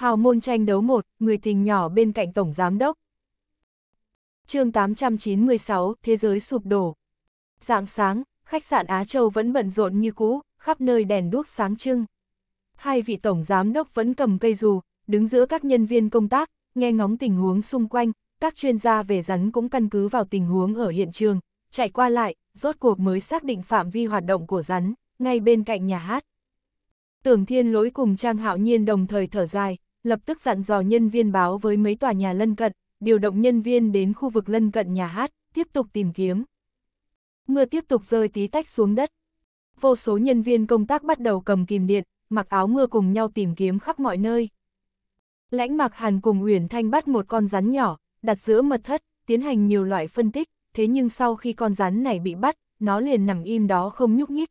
Hào môn tranh đấu một, người tình nhỏ bên cạnh Tổng Giám Đốc. chương 896, Thế giới sụp đổ. Dạng sáng, khách sạn Á Châu vẫn bận rộn như cũ, khắp nơi đèn đuốc sáng trưng. Hai vị Tổng Giám Đốc vẫn cầm cây dù, đứng giữa các nhân viên công tác, nghe ngóng tình huống xung quanh, các chuyên gia về rắn cũng căn cứ vào tình huống ở hiện trường, chạy qua lại, rốt cuộc mới xác định phạm vi hoạt động của rắn, ngay bên cạnh nhà hát. Tưởng thiên lỗi cùng Trang Hạo Nhiên đồng thời thở dài, lập tức dặn dò nhân viên báo với mấy tòa nhà lân cận, điều động nhân viên đến khu vực lân cận nhà hát, tiếp tục tìm kiếm. Mưa tiếp tục rơi tí tách xuống đất. Vô số nhân viên công tác bắt đầu cầm kìm điện, mặc áo mưa cùng nhau tìm kiếm khắp mọi nơi. Lãnh mặc Hàn cùng Uyển Thanh bắt một con rắn nhỏ, đặt giữa mật thất, tiến hành nhiều loại phân tích, thế nhưng sau khi con rắn này bị bắt, nó liền nằm im đó không nhúc nhích.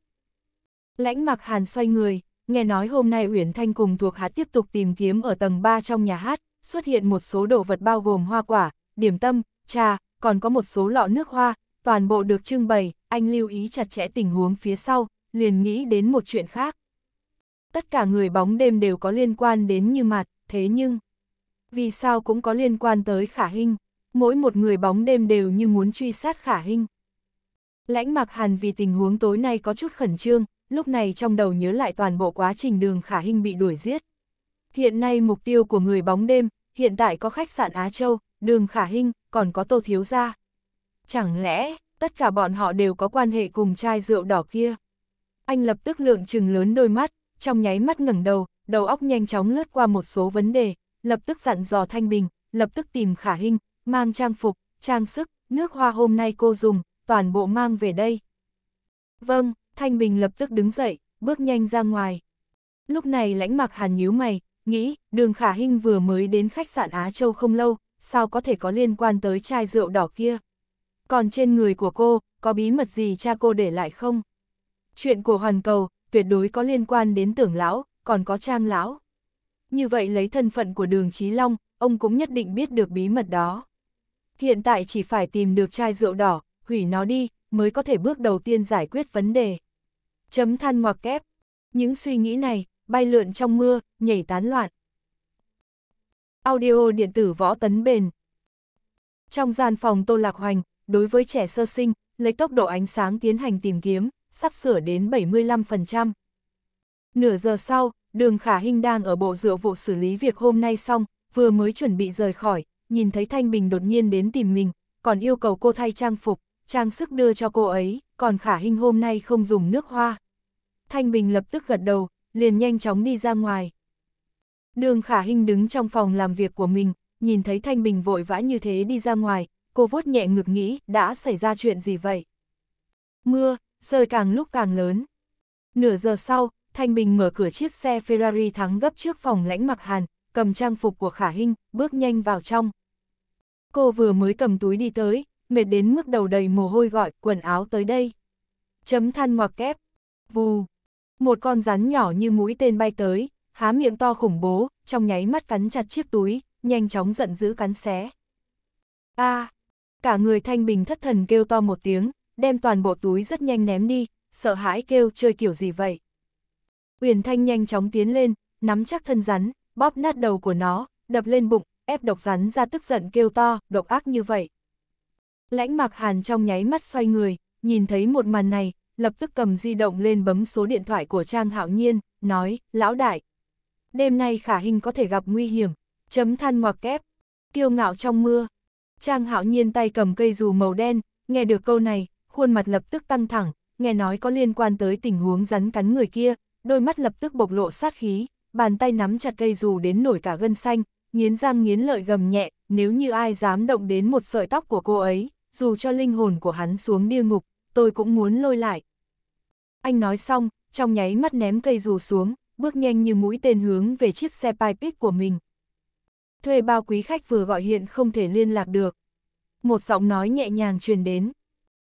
Lãnh mặc Hàn xoay người, nghe nói hôm nay Uyển Thanh cùng thuộc hạ tiếp tục tìm kiếm ở tầng 3 trong nhà hát, xuất hiện một số đồ vật bao gồm hoa quả, điểm tâm, trà, còn có một số lọ nước hoa, toàn bộ được trưng bày, anh lưu ý chặt chẽ tình huống phía sau, liền nghĩ đến một chuyện khác. Tất cả người bóng đêm đều có liên quan đến như mặt, thế nhưng, vì sao cũng có liên quan tới khả hình, mỗi một người bóng đêm đều như muốn truy sát khả hình. Lãnh mặc hàn vì tình huống tối nay có chút khẩn trương, lúc này trong đầu nhớ lại toàn bộ quá trình đường khả hình bị đuổi giết. Hiện nay mục tiêu của người bóng đêm, hiện tại có khách sạn Á Châu, đường khả hình, còn có tô thiếu gia. Chẳng lẽ, tất cả bọn họ đều có quan hệ cùng chai rượu đỏ kia? Anh lập tức lượng trừng lớn đôi mắt, trong nháy mắt ngẩng đầu, đầu óc nhanh chóng lướt qua một số vấn đề, lập tức dặn dò Thanh Bình, lập tức tìm khả hình, mang trang phục, trang sức, nước hoa hôm nay cô dùng, toàn bộ mang về đây. Vâng. Thanh Bình lập tức đứng dậy, bước nhanh ra ngoài. Lúc này lãnh mặc hàn nhíu mày, nghĩ, đường khả hinh vừa mới đến khách sạn Á Châu không lâu, sao có thể có liên quan tới chai rượu đỏ kia. Còn trên người của cô, có bí mật gì cha cô để lại không? Chuyện của Hoàn Cầu, tuyệt đối có liên quan đến tưởng lão, còn có trang lão. Như vậy lấy thân phận của đường Chí Long, ông cũng nhất định biết được bí mật đó. Hiện tại chỉ phải tìm được chai rượu đỏ, hủy nó đi, mới có thể bước đầu tiên giải quyết vấn đề chấm than ngoặc kép. Những suy nghĩ này, bay lượn trong mưa, nhảy tán loạn. Audio điện tử võ tấn bền. Trong gian phòng Tô Lạc Hoành, đối với trẻ sơ sinh, lấy tốc độ ánh sáng tiến hành tìm kiếm, sắp sửa đến 75%. Nửa giờ sau, đường Khả Hinh đang ở bộ dựa vụ xử lý việc hôm nay xong, vừa mới chuẩn bị rời khỏi, nhìn thấy Thanh Bình đột nhiên đến tìm mình, còn yêu cầu cô thay trang phục, trang sức đưa cho cô ấy, còn khả hình hôm nay không dùng nước hoa. Thanh Bình lập tức gật đầu, liền nhanh chóng đi ra ngoài. Đường khả hình đứng trong phòng làm việc của mình, nhìn thấy Thanh Bình vội vã như thế đi ra ngoài, cô vốt nhẹ ngực nghĩ đã xảy ra chuyện gì vậy. Mưa, rơi càng lúc càng lớn. Nửa giờ sau, Thanh Bình mở cửa chiếc xe Ferrari thắng gấp trước phòng lãnh mặc hàn, cầm trang phục của khả hình, bước nhanh vào trong. Cô vừa mới cầm túi đi tới, mệt đến mức đầu đầy mồ hôi gọi quần áo tới đây. Chấm than ngoặc kép. Vù. Một con rắn nhỏ như mũi tên bay tới, há miệng to khủng bố, trong nháy mắt cắn chặt chiếc túi, nhanh chóng giận dữ cắn xé. A. À, cả người Thanh Bình thất thần kêu to một tiếng, đem toàn bộ túi rất nhanh ném đi, sợ hãi kêu chơi kiểu gì vậy. Uyển Thanh nhanh chóng tiến lên, nắm chắc thân rắn, bóp nát đầu của nó, đập lên bụng, ép độc rắn ra tức giận kêu to, độc ác như vậy. Lãnh Mạc Hàn trong nháy mắt xoay người, nhìn thấy một màn này, lập tức cầm di động lên bấm số điện thoại của Trang Hạo Nhiên, nói, lão đại. Đêm nay khả hình có thể gặp nguy hiểm, chấm than ngoặc kép, kiêu ngạo trong mưa. Trang Hạo Nhiên tay cầm cây dù màu đen, nghe được câu này, khuôn mặt lập tức căng thẳng, nghe nói có liên quan tới tình huống rắn cắn người kia, đôi mắt lập tức bộc lộ sát khí, bàn tay nắm chặt cây dù đến nổi cả gân xanh, nghiến răng nghiến lợi gầm nhẹ, nếu như ai dám động đến một sợi tóc của cô ấy, dù cho linh hồn của hắn xuống địa ngục, tôi cũng muốn lôi lại. Anh nói xong, trong nháy mắt ném cây dù xuống, bước nhanh như mũi tên hướng về chiếc xe Pipex của mình. Thuê bao quý khách vừa gọi hiện không thể liên lạc được. Một giọng nói nhẹ nhàng truyền đến.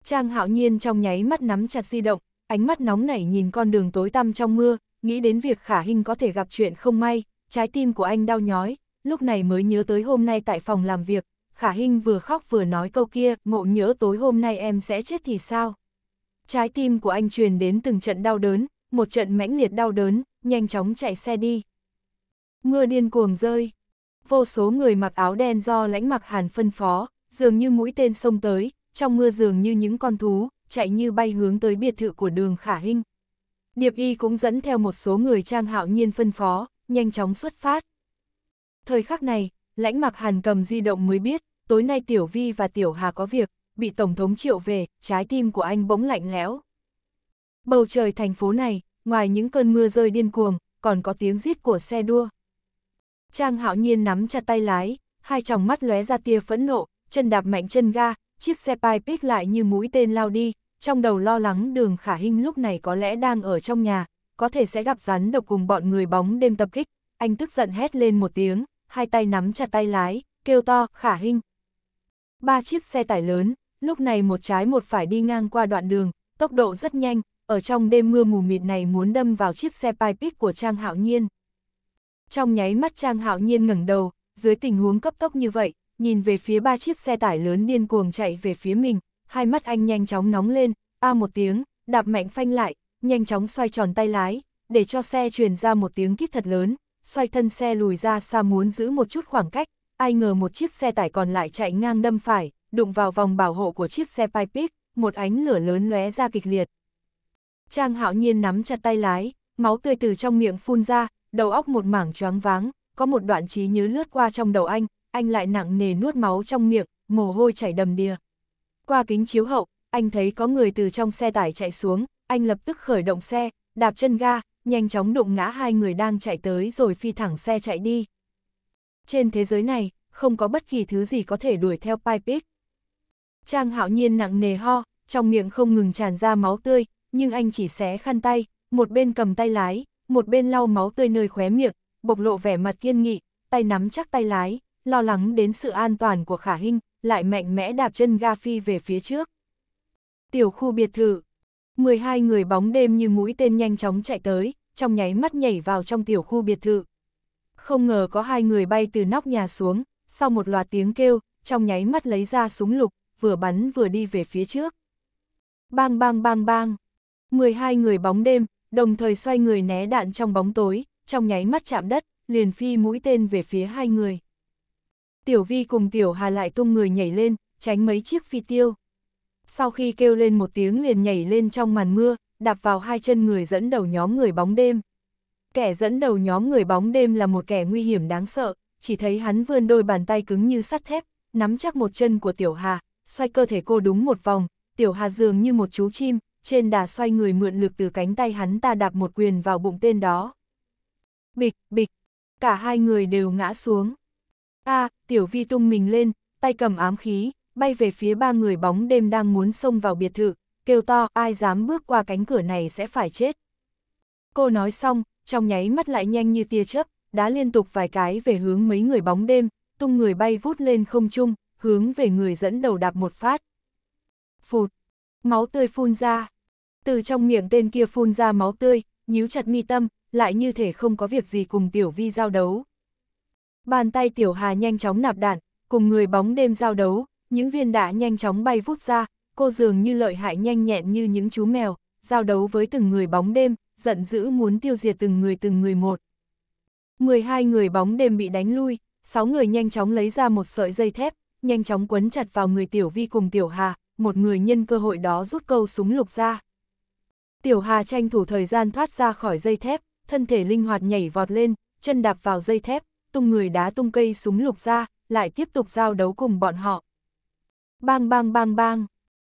Trang hạo nhiên trong nháy mắt nắm chặt di động, ánh mắt nóng nảy nhìn con đường tối tăm trong mưa, nghĩ đến việc khả hình có thể gặp chuyện không may, trái tim của anh đau nhói, lúc này mới nhớ tới hôm nay tại phòng làm việc, Khả Hinh vừa khóc vừa nói câu kia, ngộ nhớ tối hôm nay em sẽ chết thì sao? Trái tim của anh truyền đến từng trận đau đớn, một trận mãnh liệt đau đớn, nhanh chóng chạy xe đi. Mưa điên cuồng rơi. Vô số người mặc áo đen do lãnh mặc hàn phân phó, dường như mũi tên sông tới, trong mưa dường như những con thú, chạy như bay hướng tới biệt thự của đường Khả Hinh. Điệp y cũng dẫn theo một số người trang hạo nhiên phân phó, nhanh chóng xuất phát. Thời khắc này, Lãnh mặc hàn cầm di động mới biết, tối nay Tiểu Vi và Tiểu Hà có việc, bị Tổng thống triệu về, trái tim của anh bỗng lạnh lẽo. Bầu trời thành phố này, ngoài những cơn mưa rơi điên cuồng, còn có tiếng rít của xe đua. Trang hạo nhiên nắm chặt tay lái, hai tròng mắt lóe ra tia phẫn nộ, chân đạp mạnh chân ga, chiếc xe Pipex lại như mũi tên lao đi, trong đầu lo lắng đường khả hinh lúc này có lẽ đang ở trong nhà, có thể sẽ gặp rắn độc cùng bọn người bóng đêm tập kích, anh tức giận hét lên một tiếng, hai tay nắm chặt tay lái, kêu to, khả hình. Ba chiếc xe tải lớn, lúc này một trái một phải đi ngang qua đoạn đường, tốc độ rất nhanh, ở trong đêm mưa mù mịt này muốn đâm vào chiếc xe Pipit của Trang Hạo Nhiên. Trong nháy mắt Trang Hạo Nhiên ngẩng đầu, dưới tình huống cấp tốc như vậy, nhìn về phía ba chiếc xe tải lớn điên cuồng chạy về phía mình, hai mắt anh nhanh chóng nóng lên, a một tiếng, đạp mạnh phanh lại, nhanh chóng xoay tròn tay lái, để cho xe truyền ra một tiếng kít thật lớn, xoay thân xe lùi ra xa muốn giữ một chút khoảng cách, ai ngờ một chiếc xe tải còn lại chạy ngang đâm phải, đụng vào vòng bảo hộ của chiếc xe Pipic, một ánh lửa lớn lóe ra kịch liệt. Trang hạo nhiên nắm chặt tay lái, máu tươi từ trong miệng phun ra, đầu óc một mảng choáng váng, có một đoạn trí nhớ lướt qua trong đầu anh, anh lại nặng nề nuốt máu trong miệng, mồ hôi chảy đầm đìa. Qua kính chiếu hậu, anh thấy có người từ trong xe tải chạy xuống, anh lập tức khởi động xe, đạp chân ga, nhanh chóng đụng ngã hai người đang chạy tới rồi phi thẳng xe chạy đi. Trên thế giới này, không có bất kỳ thứ gì có thể đuổi theo Pipex. Trang hạo nhiên nặng nề ho, trong miệng không ngừng tràn ra máu tươi, nhưng anh chỉ xé khăn tay, một bên cầm tay lái, một bên lau máu tươi nơi khóe miệng, bộc lộ vẻ mặt kiên nghị, tay nắm chắc tay lái, lo lắng đến sự an toàn của khả hình, lại mạnh mẽ đạp chân ga phi về phía trước. Tiểu khu biệt thự 12 người bóng đêm như mũi tên nhanh chóng chạy tới, trong nháy mắt nhảy vào trong tiểu khu biệt thự. Không ngờ có hai người bay từ nóc nhà xuống, sau một loạt tiếng kêu, trong nháy mắt lấy ra súng lục, vừa bắn vừa đi về phía trước. Bang bang bang bang. 12 người bóng đêm, đồng thời xoay người né đạn trong bóng tối, trong nháy mắt chạm đất, liền phi mũi tên về phía hai người. Tiểu Vi cùng Tiểu Hà lại tung người nhảy lên, tránh mấy chiếc phi tiêu sau khi kêu lên một tiếng liền nhảy lên trong màn mưa, đạp vào hai chân người dẫn đầu nhóm người bóng đêm. Kẻ dẫn đầu nhóm người bóng đêm là một kẻ nguy hiểm đáng sợ, chỉ thấy hắn vươn đôi bàn tay cứng như sắt thép, nắm chắc một chân của Tiểu Hà, xoay cơ thể cô đúng một vòng, Tiểu Hà dường như một chú chim, trên đà xoay người mượn lực từ cánh tay hắn ta đạp một quyền vào bụng tên đó. Bịch, bịch, cả hai người đều ngã xuống. A, à, Tiểu Vi tung mình lên, tay cầm ám khí, bay về phía ba người bóng đêm đang muốn xông vào biệt thự, kêu to ai dám bước qua cánh cửa này sẽ phải chết. Cô nói xong, trong nháy mắt lại nhanh như tia chớp, đá liên tục vài cái về hướng mấy người bóng đêm, tung người bay vút lên không trung, hướng về người dẫn đầu đạp một phát. Phụt, máu tươi phun ra. Từ trong miệng tên kia phun ra máu tươi, nhíu chặt mi tâm, lại như thể không có việc gì cùng tiểu vi giao đấu. Bàn tay tiểu hà nhanh chóng nạp đạn, cùng người bóng đêm giao đấu, những viên đá nhanh chóng bay vút ra, cô dường như lợi hại nhanh nhẹn như những chú mèo, giao đấu với từng người bóng đêm, giận dữ muốn tiêu diệt từng người từng người một. 12 người bóng đêm bị đánh lui, 6 người nhanh chóng lấy ra một sợi dây thép, nhanh chóng quấn chặt vào người Tiểu Vi cùng Tiểu Hà, một người nhân cơ hội đó rút câu súng lục ra. Tiểu Hà tranh thủ thời gian thoát ra khỏi dây thép, thân thể linh hoạt nhảy vọt lên, chân đạp vào dây thép, tung người đá tung cây súng lục ra, lại tiếp tục giao đấu cùng bọn họ bang bang bang bang.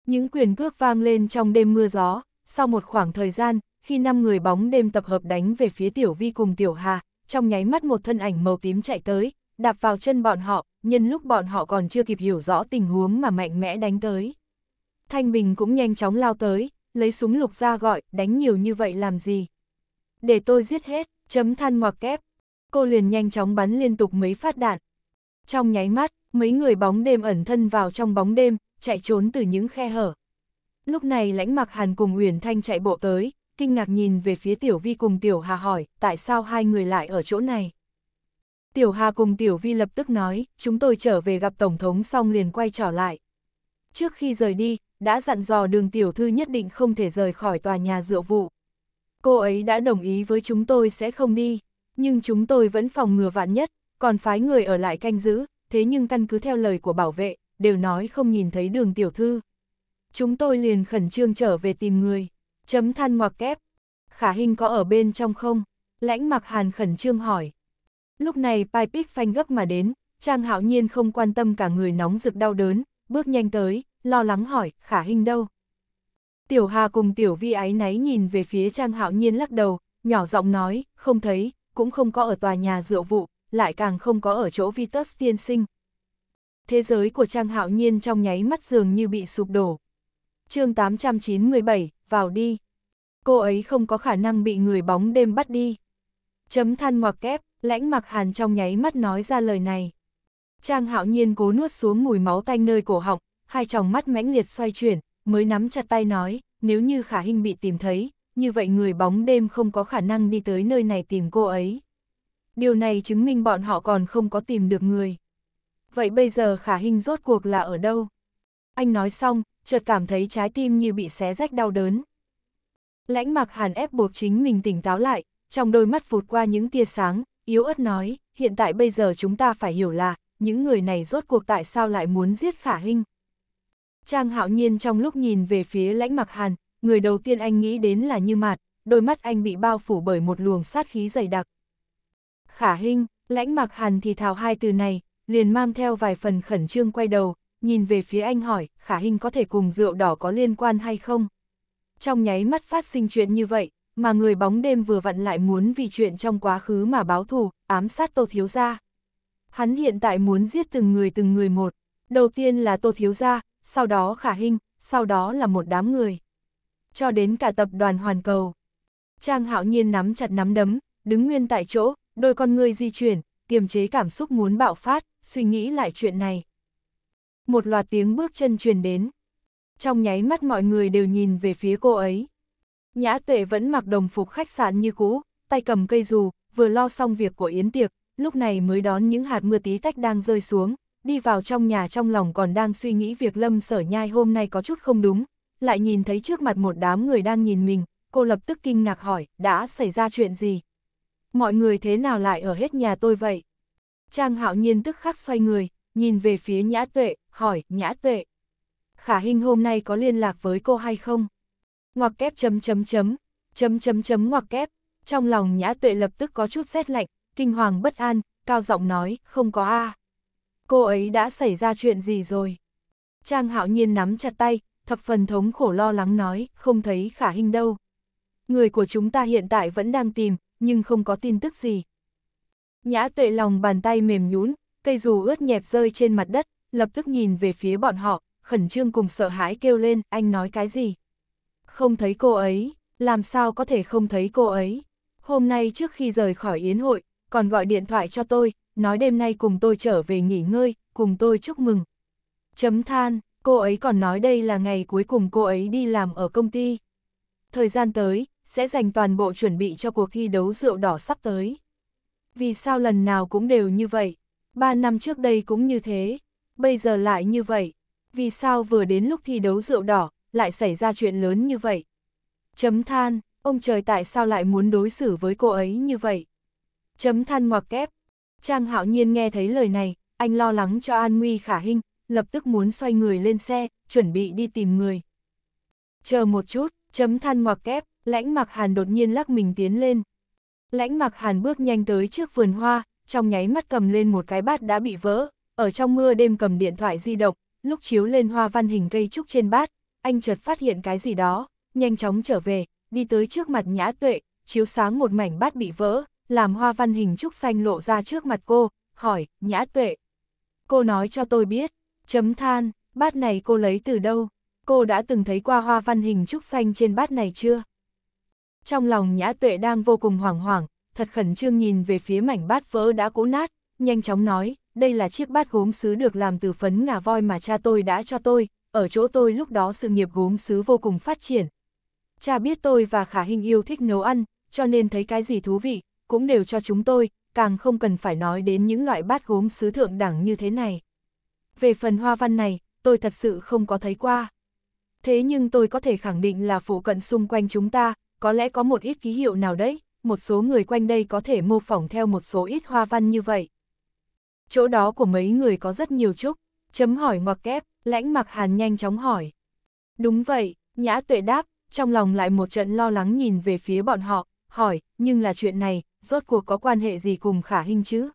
Những quyền cước vang lên trong đêm mưa gió, sau một khoảng thời gian, khi năm người bóng đêm tập hợp đánh về phía Tiểu Vi cùng Tiểu Hà, trong nháy mắt một thân ảnh màu tím chạy tới, đạp vào chân bọn họ, nhân lúc bọn họ còn chưa kịp hiểu rõ tình huống mà mạnh mẽ đánh tới. Thanh Bình cũng nhanh chóng lao tới, lấy súng lục ra gọi, đánh nhiều như vậy làm gì? Để tôi giết hết, chấm than ngoặc kép. Cô liền nhanh chóng bắn liên tục mấy phát đạn. Trong nháy mắt, Mấy người bóng đêm ẩn thân vào trong bóng đêm, chạy trốn từ những khe hở. Lúc này lãnh mặc hàn cùng Uyển Thanh chạy bộ tới, kinh ngạc nhìn về phía Tiểu Vi cùng Tiểu Hà hỏi, tại sao hai người lại ở chỗ này? Tiểu Hà cùng Tiểu Vi lập tức nói, chúng tôi trở về gặp Tổng thống xong liền quay trở lại. Trước khi rời đi, đã dặn dò đường Tiểu Thư nhất định không thể rời khỏi tòa nhà rượu vụ. Cô ấy đã đồng ý với chúng tôi sẽ không đi, nhưng chúng tôi vẫn phòng ngừa vạn nhất, còn phái người ở lại canh giữ, thế nhưng căn cứ theo lời của bảo vệ, đều nói không nhìn thấy đường tiểu thư. Chúng tôi liền khẩn trương trở về tìm người, chấm than ngoặc kép. Khả hình có ở bên trong không? Lãnh mặc hàn khẩn trương hỏi. Lúc này Pai Pik phanh gấp mà đến, Trang hạo nhiên không quan tâm cả người nóng rực đau đớn, bước nhanh tới, lo lắng hỏi, khả hình đâu? Tiểu Hà cùng Tiểu Vi ái náy nhìn về phía Trang hạo nhiên lắc đầu, nhỏ giọng nói, không thấy, cũng không có ở tòa nhà rượu vụ, lại càng không có ở chỗ Vitus tiên sinh. Thế giới của Trang Hạo Nhiên trong nháy mắt dường như bị sụp đổ. chương 897, vào đi. Cô ấy không có khả năng bị người bóng đêm bắt đi. Chấm than ngoặc kép, lãnh mặc hàn trong nháy mắt nói ra lời này. Trang Hạo Nhiên cố nuốt xuống mùi máu tanh nơi cổ họng, hai tròng mắt mãnh liệt xoay chuyển, mới nắm chặt tay nói, nếu như khả hình bị tìm thấy, như vậy người bóng đêm không có khả năng đi tới nơi này tìm cô ấy điều này chứng minh bọn họ còn không có tìm được người. Vậy bây giờ khả hình rốt cuộc là ở đâu? Anh nói xong, chợt cảm thấy trái tim như bị xé rách đau đớn. Lãnh mặc hàn ép buộc chính mình tỉnh táo lại, trong đôi mắt vụt qua những tia sáng, yếu ớt nói, hiện tại bây giờ chúng ta phải hiểu là, những người này rốt cuộc tại sao lại muốn giết khả hình. Trang hạo nhiên trong lúc nhìn về phía lãnh mặc hàn, người đầu tiên anh nghĩ đến là như mạt, đôi mắt anh bị bao phủ bởi một luồng sát khí dày đặc khả hình, lãnh mặc hàn thì thào hai từ này, liền mang theo vài phần khẩn trương quay đầu, nhìn về phía anh hỏi, khả hình có thể cùng rượu đỏ có liên quan hay không? Trong nháy mắt phát sinh chuyện như vậy, mà người bóng đêm vừa vặn lại muốn vì chuyện trong quá khứ mà báo thù, ám sát Tô Thiếu Gia. Hắn hiện tại muốn giết từng người từng người một, đầu tiên là Tô Thiếu Gia, sau đó Khả Hinh, sau đó là một đám người. Cho đến cả tập đoàn Hoàn Cầu. Trang hạo nhiên nắm chặt nắm đấm, đứng nguyên tại chỗ, đôi con người di chuyển, kiềm chế cảm xúc muốn bạo phát, suy nghĩ lại chuyện này. Một loạt tiếng bước chân truyền đến. Trong nháy mắt mọi người đều nhìn về phía cô ấy. Nhã tuệ vẫn mặc đồng phục khách sạn như cũ, tay cầm cây dù, vừa lo xong việc của yến tiệc, lúc này mới đón những hạt mưa tí tách đang rơi xuống, đi vào trong nhà trong lòng còn đang suy nghĩ việc lâm sở nhai hôm nay có chút không đúng, lại nhìn thấy trước mặt một đám người đang nhìn mình, cô lập tức kinh ngạc hỏi, đã xảy ra chuyện gì? mọi người thế nào lại ở hết nhà tôi vậy? Trang hạo nhiên tức khắc xoay người, nhìn về phía nhã tuệ, hỏi, nhã tuệ. Khả hình hôm nay có liên lạc với cô hay không? Ngoặc kép chấm chấm chấm, chấm chấm chấm ngoặc kép, trong lòng nhã tuệ lập tức có chút rét lạnh, kinh hoàng bất an, cao giọng nói, không có a. Cô ấy đã xảy ra chuyện gì rồi? Trang hạo nhiên nắm chặt tay, thập phần thống khổ lo lắng nói, không thấy khả hình đâu. Người của chúng ta hiện tại vẫn đang tìm, nhưng không có tin tức gì. Nhã tuệ lòng bàn tay mềm nhũn cây dù ướt nhẹp rơi trên mặt đất, lập tức nhìn về phía bọn họ, khẩn trương cùng sợ hãi kêu lên, anh nói cái gì? Không thấy cô ấy, làm sao có thể không thấy cô ấy? Hôm nay trước khi rời khỏi yến hội, còn gọi điện thoại cho tôi, nói đêm nay cùng tôi trở về nghỉ ngơi, cùng tôi chúc mừng. Chấm than, cô ấy còn nói đây là ngày cuối cùng cô ấy đi làm ở công ty. Thời gian tới, sẽ dành toàn bộ chuẩn bị cho cuộc thi đấu rượu đỏ sắp tới. Vì sao lần nào cũng đều như vậy? Ba năm trước đây cũng như thế, bây giờ lại như vậy. Vì sao vừa đến lúc thi đấu rượu đỏ, lại xảy ra chuyện lớn như vậy? Chấm than, ông trời tại sao lại muốn đối xử với cô ấy như vậy? Chấm than ngoặc kép. Trang hạo nhiên nghe thấy lời này, anh lo lắng cho an nguy khả hình, lập tức muốn xoay người lên xe, chuẩn bị đi tìm người. Chờ một chút, chấm than ngoặc kép, Lãnh mặc hàn đột nhiên lắc mình tiến lên. Lãnh mặc hàn bước nhanh tới trước vườn hoa, trong nháy mắt cầm lên một cái bát đã bị vỡ, ở trong mưa đêm cầm điện thoại di động, lúc chiếu lên hoa văn hình cây trúc trên bát, anh chợt phát hiện cái gì đó, nhanh chóng trở về, đi tới trước mặt nhã tuệ, chiếu sáng một mảnh bát bị vỡ, làm hoa văn hình trúc xanh lộ ra trước mặt cô, hỏi, nhã tuệ. Cô nói cho tôi biết, chấm than, bát này cô lấy từ đâu? Cô đã từng thấy qua hoa văn hình trúc xanh trên bát này chưa? Trong lòng nhã tuệ đang vô cùng hoảng hoảng, thật khẩn trương nhìn về phía mảnh bát vỡ đã cũ nát, nhanh chóng nói, đây là chiếc bát gốm sứ được làm từ phấn ngà voi mà cha tôi đã cho tôi, ở chỗ tôi lúc đó sự nghiệp gốm sứ vô cùng phát triển. Cha biết tôi và Khả Hình yêu thích nấu ăn, cho nên thấy cái gì thú vị, cũng đều cho chúng tôi, càng không cần phải nói đến những loại bát gốm sứ thượng đẳng như thế này. Về phần hoa văn này, tôi thật sự không có thấy qua. Thế nhưng tôi có thể khẳng định là phụ cận xung quanh chúng ta, có lẽ có một ít ký hiệu nào đấy, một số người quanh đây có thể mô phỏng theo một số ít hoa văn như vậy. Chỗ đó của mấy người có rất nhiều trúc, chấm hỏi ngoặc kép, lãnh mặc hàn nhanh chóng hỏi. Đúng vậy, nhã tuệ đáp, trong lòng lại một trận lo lắng nhìn về phía bọn họ, hỏi, nhưng là chuyện này, rốt cuộc có quan hệ gì cùng khả hình chứ?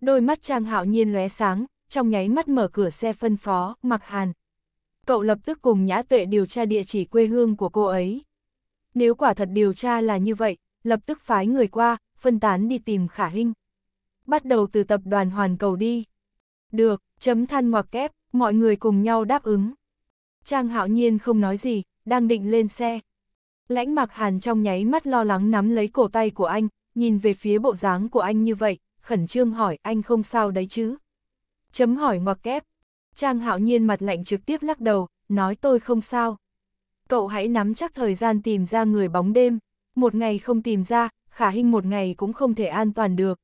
Đôi mắt Trang Hạo Nhiên lóe sáng, trong nháy mắt mở cửa xe phân phó, mặc hàn. Cậu lập tức cùng Nhã Tuệ điều tra địa chỉ quê hương của cô ấy nếu quả thật điều tra là như vậy, lập tức phái người qua, phân tán đi tìm khả hình. Bắt đầu từ tập đoàn hoàn cầu đi. Được, chấm than ngoặc kép, mọi người cùng nhau đáp ứng. Trang hạo nhiên không nói gì, đang định lên xe. Lãnh mặc hàn trong nháy mắt lo lắng nắm lấy cổ tay của anh, nhìn về phía bộ dáng của anh như vậy, khẩn trương hỏi anh không sao đấy chứ. Chấm hỏi ngoặc kép. Trang hạo nhiên mặt lạnh trực tiếp lắc đầu, nói tôi không sao cậu hãy nắm chắc thời gian tìm ra người bóng đêm, một ngày không tìm ra, khả hình một ngày cũng không thể an toàn được.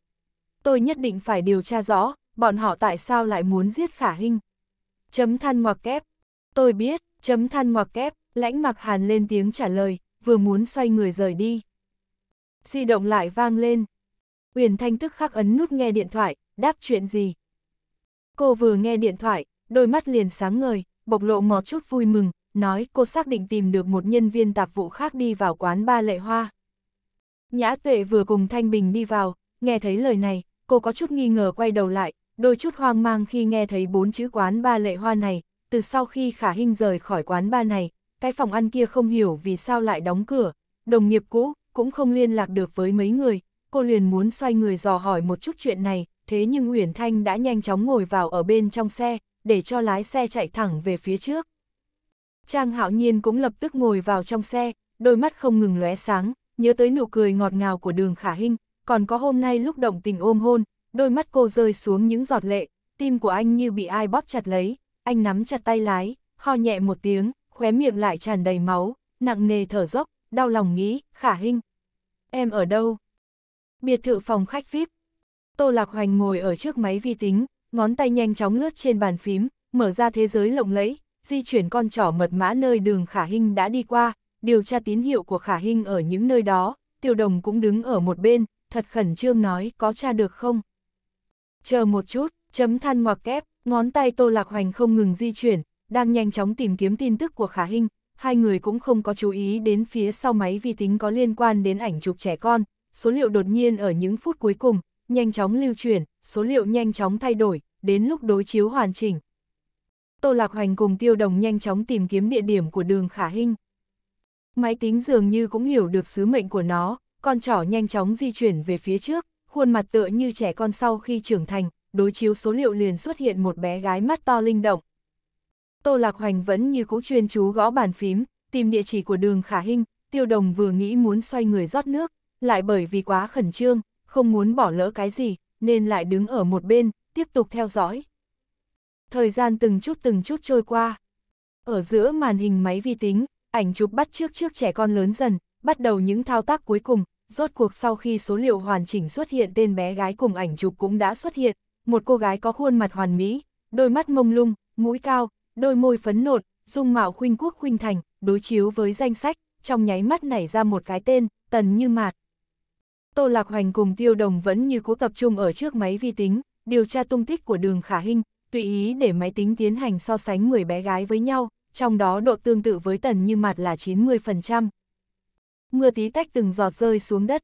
Tôi nhất định phải điều tra rõ, bọn họ tại sao lại muốn giết khả hình. Chấm than ngoặc kép. Tôi biết, chấm than ngoặc kép, lãnh mặc hàn lên tiếng trả lời, vừa muốn xoay người rời đi. Di động lại vang lên. Uyển Thanh tức khắc ấn nút nghe điện thoại, đáp chuyện gì. Cô vừa nghe điện thoại, đôi mắt liền sáng ngời, bộc lộ một chút vui mừng, nói cô xác định tìm được một nhân viên tạp vụ khác đi vào quán ba lệ hoa. Nhã tuệ vừa cùng Thanh Bình đi vào, nghe thấy lời này, cô có chút nghi ngờ quay đầu lại, đôi chút hoang mang khi nghe thấy bốn chữ quán ba lệ hoa này, từ sau khi khả hình rời khỏi quán ba này, cái phòng ăn kia không hiểu vì sao lại đóng cửa, đồng nghiệp cũ cũng không liên lạc được với mấy người, cô liền muốn xoay người dò hỏi một chút chuyện này, thế nhưng Uyển Thanh đã nhanh chóng ngồi vào ở bên trong xe, để cho lái xe chạy thẳng về phía trước. Trang hạo nhiên cũng lập tức ngồi vào trong xe, đôi mắt không ngừng lóe sáng, nhớ tới nụ cười ngọt ngào của đường khả hinh, còn có hôm nay lúc động tình ôm hôn, đôi mắt cô rơi xuống những giọt lệ, tim của anh như bị ai bóp chặt lấy, anh nắm chặt tay lái, ho nhẹ một tiếng, khóe miệng lại tràn đầy máu, nặng nề thở dốc, đau lòng nghĩ, khả hinh. Em ở đâu? Biệt thự phòng khách VIP. Tô Lạc Hoành ngồi ở trước máy vi tính, ngón tay nhanh chóng lướt trên bàn phím, mở ra thế giới lộng lẫy, di chuyển con trỏ mật mã nơi đường Khả Hinh đã đi qua, điều tra tín hiệu của Khả Hinh ở những nơi đó, Tiểu Đồng cũng đứng ở một bên, thật khẩn trương nói có tra được không? Chờ một chút, chấm than ngoặc kép, ngón tay Tô Lạc Hoành không ngừng di chuyển, đang nhanh chóng tìm kiếm tin tức của Khả Hinh, hai người cũng không có chú ý đến phía sau máy vi tính có liên quan đến ảnh chụp trẻ con, số liệu đột nhiên ở những phút cuối cùng, nhanh chóng lưu chuyển, số liệu nhanh chóng thay đổi, đến lúc đối chiếu hoàn chỉnh, Tô Lạc Hoành cùng Tiêu Đồng nhanh chóng tìm kiếm địa điểm của đường khả hình. Máy tính dường như cũng hiểu được sứ mệnh của nó, con trỏ nhanh chóng di chuyển về phía trước, khuôn mặt tựa như trẻ con sau khi trưởng thành, đối chiếu số liệu liền xuất hiện một bé gái mắt to linh động. Tô Lạc Hoành vẫn như cũ chuyên chú gõ bàn phím, tìm địa chỉ của đường khả hình, Tiêu Đồng vừa nghĩ muốn xoay người rót nước, lại bởi vì quá khẩn trương, không muốn bỏ lỡ cái gì, nên lại đứng ở một bên, tiếp tục theo dõi thời gian từng chút từng chút trôi qua. Ở giữa màn hình máy vi tính, ảnh chụp bắt trước trước trẻ con lớn dần, bắt đầu những thao tác cuối cùng, rốt cuộc sau khi số liệu hoàn chỉnh xuất hiện tên bé gái cùng ảnh chụp cũng đã xuất hiện, một cô gái có khuôn mặt hoàn mỹ, đôi mắt mông lung, mũi cao, đôi môi phấn nộn, dung mạo khuynh quốc khuynh thành, đối chiếu với danh sách, trong nháy mắt nảy ra một cái tên, tần như mạt. Tô Lạc Hoành cùng Tiêu Đồng vẫn như cố tập trung ở trước máy vi tính, điều tra tung tích của đường Khả Hinh, tùy ý để máy tính tiến hành so sánh 10 bé gái với nhau, trong đó độ tương tự với tần như mặt là 90%. Mưa tí tách từng giọt rơi xuống đất.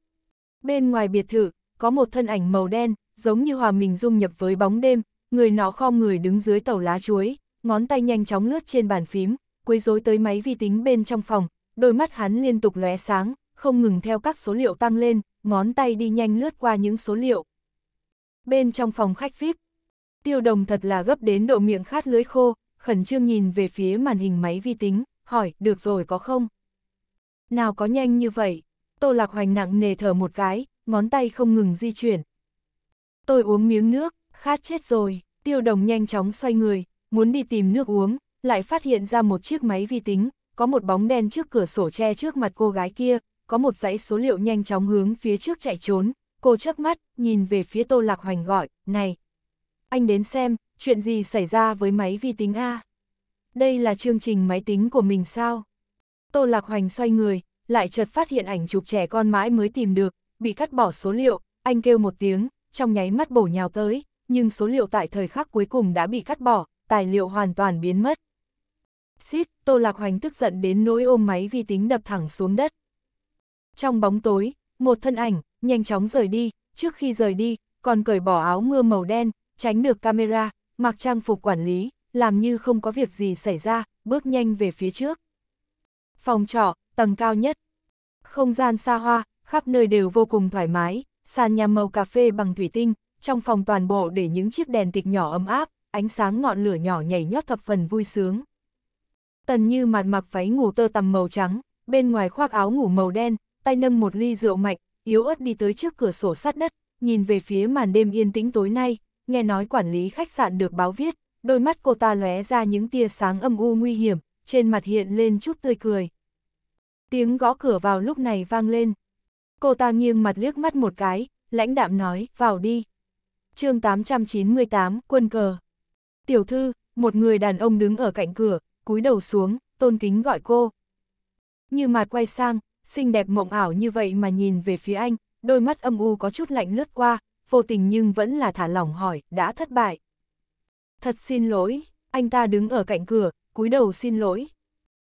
Bên ngoài biệt thự, có một thân ảnh màu đen, giống như hòa mình dung nhập với bóng đêm, người nó khom người đứng dưới tàu lá chuối, ngón tay nhanh chóng lướt trên bàn phím, quấy rối tới máy vi tính bên trong phòng, đôi mắt hắn liên tục lóe sáng, không ngừng theo các số liệu tăng lên, ngón tay đi nhanh lướt qua những số liệu. Bên trong phòng khách VIP, Tiêu đồng thật là gấp đến độ miệng khát lưới khô, khẩn trương nhìn về phía màn hình máy vi tính, hỏi, được rồi có không? Nào có nhanh như vậy? Tô Lạc Hoành nặng nề thở một cái, ngón tay không ngừng di chuyển. Tôi uống miếng nước, khát chết rồi, tiêu đồng nhanh chóng xoay người, muốn đi tìm nước uống, lại phát hiện ra một chiếc máy vi tính, có một bóng đen trước cửa sổ che trước mặt cô gái kia, có một dãy số liệu nhanh chóng hướng phía trước chạy trốn, cô chớp mắt, nhìn về phía Tô Lạc Hoành gọi, này, anh đến xem, chuyện gì xảy ra với máy vi tính A? Đây là chương trình máy tính của mình sao? Tô Lạc Hoành xoay người, lại chợt phát hiện ảnh chụp trẻ con mãi mới tìm được, bị cắt bỏ số liệu, anh kêu một tiếng, trong nháy mắt bổ nhào tới, nhưng số liệu tại thời khắc cuối cùng đã bị cắt bỏ, tài liệu hoàn toàn biến mất. Xít, Tô Lạc Hoành tức giận đến nỗi ôm máy vi tính đập thẳng xuống đất. Trong bóng tối, một thân ảnh, nhanh chóng rời đi, trước khi rời đi, còn cởi bỏ áo mưa màu đen, tránh được camera, mặc trang phục quản lý, làm như không có việc gì xảy ra, bước nhanh về phía trước. Phòng trọ, tầng cao nhất. Không gian xa hoa, khắp nơi đều vô cùng thoải mái, sàn nhà màu cà phê bằng thủy tinh, trong phòng toàn bộ để những chiếc đèn tịch nhỏ ấm áp, ánh sáng ngọn lửa nhỏ nhảy nhót thập phần vui sướng. Tần như mặt mặc váy ngủ tơ tằm màu trắng, bên ngoài khoác áo ngủ màu đen, tay nâng một ly rượu mạnh, yếu ớt đi tới trước cửa sổ sát đất, nhìn về phía màn đêm yên tĩnh tối nay, nghe nói quản lý khách sạn được báo viết, đôi mắt cô ta lóe ra những tia sáng âm u nguy hiểm, trên mặt hiện lên chút tươi cười. Tiếng gõ cửa vào lúc này vang lên. Cô ta nghiêng mặt liếc mắt một cái, lãnh đạm nói, vào đi. chương 898, quân cờ. Tiểu thư, một người đàn ông đứng ở cạnh cửa, cúi đầu xuống, tôn kính gọi cô. Như mặt quay sang, xinh đẹp mộng ảo như vậy mà nhìn về phía anh, đôi mắt âm u có chút lạnh lướt qua, vô tình nhưng vẫn là thả lỏng hỏi, đã thất bại. Thật xin lỗi, anh ta đứng ở cạnh cửa, cúi đầu xin lỗi.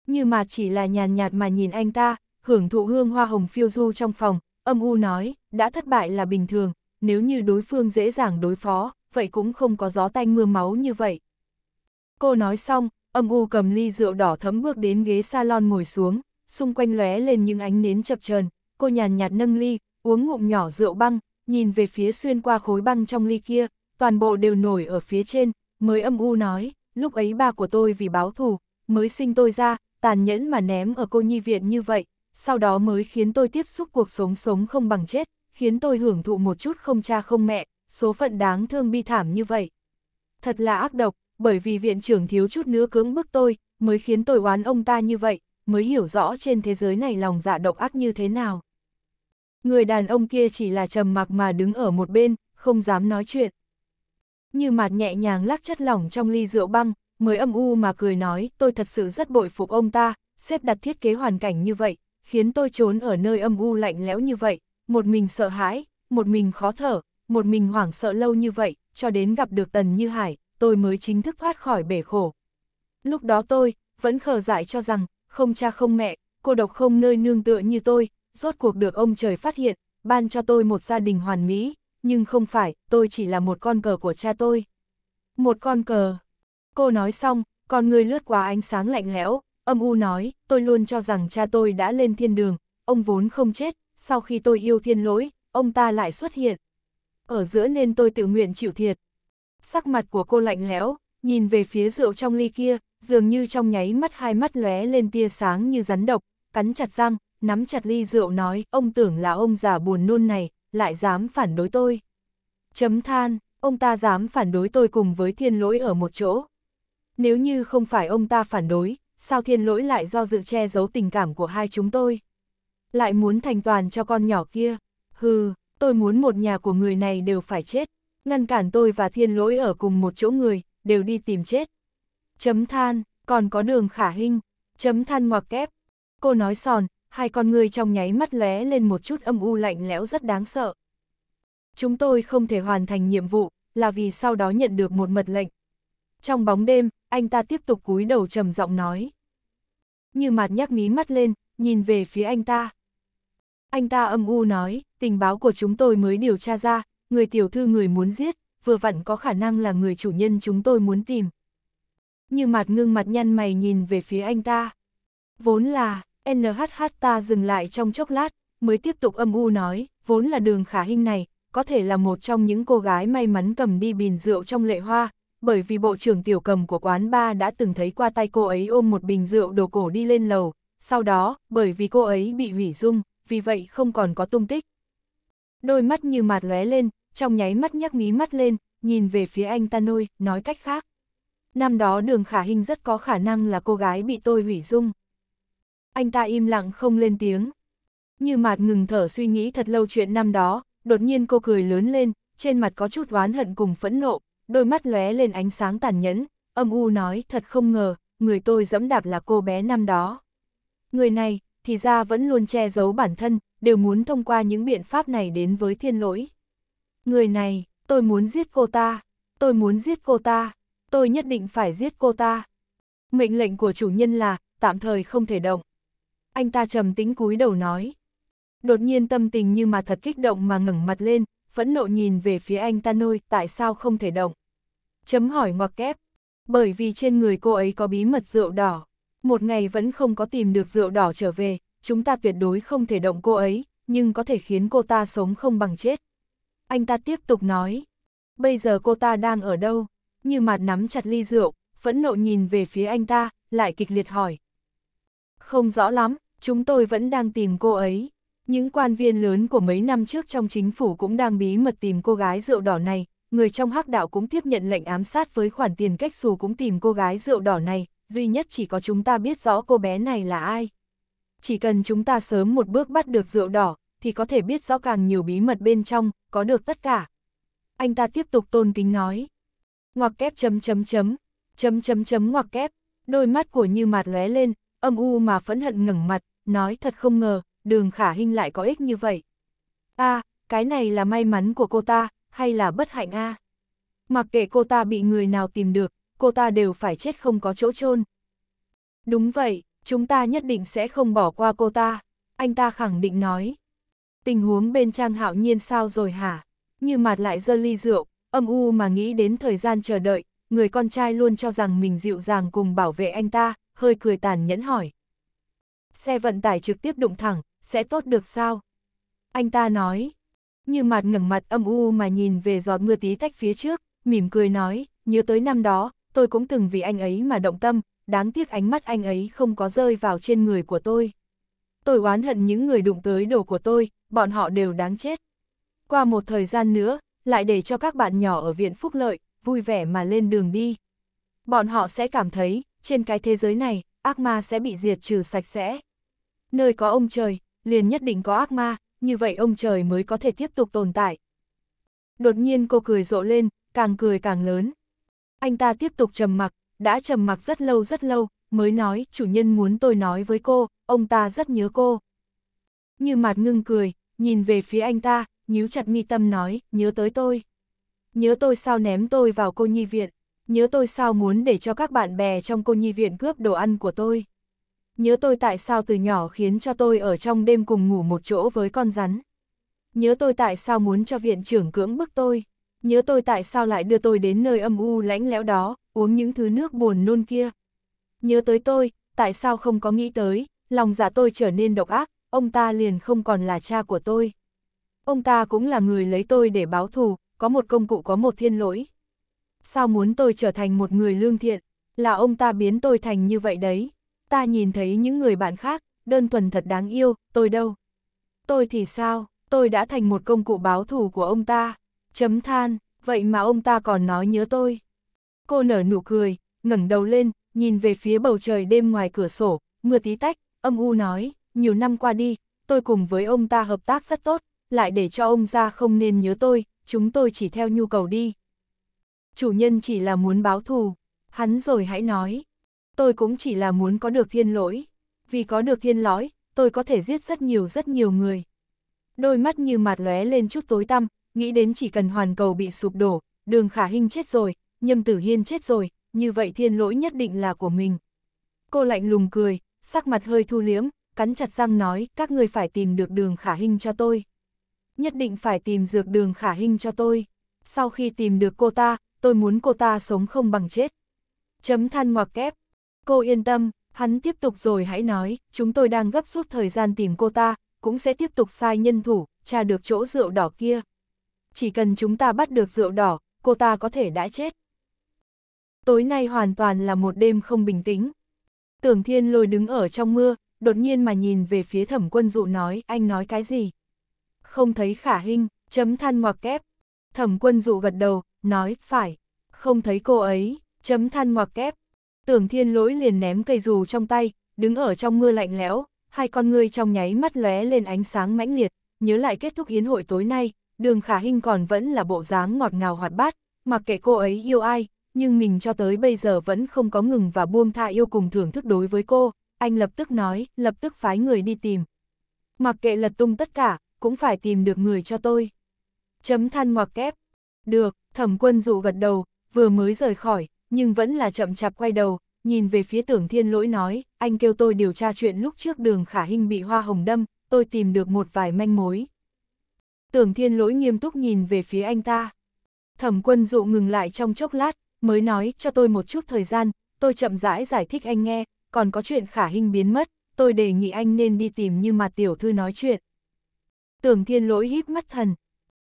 Như mà chỉ là nhàn nhạt mà nhìn anh ta, hưởng thụ hương hoa hồng phiêu du trong phòng, âm u nói, đã thất bại là bình thường, nếu như đối phương dễ dàng đối phó, vậy cũng không có gió tanh mưa máu như vậy. Cô nói xong, âm u cầm ly rượu đỏ thấm bước đến ghế salon ngồi xuống, xung quanh lóe lên những ánh nến chập chờn cô nhàn nhạt nâng ly, uống ngụm nhỏ rượu băng, nhìn về phía xuyên qua khối băng trong ly kia, toàn bộ đều nổi ở phía trên, mới âm u nói, lúc ấy ba của tôi vì báo thù, mới sinh tôi ra, tàn nhẫn mà ném ở cô nhi viện như vậy, sau đó mới khiến tôi tiếp xúc cuộc sống sống không bằng chết, khiến tôi hưởng thụ một chút không cha không mẹ, số phận đáng thương bi thảm như vậy. Thật là ác độc, bởi vì viện trưởng thiếu chút nữa cưỡng bức tôi, mới khiến tôi oán ông ta như vậy, mới hiểu rõ trên thế giới này lòng dạ độc ác như thế nào người đàn ông kia chỉ là trầm mặc mà đứng ở một bên, không dám nói chuyện. Như mạt nhẹ nhàng lắc chất lỏng trong ly rượu băng, mới âm u mà cười nói, tôi thật sự rất bội phục ông ta, xếp đặt thiết kế hoàn cảnh như vậy, khiến tôi trốn ở nơi âm u lạnh lẽo như vậy, một mình sợ hãi, một mình khó thở, một mình hoảng sợ lâu như vậy, cho đến gặp được Tần Như Hải, tôi mới chính thức thoát khỏi bể khổ. Lúc đó tôi, vẫn khờ dại cho rằng, không cha không mẹ, cô độc không nơi nương tựa như tôi, rốt cuộc được ông trời phát hiện, ban cho tôi một gia đình hoàn mỹ, nhưng không phải, tôi chỉ là một con cờ của cha tôi. Một con cờ. Cô nói xong, con người lướt qua ánh sáng lạnh lẽo, âm u nói, tôi luôn cho rằng cha tôi đã lên thiên đường, ông vốn không chết, sau khi tôi yêu thiên lỗi, ông ta lại xuất hiện. Ở giữa nên tôi tự nguyện chịu thiệt. Sắc mặt của cô lạnh lẽo, nhìn về phía rượu trong ly kia, dường như trong nháy mắt hai mắt lóe lên tia sáng như rắn độc, cắn chặt răng, nắm chặt ly rượu nói, ông tưởng là ông già buồn nôn này, lại dám phản đối tôi. Chấm than, ông ta dám phản đối tôi cùng với thiên lỗi ở một chỗ. Nếu như không phải ông ta phản đối, sao thiên lỗi lại do dự che giấu tình cảm của hai chúng tôi? Lại muốn thành toàn cho con nhỏ kia. Hừ, tôi muốn một nhà của người này đều phải chết. Ngăn cản tôi và thiên lỗi ở cùng một chỗ người, đều đi tìm chết. Chấm than, còn có đường khả hình. Chấm than ngoặc kép. Cô nói sòn, hai con người trong nháy mắt lóe lên một chút âm u lạnh lẽo rất đáng sợ. Chúng tôi không thể hoàn thành nhiệm vụ, là vì sau đó nhận được một mật lệnh. Trong bóng đêm, anh ta tiếp tục cúi đầu trầm giọng nói. Như mặt nhắc mí mắt lên, nhìn về phía anh ta. Anh ta âm u nói, tình báo của chúng tôi mới điều tra ra, người tiểu thư người muốn giết, vừa vặn có khả năng là người chủ nhân chúng tôi muốn tìm. Như mặt ngưng mặt nhăn mày nhìn về phía anh ta. Vốn là, NHH ta dừng lại trong chốc lát, mới tiếp tục âm u nói, vốn là đường khả hình này, có thể là một trong những cô gái may mắn cầm đi bình rượu trong lệ hoa, bởi vì bộ trưởng tiểu cầm của quán ba đã từng thấy qua tay cô ấy ôm một bình rượu đồ cổ đi lên lầu, sau đó, bởi vì cô ấy bị hủy dung, vì vậy không còn có tung tích. Đôi mắt như mạt lóe lên, trong nháy mắt nhắc mí mắt lên, nhìn về phía anh ta nôi, nói cách khác. Năm đó đường khả hình rất có khả năng là cô gái bị tôi hủy dung anh ta im lặng không lên tiếng. Như mạt ngừng thở suy nghĩ thật lâu chuyện năm đó, đột nhiên cô cười lớn lên, trên mặt có chút oán hận cùng phẫn nộ, đôi mắt lóe lên ánh sáng tàn nhẫn, âm u nói thật không ngờ, người tôi dẫm đạp là cô bé năm đó. Người này, thì ra vẫn luôn che giấu bản thân, đều muốn thông qua những biện pháp này đến với thiên lỗi. Người này, tôi muốn giết cô ta, tôi muốn giết cô ta, tôi nhất định phải giết cô ta. Mệnh lệnh của chủ nhân là, tạm thời không thể động anh ta trầm tính cúi đầu nói. Đột nhiên tâm tình như mà thật kích động mà ngẩng mặt lên, phẫn nộ nhìn về phía anh ta nôi, tại sao không thể động? Chấm hỏi ngoặc kép, bởi vì trên người cô ấy có bí mật rượu đỏ, một ngày vẫn không có tìm được rượu đỏ trở về, chúng ta tuyệt đối không thể động cô ấy, nhưng có thể khiến cô ta sống không bằng chết. Anh ta tiếp tục nói, bây giờ cô ta đang ở đâu? Như mặt nắm chặt ly rượu, phẫn nộ nhìn về phía anh ta, lại kịch liệt hỏi. Không rõ lắm, Chúng tôi vẫn đang tìm cô ấy. Những quan viên lớn của mấy năm trước trong chính phủ cũng đang bí mật tìm cô gái rượu đỏ này, người trong hắc đạo cũng tiếp nhận lệnh ám sát với khoản tiền cách xù cũng tìm cô gái rượu đỏ này, duy nhất chỉ có chúng ta biết rõ cô bé này là ai. Chỉ cần chúng ta sớm một bước bắt được rượu đỏ, thì có thể biết rõ càng nhiều bí mật bên trong, có được tất cả. Anh ta tiếp tục tôn kính nói. Ngoặc kép chấm chấm chấm, chấm chấm chấm ngoặc kép, đôi mắt của Như Mạt lóe lên, âm u mà phẫn hận ngẩng mặt, nói thật không ngờ, đường khả hình lại có ích như vậy. a à, cái này là may mắn của cô ta, hay là bất hạnh a à? Mặc kệ cô ta bị người nào tìm được, cô ta đều phải chết không có chỗ chôn Đúng vậy, chúng ta nhất định sẽ không bỏ qua cô ta, anh ta khẳng định nói. Tình huống bên Trang Hạo Nhiên sao rồi hả? Như mặt lại dơ ly rượu, âm u mà nghĩ đến thời gian chờ đợi, người con trai luôn cho rằng mình dịu dàng cùng bảo vệ anh ta, hơi cười tàn nhẫn hỏi. Xe vận tải trực tiếp đụng thẳng, sẽ tốt được sao? Anh ta nói, như mặt ngẩng mặt âm u mà nhìn về giọt mưa tí tách phía trước, mỉm cười nói, nhớ tới năm đó, tôi cũng từng vì anh ấy mà động tâm, đáng tiếc ánh mắt anh ấy không có rơi vào trên người của tôi. Tôi oán hận những người đụng tới đồ của tôi, bọn họ đều đáng chết. Qua một thời gian nữa, lại để cho các bạn nhỏ ở viện phúc lợi, vui vẻ mà lên đường đi. Bọn họ sẽ cảm thấy, trên cái thế giới này, ác ma sẽ bị diệt trừ sạch sẽ. Nơi có ông trời, liền nhất định có ác ma, như vậy ông trời mới có thể tiếp tục tồn tại. Đột nhiên cô cười rộ lên, càng cười càng lớn. Anh ta tiếp tục trầm mặc, đã trầm mặc rất lâu rất lâu, mới nói chủ nhân muốn tôi nói với cô, ông ta rất nhớ cô. Như mặt ngưng cười, nhìn về phía anh ta, nhíu chặt mi tâm nói, nhớ tới tôi. Nhớ tôi sao ném tôi vào cô nhi viện. Nhớ tôi sao muốn để cho các bạn bè trong cô nhi viện cướp đồ ăn của tôi. Nhớ tôi tại sao từ nhỏ khiến cho tôi ở trong đêm cùng ngủ một chỗ với con rắn. Nhớ tôi tại sao muốn cho viện trưởng cưỡng bức tôi. Nhớ tôi tại sao lại đưa tôi đến nơi âm u lãnh lẽo đó, uống những thứ nước buồn nôn kia. Nhớ tới tôi, tại sao không có nghĩ tới, lòng dạ tôi trở nên độc ác, ông ta liền không còn là cha của tôi. Ông ta cũng là người lấy tôi để báo thù, có một công cụ có một thiên lỗi sao muốn tôi trở thành một người lương thiện, là ông ta biến tôi thành như vậy đấy. Ta nhìn thấy những người bạn khác, đơn thuần thật đáng yêu, tôi đâu. Tôi thì sao, tôi đã thành một công cụ báo thù của ông ta, chấm than, vậy mà ông ta còn nói nhớ tôi. Cô nở nụ cười, ngẩng đầu lên, nhìn về phía bầu trời đêm ngoài cửa sổ, mưa tí tách, âm u nói, nhiều năm qua đi, tôi cùng với ông ta hợp tác rất tốt, lại để cho ông ra không nên nhớ tôi, chúng tôi chỉ theo nhu cầu đi, chủ nhân chỉ là muốn báo thù, hắn rồi hãy nói. Tôi cũng chỉ là muốn có được thiên lỗi, vì có được thiên lõi, tôi có thể giết rất nhiều rất nhiều người. Đôi mắt như mạt lóe lên chút tối tăm, nghĩ đến chỉ cần hoàn cầu bị sụp đổ, đường khả hình chết rồi, nhâm tử hiên chết rồi, như vậy thiên lỗi nhất định là của mình. Cô lạnh lùng cười, sắc mặt hơi thu liếm, cắn chặt răng nói các người phải tìm được đường khả hình cho tôi. Nhất định phải tìm dược đường khả hình cho tôi. Sau khi tìm được cô ta, tôi muốn cô ta sống không bằng chết. Chấm than ngoặc kép. Cô yên tâm, hắn tiếp tục rồi hãy nói, chúng tôi đang gấp rút thời gian tìm cô ta, cũng sẽ tiếp tục sai nhân thủ, tra được chỗ rượu đỏ kia. Chỉ cần chúng ta bắt được rượu đỏ, cô ta có thể đã chết. Tối nay hoàn toàn là một đêm không bình tĩnh. Tưởng thiên lôi đứng ở trong mưa, đột nhiên mà nhìn về phía thẩm quân dụ nói, anh nói cái gì? Không thấy khả hình, chấm than ngoặc kép. Thẩm quân dụ gật đầu, nói, phải, không thấy cô ấy, chấm than ngoặc kép. Tưởng thiên lỗi liền ném cây dù trong tay, đứng ở trong mưa lạnh lẽo, hai con ngươi trong nháy mắt lóe lên ánh sáng mãnh liệt, nhớ lại kết thúc hiến hội tối nay, đường khả hình còn vẫn là bộ dáng ngọt ngào hoạt bát, mặc kệ cô ấy yêu ai, nhưng mình cho tới bây giờ vẫn không có ngừng và buông tha yêu cùng thưởng thức đối với cô, anh lập tức nói, lập tức phái người đi tìm. Mặc kệ lật tung tất cả, cũng phải tìm được người cho tôi. Chấm than ngoặc kép, được, thẩm quân dụ gật đầu, vừa mới rời khỏi, nhưng vẫn là chậm chạp quay đầu, nhìn về phía tưởng thiên lỗi nói, anh kêu tôi điều tra chuyện lúc trước đường khả hình bị hoa hồng đâm, tôi tìm được một vài manh mối. Tưởng thiên lỗi nghiêm túc nhìn về phía anh ta. Thẩm quân dụ ngừng lại trong chốc lát, mới nói cho tôi một chút thời gian, tôi chậm rãi giải thích anh nghe, còn có chuyện khả hình biến mất, tôi đề nghị anh nên đi tìm như mà tiểu thư nói chuyện. Tưởng thiên lỗi híp mắt thần,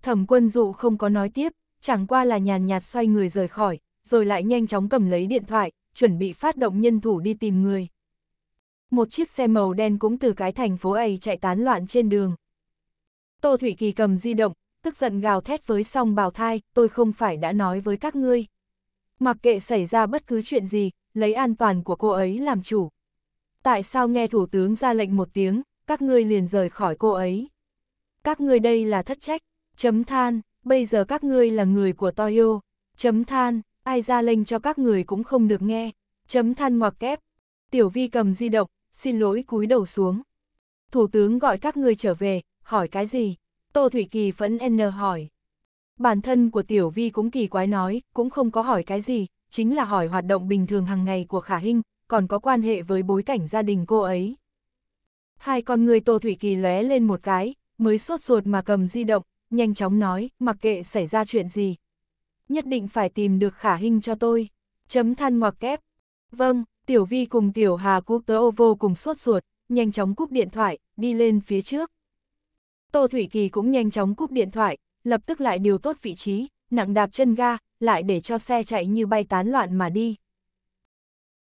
Thẩm quân dụ không có nói tiếp, chẳng qua là nhàn nhạt xoay người rời khỏi, rồi lại nhanh chóng cầm lấy điện thoại, chuẩn bị phát động nhân thủ đi tìm người. Một chiếc xe màu đen cũng từ cái thành phố ấy chạy tán loạn trên đường. Tô Thủy Kỳ cầm di động, tức giận gào thét với song bào thai, tôi không phải đã nói với các ngươi. Mặc kệ xảy ra bất cứ chuyện gì, lấy an toàn của cô ấy làm chủ. Tại sao nghe thủ tướng ra lệnh một tiếng, các ngươi liền rời khỏi cô ấy? Các ngươi đây là thất trách, Chấm than, bây giờ các ngươi là người của Toyo. Chấm than, ai ra lệnh cho các người cũng không được nghe. Chấm than ngoặc kép. Tiểu vi cầm di động, xin lỗi cúi đầu xuống. Thủ tướng gọi các ngươi trở về, hỏi cái gì? Tô Thủy Kỳ phẫn N hỏi. Bản thân của Tiểu Vi cũng kỳ quái nói, cũng không có hỏi cái gì, chính là hỏi hoạt động bình thường hàng ngày của Khả Hinh, còn có quan hệ với bối cảnh gia đình cô ấy. Hai con người Tô Thủy Kỳ lóe lên một cái, mới sốt ruột mà cầm di động, nhanh chóng nói, mặc kệ xảy ra chuyện gì. Nhất định phải tìm được khả hình cho tôi. Chấm than ngoặc kép. Vâng, Tiểu Vi cùng Tiểu Hà cúp tớ ô vô cùng suốt ruột, nhanh chóng cúp điện thoại, đi lên phía trước. Tô Thủy Kỳ cũng nhanh chóng cúp điện thoại, lập tức lại điều tốt vị trí, nặng đạp chân ga, lại để cho xe chạy như bay tán loạn mà đi.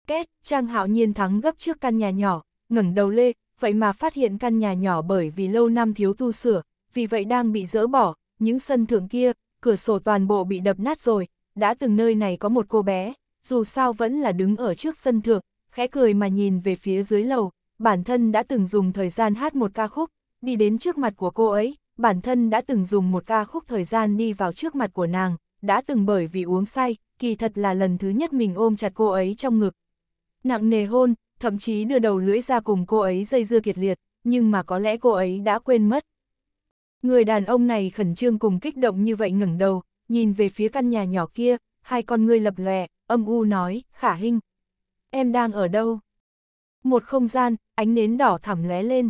Kết, Trang Hạo Nhiên thắng gấp trước căn nhà nhỏ, ngẩng đầu lê, vậy mà phát hiện căn nhà nhỏ bởi vì lâu năm thiếu tu sửa, vì vậy đang bị dỡ bỏ, những sân thượng kia, cửa sổ toàn bộ bị đập nát rồi, đã từng nơi này có một cô bé, dù sao vẫn là đứng ở trước sân thượng, khẽ cười mà nhìn về phía dưới lầu, bản thân đã từng dùng thời gian hát một ca khúc, đi đến trước mặt của cô ấy, bản thân đã từng dùng một ca khúc thời gian đi vào trước mặt của nàng, đã từng bởi vì uống say, kỳ thật là lần thứ nhất mình ôm chặt cô ấy trong ngực. Nặng nề hôn, thậm chí đưa đầu lưỡi ra cùng cô ấy dây dưa kiệt liệt, nhưng mà có lẽ cô ấy đã quên mất, Người đàn ông này khẩn trương cùng kích động như vậy ngẩng đầu, nhìn về phía căn nhà nhỏ kia, hai con ngươi lập lòe, âm u nói, khả hình. Em đang ở đâu? Một không gian, ánh nến đỏ thẳm lóe lên.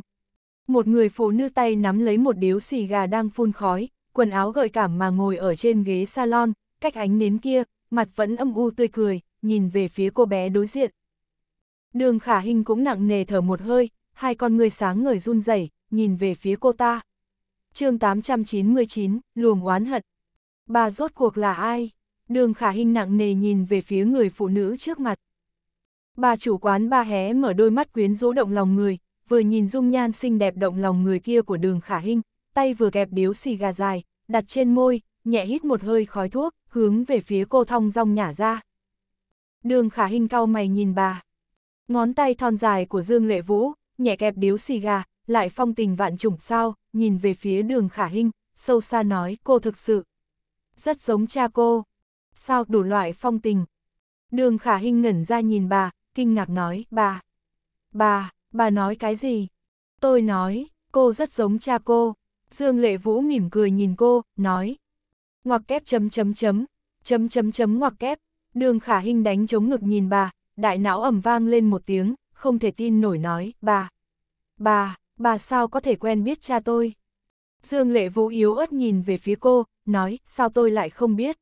Một người phụ nữ tay nắm lấy một điếu xì gà đang phun khói, quần áo gợi cảm mà ngồi ở trên ghế salon, cách ánh nến kia, mặt vẫn âm u tươi cười, nhìn về phía cô bé đối diện. Đường khả hình cũng nặng nề thở một hơi, hai con người sáng ngời run rẩy nhìn về phía cô ta chương 899, luồng oán hận. Bà rốt cuộc là ai? Đường khả hình nặng nề nhìn về phía người phụ nữ trước mặt. Bà chủ quán ba hé mở đôi mắt quyến rũ động lòng người, vừa nhìn dung nhan xinh đẹp động lòng người kia của đường khả hình, tay vừa kẹp điếu xì gà dài, đặt trên môi, nhẹ hít một hơi khói thuốc, hướng về phía cô thong rong nhả ra. Đường khả hình cau mày nhìn bà. Ngón tay thon dài của Dương Lệ Vũ, nhẹ kẹp điếu xì gà, lại phong tình vạn trùng sao, nhìn về phía đường khả hinh, sâu xa nói cô thực sự. Rất giống cha cô. Sao đủ loại phong tình. Đường khả hinh ngẩn ra nhìn bà, kinh ngạc nói, bà. Bà, bà nói cái gì? Tôi nói, cô rất giống cha cô. Dương Lệ Vũ mỉm cười nhìn cô, nói. Ngoặc kép chấm chấm chấm, chấm chấm chấm ngoặc kép. Đường khả hinh đánh chống ngực nhìn bà, đại não ẩm vang lên một tiếng, không thể tin nổi nói, bà. Bà, bà sao có thể quen biết cha tôi? Dương Lệ Vũ yếu ớt nhìn về phía cô, nói, sao tôi lại không biết?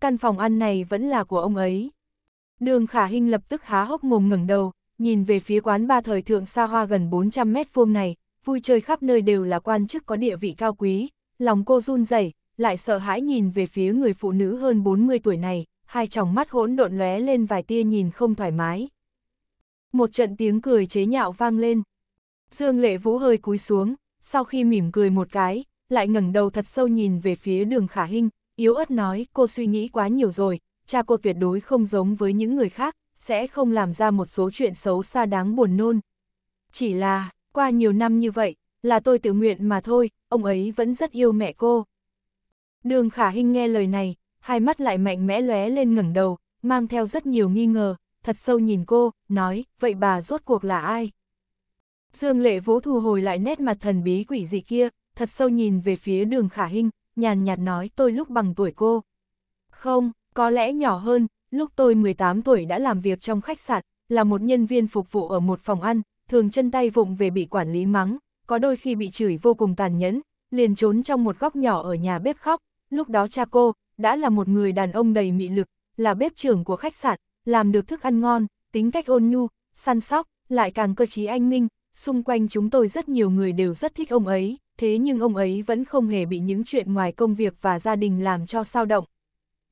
Căn phòng ăn này vẫn là của ông ấy. Đường Khả Hinh lập tức há hốc mồm ngẩng đầu, nhìn về phía quán ba thời thượng xa hoa gần 400 mét vuông này, vui chơi khắp nơi đều là quan chức có địa vị cao quý, lòng cô run rẩy, lại sợ hãi nhìn về phía người phụ nữ hơn 40 tuổi này, hai tròng mắt hỗn độn lóe lên vài tia nhìn không thoải mái. Một trận tiếng cười chế nhạo vang lên, Dương Lệ Vũ hơi cúi xuống, sau khi mỉm cười một cái, lại ngẩng đầu thật sâu nhìn về phía đường khả hinh, yếu ớt nói cô suy nghĩ quá nhiều rồi, cha cô tuyệt đối không giống với những người khác, sẽ không làm ra một số chuyện xấu xa đáng buồn nôn. Chỉ là, qua nhiều năm như vậy, là tôi tự nguyện mà thôi, ông ấy vẫn rất yêu mẹ cô. Đường khả hinh nghe lời này, hai mắt lại mạnh mẽ lóe lên ngẩng đầu, mang theo rất nhiều nghi ngờ, thật sâu nhìn cô, nói, vậy bà rốt cuộc là ai? Dương Lệ Vũ thu hồi lại nét mặt thần bí quỷ dị kia, thật sâu nhìn về phía đường khả hình, nhàn nhạt nói tôi lúc bằng tuổi cô. Không, có lẽ nhỏ hơn, lúc tôi 18 tuổi đã làm việc trong khách sạn, là một nhân viên phục vụ ở một phòng ăn, thường chân tay vụng về bị quản lý mắng, có đôi khi bị chửi vô cùng tàn nhẫn, liền trốn trong một góc nhỏ ở nhà bếp khóc, lúc đó cha cô, đã là một người đàn ông đầy mị lực, là bếp trưởng của khách sạn, làm được thức ăn ngon, tính cách ôn nhu, săn sóc, lại càng cơ trí anh minh, xung quanh chúng tôi rất nhiều người đều rất thích ông ấy, thế nhưng ông ấy vẫn không hề bị những chuyện ngoài công việc và gia đình làm cho sao động.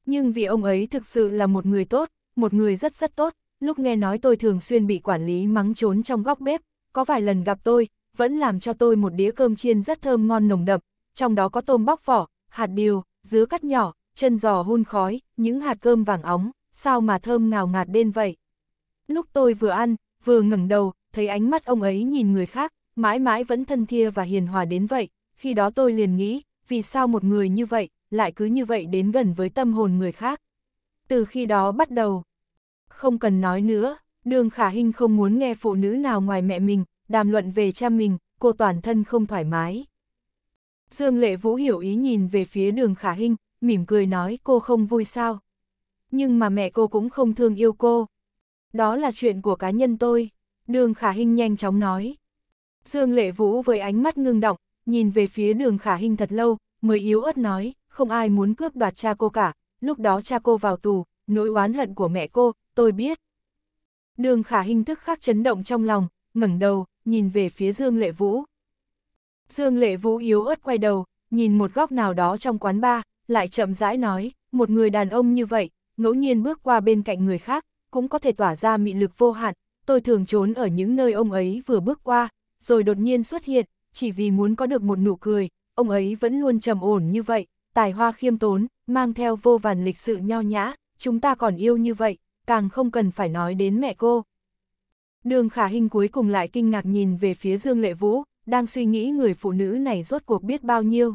Nhưng vì ông ấy thực sự là một người tốt, một người rất rất tốt, lúc nghe nói tôi thường xuyên bị quản lý mắng trốn trong góc bếp, có vài lần gặp tôi, vẫn làm cho tôi một đĩa cơm chiên rất thơm ngon nồng đậm, trong đó có tôm bóc vỏ, hạt điều, dứa cắt nhỏ, chân giò hun khói, những hạt cơm vàng óng, sao mà thơm ngào ngạt đến vậy. Lúc tôi vừa ăn, vừa ngẩng đầu, thấy ánh mắt ông ấy nhìn người khác, mãi mãi vẫn thân thia và hiền hòa đến vậy, khi đó tôi liền nghĩ, vì sao một người như vậy, lại cứ như vậy đến gần với tâm hồn người khác. Từ khi đó bắt đầu, không cần nói nữa, đường khả hình không muốn nghe phụ nữ nào ngoài mẹ mình, đàm luận về cha mình, cô toàn thân không thoải mái. Dương Lệ Vũ hiểu ý nhìn về phía đường khả hình, mỉm cười nói cô không vui sao. Nhưng mà mẹ cô cũng không thương yêu cô. Đó là chuyện của cá nhân tôi đường khả hình nhanh chóng nói. Dương Lệ Vũ với ánh mắt ngưng động, nhìn về phía đường khả hình thật lâu, mới yếu ớt nói, không ai muốn cướp đoạt cha cô cả, lúc đó cha cô vào tù, nỗi oán hận của mẹ cô, tôi biết. Đường khả hình thức khắc chấn động trong lòng, ngẩng đầu, nhìn về phía Dương Lệ Vũ. Dương Lệ Vũ yếu ớt quay đầu, nhìn một góc nào đó trong quán bar, lại chậm rãi nói, một người đàn ông như vậy, ngẫu nhiên bước qua bên cạnh người khác, cũng có thể tỏa ra mị lực vô hạn, tôi thường trốn ở những nơi ông ấy vừa bước qua, rồi đột nhiên xuất hiện, chỉ vì muốn có được một nụ cười, ông ấy vẫn luôn trầm ổn như vậy, tài hoa khiêm tốn, mang theo vô vàn lịch sự nho nhã, chúng ta còn yêu như vậy, càng không cần phải nói đến mẹ cô. Đường khả hình cuối cùng lại kinh ngạc nhìn về phía Dương Lệ Vũ, đang suy nghĩ người phụ nữ này rốt cuộc biết bao nhiêu.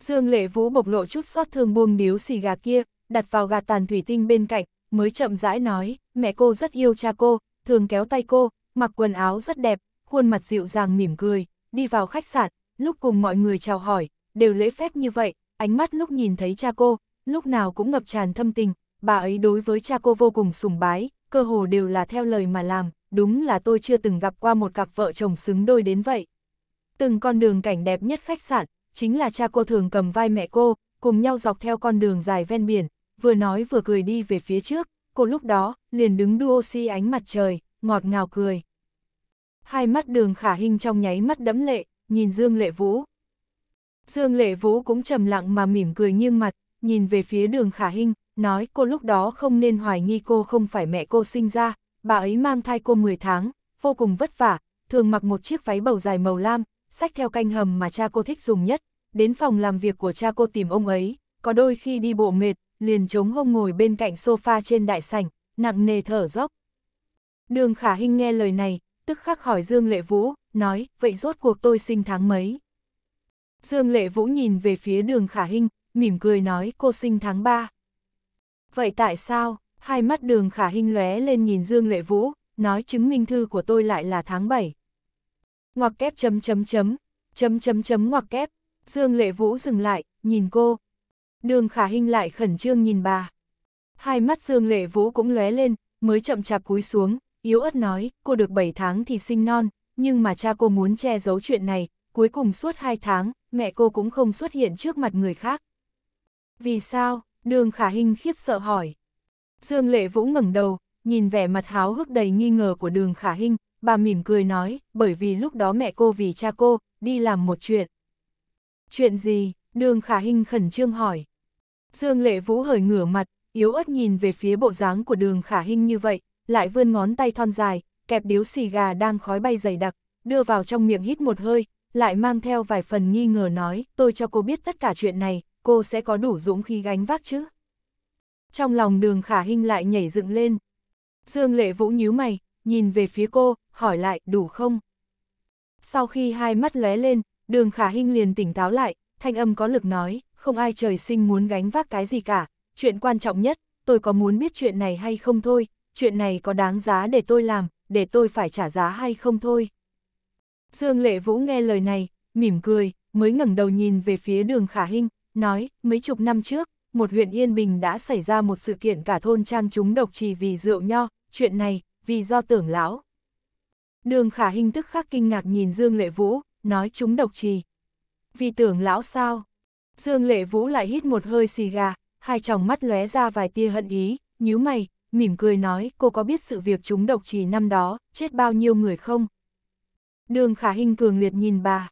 Dương Lệ Vũ bộc lộ chút xót thương buông điếu xì gà kia, đặt vào gạt tàn thủy tinh bên cạnh, mới chậm rãi nói, mẹ cô rất yêu cha cô, thường kéo tay cô, mặc quần áo rất đẹp, khuôn mặt dịu dàng mỉm cười, đi vào khách sạn, lúc cùng mọi người chào hỏi, đều lễ phép như vậy, ánh mắt lúc nhìn thấy cha cô, lúc nào cũng ngập tràn thâm tình, bà ấy đối với cha cô vô cùng sùng bái, cơ hồ đều là theo lời mà làm, đúng là tôi chưa từng gặp qua một cặp vợ chồng xứng đôi đến vậy. Từng con đường cảnh đẹp nhất khách sạn, chính là cha cô thường cầm vai mẹ cô, cùng nhau dọc theo con đường dài ven biển, vừa nói vừa cười đi về phía trước, cô lúc đó liền đứng đua oxy ánh mặt trời, ngọt ngào cười. Hai mắt đường khả hình trong nháy mắt đẫm lệ, nhìn Dương Lệ Vũ. Dương Lệ Vũ cũng trầm lặng mà mỉm cười nghiêng mặt, nhìn về phía đường khả hình, nói cô lúc đó không nên hoài nghi cô không phải mẹ cô sinh ra, bà ấy mang thai cô 10 tháng, vô cùng vất vả, thường mặc một chiếc váy bầu dài màu lam, sách theo canh hầm mà cha cô thích dùng nhất, đến phòng làm việc của cha cô tìm ông ấy, có đôi khi đi bộ mệt, liền chống hông ngồi bên cạnh sofa trên đại sảnh, nặng nề thở dốc. Đường Khả Hinh nghe lời này, tức khắc hỏi Dương Lệ Vũ, nói, vậy rốt cuộc tôi sinh tháng mấy? Dương Lệ Vũ nhìn về phía đường Khả Hinh, mỉm cười nói cô sinh tháng 3. Vậy tại sao? Hai mắt đường Khả Hinh lóe lên nhìn Dương Lệ Vũ, nói chứng minh thư của tôi lại là tháng 7. Ngoặc kép chấm chấm chấm, chấm chấm chấm ngoặc kép, Dương Lệ Vũ dừng lại, nhìn cô, Đường khả hình lại khẩn trương nhìn bà. Hai mắt Dương Lệ Vũ cũng lóe lên, mới chậm chạp cúi xuống, yếu ớt nói, cô được 7 tháng thì sinh non, nhưng mà cha cô muốn che giấu chuyện này, cuối cùng suốt 2 tháng, mẹ cô cũng không xuất hiện trước mặt người khác. Vì sao? Đường khả hình khiếp sợ hỏi. Dương Lệ Vũ ngẩng đầu, nhìn vẻ mặt háo hức đầy nghi ngờ của đường khả hình, bà mỉm cười nói, bởi vì lúc đó mẹ cô vì cha cô, đi làm một chuyện. Chuyện gì? Đường khả Hinh khẩn trương hỏi. Dương lệ vũ hởi ngửa mặt, yếu ớt nhìn về phía bộ dáng của đường khả Hinh như vậy, lại vươn ngón tay thon dài, kẹp điếu xì gà đang khói bay dày đặc, đưa vào trong miệng hít một hơi, lại mang theo vài phần nghi ngờ nói, tôi cho cô biết tất cả chuyện này, cô sẽ có đủ dũng khí gánh vác chứ. Trong lòng đường khả Hinh lại nhảy dựng lên. Dương lệ vũ nhíu mày, nhìn về phía cô, hỏi lại, đủ không? Sau khi hai mắt lóe lên, đường khả Hinh liền tỉnh táo lại, thanh âm có lực nói, không ai trời sinh muốn gánh vác cái gì cả, chuyện quan trọng nhất, tôi có muốn biết chuyện này hay không thôi, chuyện này có đáng giá để tôi làm, để tôi phải trả giá hay không thôi. Dương Lệ Vũ nghe lời này, mỉm cười, mới ngẩng đầu nhìn về phía đường Khả Hinh, nói, mấy chục năm trước, một huyện Yên Bình đã xảy ra một sự kiện cả thôn trang chúng độc trì vì rượu nho, chuyện này, vì do tưởng lão. Đường Khả Hinh tức khắc kinh ngạc nhìn Dương Lệ Vũ, nói chúng độc trì vì tưởng lão sao. Dương Lệ Vũ lại hít một hơi xì gà, hai tròng mắt lóe ra vài tia hận ý, nhíu mày, mỉm cười nói cô có biết sự việc chúng độc trì năm đó, chết bao nhiêu người không? Đường khả hình cường liệt nhìn bà.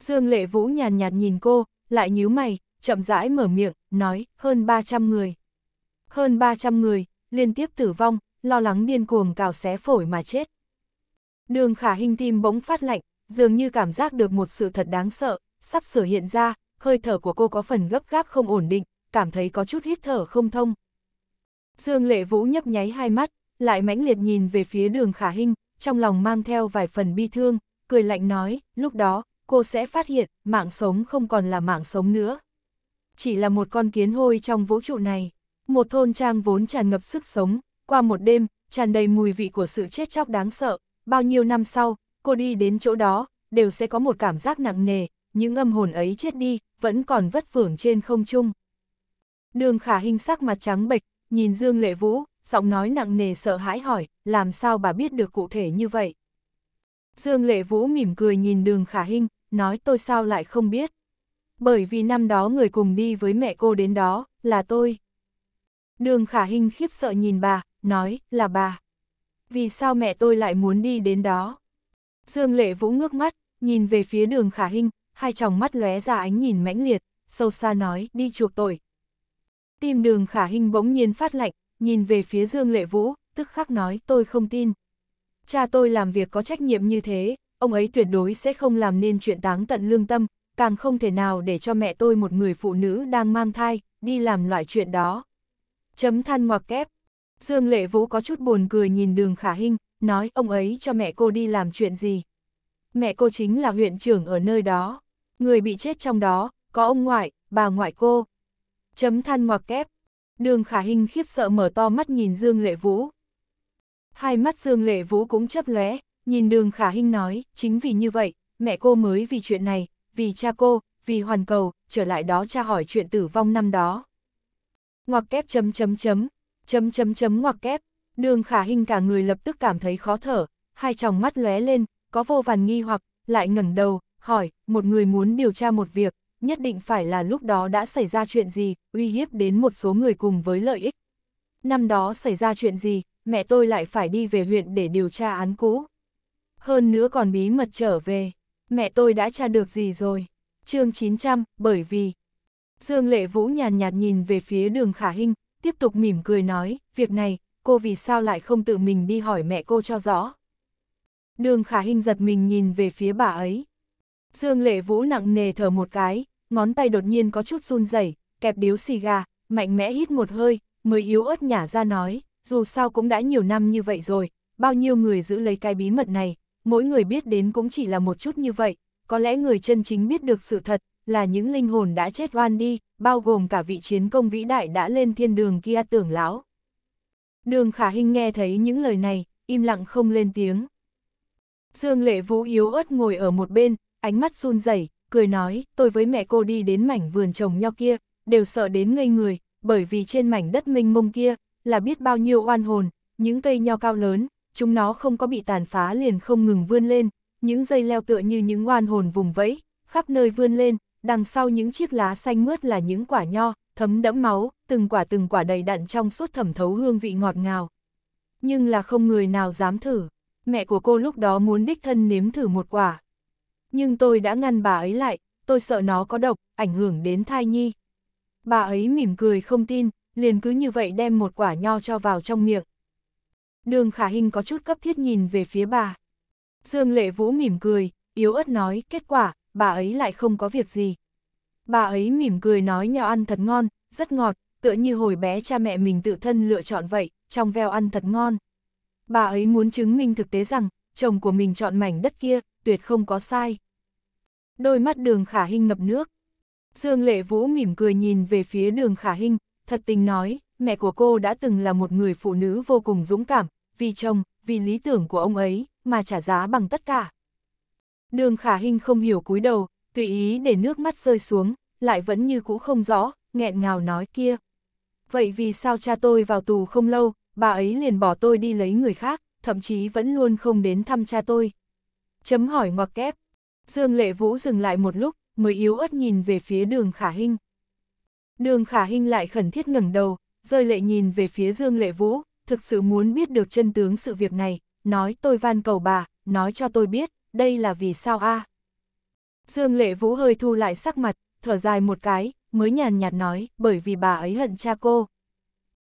Dương Lệ Vũ nhàn nhạt nhìn cô, lại nhíu mày, chậm rãi mở miệng, nói, hơn 300 người. Hơn 300 người, liên tiếp tử vong, lo lắng điên cuồng cào xé phổi mà chết. Đường khả hình tim bỗng phát lạnh, dường như cảm giác được một sự thật đáng sợ, sắp sửa hiện ra, hơi thở của cô có phần gấp gáp không ổn định, cảm thấy có chút hít thở không thông. Dương Lệ Vũ nhấp nháy hai mắt, lại mãnh liệt nhìn về phía đường khả hình, trong lòng mang theo vài phần bi thương, cười lạnh nói, lúc đó, cô sẽ phát hiện, mạng sống không còn là mạng sống nữa. Chỉ là một con kiến hôi trong vũ trụ này, một thôn trang vốn tràn ngập sức sống, qua một đêm, tràn đầy mùi vị của sự chết chóc đáng sợ, bao nhiêu năm sau, cô đi đến chỗ đó, đều sẽ có một cảm giác nặng nề, những âm hồn ấy chết đi, vẫn còn vất vưởng trên không trung. Đường khả hình sắc mặt trắng bệch, nhìn Dương Lệ Vũ, giọng nói nặng nề sợ hãi hỏi, làm sao bà biết được cụ thể như vậy? Dương Lệ Vũ mỉm cười nhìn đường khả hình, nói tôi sao lại không biết? Bởi vì năm đó người cùng đi với mẹ cô đến đó, là tôi. Đường khả hình khiếp sợ nhìn bà, nói, là bà. Vì sao mẹ tôi lại muốn đi đến đó? Dương Lệ Vũ ngước mắt, nhìn về phía đường khả hình, hai tròng mắt lóe ra ánh nhìn mãnh liệt, sâu xa nói, đi chuộc tội. Tim đường khả hình bỗng nhiên phát lạnh, nhìn về phía Dương Lệ Vũ, tức khắc nói, tôi không tin. Cha tôi làm việc có trách nhiệm như thế, ông ấy tuyệt đối sẽ không làm nên chuyện táng tận lương tâm, càng không thể nào để cho mẹ tôi một người phụ nữ đang mang thai, đi làm loại chuyện đó. Chấm than ngoặc kép. Dương Lệ Vũ có chút buồn cười nhìn đường khả hình, nói ông ấy cho mẹ cô đi làm chuyện gì. Mẹ cô chính là huyện trưởng ở nơi đó người bị chết trong đó, có ông ngoại, bà ngoại cô. Chấm than ngoặc kép. Đường khả hình khiếp sợ mở to mắt nhìn Dương Lệ Vũ. Hai mắt Dương Lệ Vũ cũng chấp lóe, nhìn đường khả hình nói, chính vì như vậy, mẹ cô mới vì chuyện này, vì cha cô, vì hoàn cầu, trở lại đó cha hỏi chuyện tử vong năm đó. Ngoặc kép chấm chấm chấm, chấm chấm chấm ngoặc kép, đường khả hình cả người lập tức cảm thấy khó thở, hai tròng mắt lóe lên, có vô vàn nghi hoặc, lại ngẩng đầu, hỏi, một người muốn điều tra một việc, nhất định phải là lúc đó đã xảy ra chuyện gì, uy hiếp đến một số người cùng với lợi ích. Năm đó xảy ra chuyện gì, mẹ tôi lại phải đi về huyện để điều tra án cũ. Hơn nữa còn bí mật trở về, mẹ tôi đã tra được gì rồi. chương 900, bởi vì... Dương Lệ Vũ nhàn nhạt nhìn về phía đường Khả Hinh, tiếp tục mỉm cười nói, việc này, cô vì sao lại không tự mình đi hỏi mẹ cô cho rõ. Đường Khả Hinh giật mình nhìn về phía bà ấy, Dương Lệ Vũ nặng nề thở một cái, ngón tay đột nhiên có chút run rẩy, kẹp điếu xì gà, mạnh mẽ hít một hơi, mới yếu ớt nhả ra nói, dù sao cũng đã nhiều năm như vậy rồi, bao nhiêu người giữ lấy cái bí mật này, mỗi người biết đến cũng chỉ là một chút như vậy, có lẽ người chân chính biết được sự thật, là những linh hồn đã chết oan đi, bao gồm cả vị chiến công vĩ đại đã lên thiên đường kia tưởng lão. Đường khả Hinh nghe thấy những lời này, im lặng không lên tiếng. Dương lệ vũ yếu ớt ngồi ở một bên, ánh mắt run rẩy, cười nói, tôi với mẹ cô đi đến mảnh vườn trồng nho kia, đều sợ đến ngây người, bởi vì trên mảnh đất mênh mông kia, là biết bao nhiêu oan hồn, những cây nho cao lớn, chúng nó không có bị tàn phá liền không ngừng vươn lên, những dây leo tựa như những oan hồn vùng vẫy, khắp nơi vươn lên, đằng sau những chiếc lá xanh mướt là những quả nho, thấm đẫm máu, từng quả từng quả đầy đặn trong suốt thẩm thấu hương vị ngọt ngào. Nhưng là không người nào dám thử, mẹ của cô lúc đó muốn đích thân nếm thử một quả, nhưng tôi đã ngăn bà ấy lại, tôi sợ nó có độc, ảnh hưởng đến thai nhi. Bà ấy mỉm cười không tin, liền cứ như vậy đem một quả nho cho vào trong miệng. Đường khả hình có chút cấp thiết nhìn về phía bà. Dương lệ vũ mỉm cười, yếu ớt nói, kết quả, bà ấy lại không có việc gì. Bà ấy mỉm cười nói nhau ăn thật ngon, rất ngọt, tựa như hồi bé cha mẹ mình tự thân lựa chọn vậy, trong veo ăn thật ngon. Bà ấy muốn chứng minh thực tế rằng, chồng của mình chọn mảnh đất kia, tuyệt không có sai. Đôi mắt đường khả hình ngập nước. Dương Lệ Vũ mỉm cười nhìn về phía đường khả hình thật tình nói, mẹ của cô đã từng là một người phụ nữ vô cùng dũng cảm, vì chồng, vì lý tưởng của ông ấy, mà trả giá bằng tất cả. Đường khả hình không hiểu cúi đầu, tùy ý để nước mắt rơi xuống, lại vẫn như cũ không rõ, nghẹn ngào nói kia. Vậy vì sao cha tôi vào tù không lâu, bà ấy liền bỏ tôi đi lấy người khác? thậm chí vẫn luôn không đến thăm cha tôi. Chấm hỏi ngoặc kép. Dương Lệ Vũ dừng lại một lúc, mới yếu ớt nhìn về phía đường khả hinh. Đường khả hinh lại khẩn thiết ngẩng đầu, rơi lệ nhìn về phía Dương Lệ Vũ, thực sự muốn biết được chân tướng sự việc này, nói tôi van cầu bà, nói cho tôi biết, đây là vì sao a Dương Lệ Vũ hơi thu lại sắc mặt, thở dài một cái, mới nhàn nhạt nói, bởi vì bà ấy hận cha cô.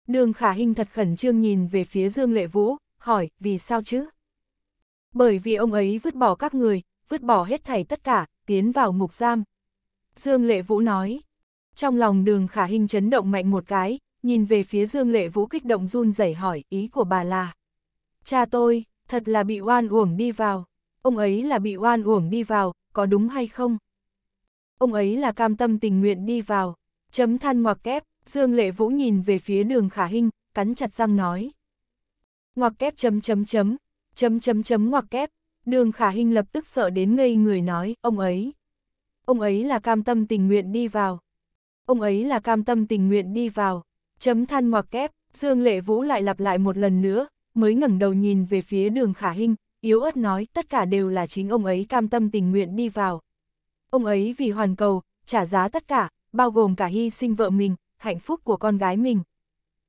Đường khả Hinh thật khẩn trương nhìn về phía Dương Lệ Vũ, hỏi, vì sao chứ? Bởi vì ông ấy vứt bỏ các người, vứt bỏ hết thảy tất cả, tiến vào ngục giam. Dương Lệ Vũ nói, trong lòng đường khả hình chấn động mạnh một cái, nhìn về phía Dương Lệ Vũ kích động run rẩy hỏi ý của bà là. Cha tôi, thật là bị oan uổng đi vào, ông ấy là bị oan uổng đi vào, có đúng hay không? Ông ấy là cam tâm tình nguyện đi vào, chấm than ngoặc kép, Dương Lệ Vũ nhìn về phía đường khả hình, cắn chặt răng nói ngoặc kép chấm chấm chấm, chấm chấm chấm ngoặc kép, đường khả hình lập tức sợ đến ngây người nói, ông ấy. Ông ấy là cam tâm tình nguyện đi vào. Ông ấy là cam tâm tình nguyện đi vào, chấm than ngoặc kép, Dương Lệ Vũ lại lặp lại một lần nữa, mới ngẩng đầu nhìn về phía đường khả hình, yếu ớt nói tất cả đều là chính ông ấy cam tâm tình nguyện đi vào. Ông ấy vì hoàn cầu, trả giá tất cả, bao gồm cả hy sinh vợ mình, hạnh phúc của con gái mình.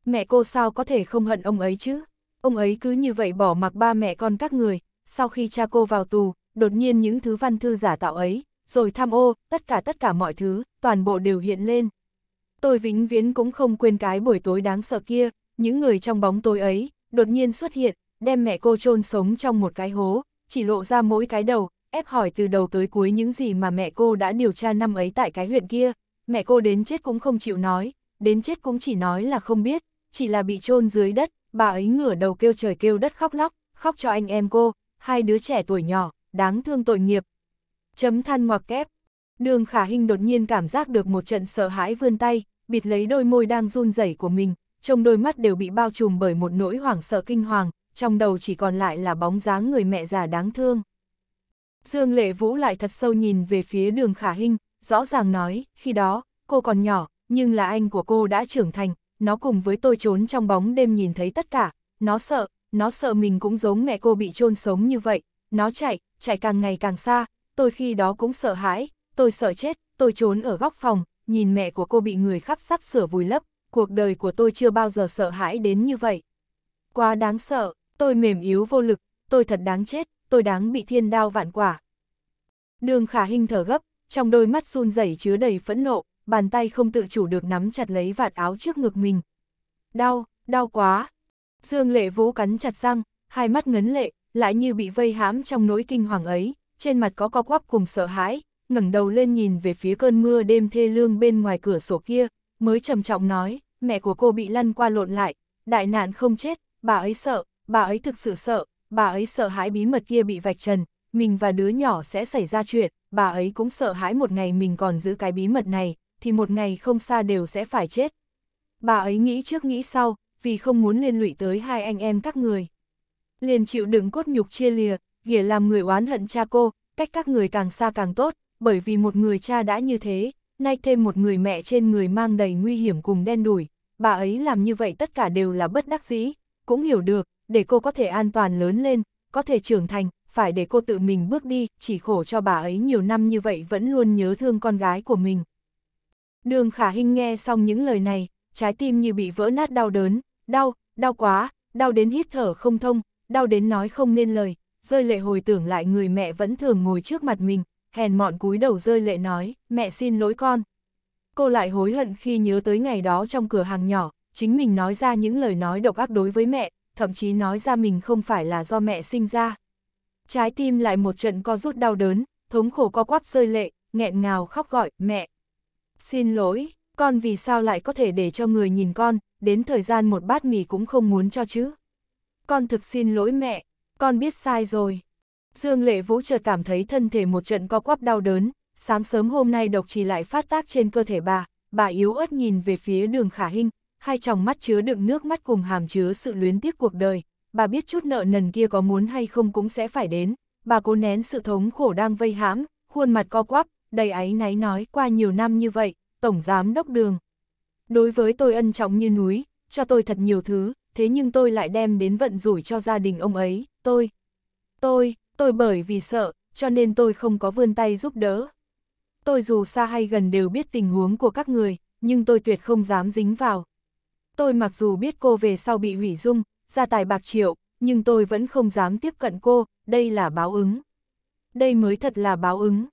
Mẹ cô sao có thể không hận ông ấy chứ? Ông ấy cứ như vậy bỏ mặc ba mẹ con các người, sau khi cha cô vào tù, đột nhiên những thứ văn thư giả tạo ấy, rồi tham ô, tất cả tất cả mọi thứ, toàn bộ đều hiện lên. Tôi vĩnh viễn cũng không quên cái buổi tối đáng sợ kia, những người trong bóng tối ấy, đột nhiên xuất hiện, đem mẹ cô chôn sống trong một cái hố, chỉ lộ ra mỗi cái đầu, ép hỏi từ đầu tới cuối những gì mà mẹ cô đã điều tra năm ấy tại cái huyện kia. Mẹ cô đến chết cũng không chịu nói, đến chết cũng chỉ nói là không biết, chỉ là bị chôn dưới đất, bà ấy ngửa đầu kêu trời kêu đất khóc lóc, khóc cho anh em cô, hai đứa trẻ tuổi nhỏ, đáng thương tội nghiệp. Chấm than ngoặc kép. Đường khả hình đột nhiên cảm giác được một trận sợ hãi vươn tay, bịt lấy đôi môi đang run rẩy của mình, trong đôi mắt đều bị bao trùm bởi một nỗi hoảng sợ kinh hoàng, trong đầu chỉ còn lại là bóng dáng người mẹ già đáng thương. Dương Lệ Vũ lại thật sâu nhìn về phía đường khả hình, rõ ràng nói, khi đó, cô còn nhỏ, nhưng là anh của cô đã trưởng thành, nó cùng với tôi trốn trong bóng đêm nhìn thấy tất cả, nó sợ, nó sợ mình cũng giống mẹ cô bị chôn sống như vậy, nó chạy, chạy càng ngày càng xa, tôi khi đó cũng sợ hãi, tôi sợ chết, tôi trốn ở góc phòng, nhìn mẹ của cô bị người khắp sắp sửa vùi lấp, cuộc đời của tôi chưa bao giờ sợ hãi đến như vậy. Quá đáng sợ, tôi mềm yếu vô lực, tôi thật đáng chết, tôi đáng bị thiên đao vạn quả. Đường khả hình thở gấp, trong đôi mắt run rẩy chứa đầy phẫn nộ, bàn tay không tự chủ được nắm chặt lấy vạt áo trước ngực mình. Đau, đau quá. Dương lệ vỗ cắn chặt răng, hai mắt ngấn lệ, lại như bị vây hãm trong nỗi kinh hoàng ấy, trên mặt có co quắp cùng sợ hãi, ngẩng đầu lên nhìn về phía cơn mưa đêm thê lương bên ngoài cửa sổ kia, mới trầm trọng nói, mẹ của cô bị lăn qua lộn lại, đại nạn không chết, bà ấy sợ, bà ấy thực sự sợ, bà ấy sợ hãi bí mật kia bị vạch trần, mình và đứa nhỏ sẽ xảy ra chuyện, bà ấy cũng sợ hãi một ngày mình còn giữ cái bí mật này, thì một ngày không xa đều sẽ phải chết. Bà ấy nghĩ trước nghĩ sau, vì không muốn liên lụy tới hai anh em các người. Liền chịu đựng cốt nhục chia lìa, nghĩa làm người oán hận cha cô, cách các người càng xa càng tốt, bởi vì một người cha đã như thế, nay thêm một người mẹ trên người mang đầy nguy hiểm cùng đen đủi, bà ấy làm như vậy tất cả đều là bất đắc dĩ, cũng hiểu được, để cô có thể an toàn lớn lên, có thể trưởng thành, phải để cô tự mình bước đi, chỉ khổ cho bà ấy nhiều năm như vậy vẫn luôn nhớ thương con gái của mình, Đường khả hình nghe xong những lời này, trái tim như bị vỡ nát đau đớn, đau, đau quá, đau đến hít thở không thông, đau đến nói không nên lời, rơi lệ hồi tưởng lại người mẹ vẫn thường ngồi trước mặt mình, hèn mọn cúi đầu rơi lệ nói, mẹ xin lỗi con. Cô lại hối hận khi nhớ tới ngày đó trong cửa hàng nhỏ, chính mình nói ra những lời nói độc ác đối với mẹ, thậm chí nói ra mình không phải là do mẹ sinh ra. Trái tim lại một trận co rút đau đớn, thống khổ co quắp rơi lệ, nghẹn ngào khóc gọi, mẹ, Xin lỗi, con vì sao lại có thể để cho người nhìn con, đến thời gian một bát mì cũng không muốn cho chứ. Con thực xin lỗi mẹ, con biết sai rồi. Dương Lệ Vũ chợt cảm thấy thân thể một trận co quắp đau đớn, sáng sớm hôm nay độc trì lại phát tác trên cơ thể bà, bà yếu ớt nhìn về phía đường khả hình, hai tròng mắt chứa đựng nước mắt cùng hàm chứa sự luyến tiếc cuộc đời, bà biết chút nợ nần kia có muốn hay không cũng sẽ phải đến, bà cố nén sự thống khổ đang vây hãm, khuôn mặt co quắp, đầy áy náy nói qua nhiều năm như vậy, Tổng Giám Đốc Đường. Đối với tôi ân trọng như núi, cho tôi thật nhiều thứ, thế nhưng tôi lại đem đến vận rủi cho gia đình ông ấy, tôi. Tôi, tôi bởi vì sợ, cho nên tôi không có vươn tay giúp đỡ. Tôi dù xa hay gần đều biết tình huống của các người, nhưng tôi tuyệt không dám dính vào. Tôi mặc dù biết cô về sau bị hủy dung, ra tài bạc triệu, nhưng tôi vẫn không dám tiếp cận cô, đây là báo ứng. Đây mới thật là báo ứng.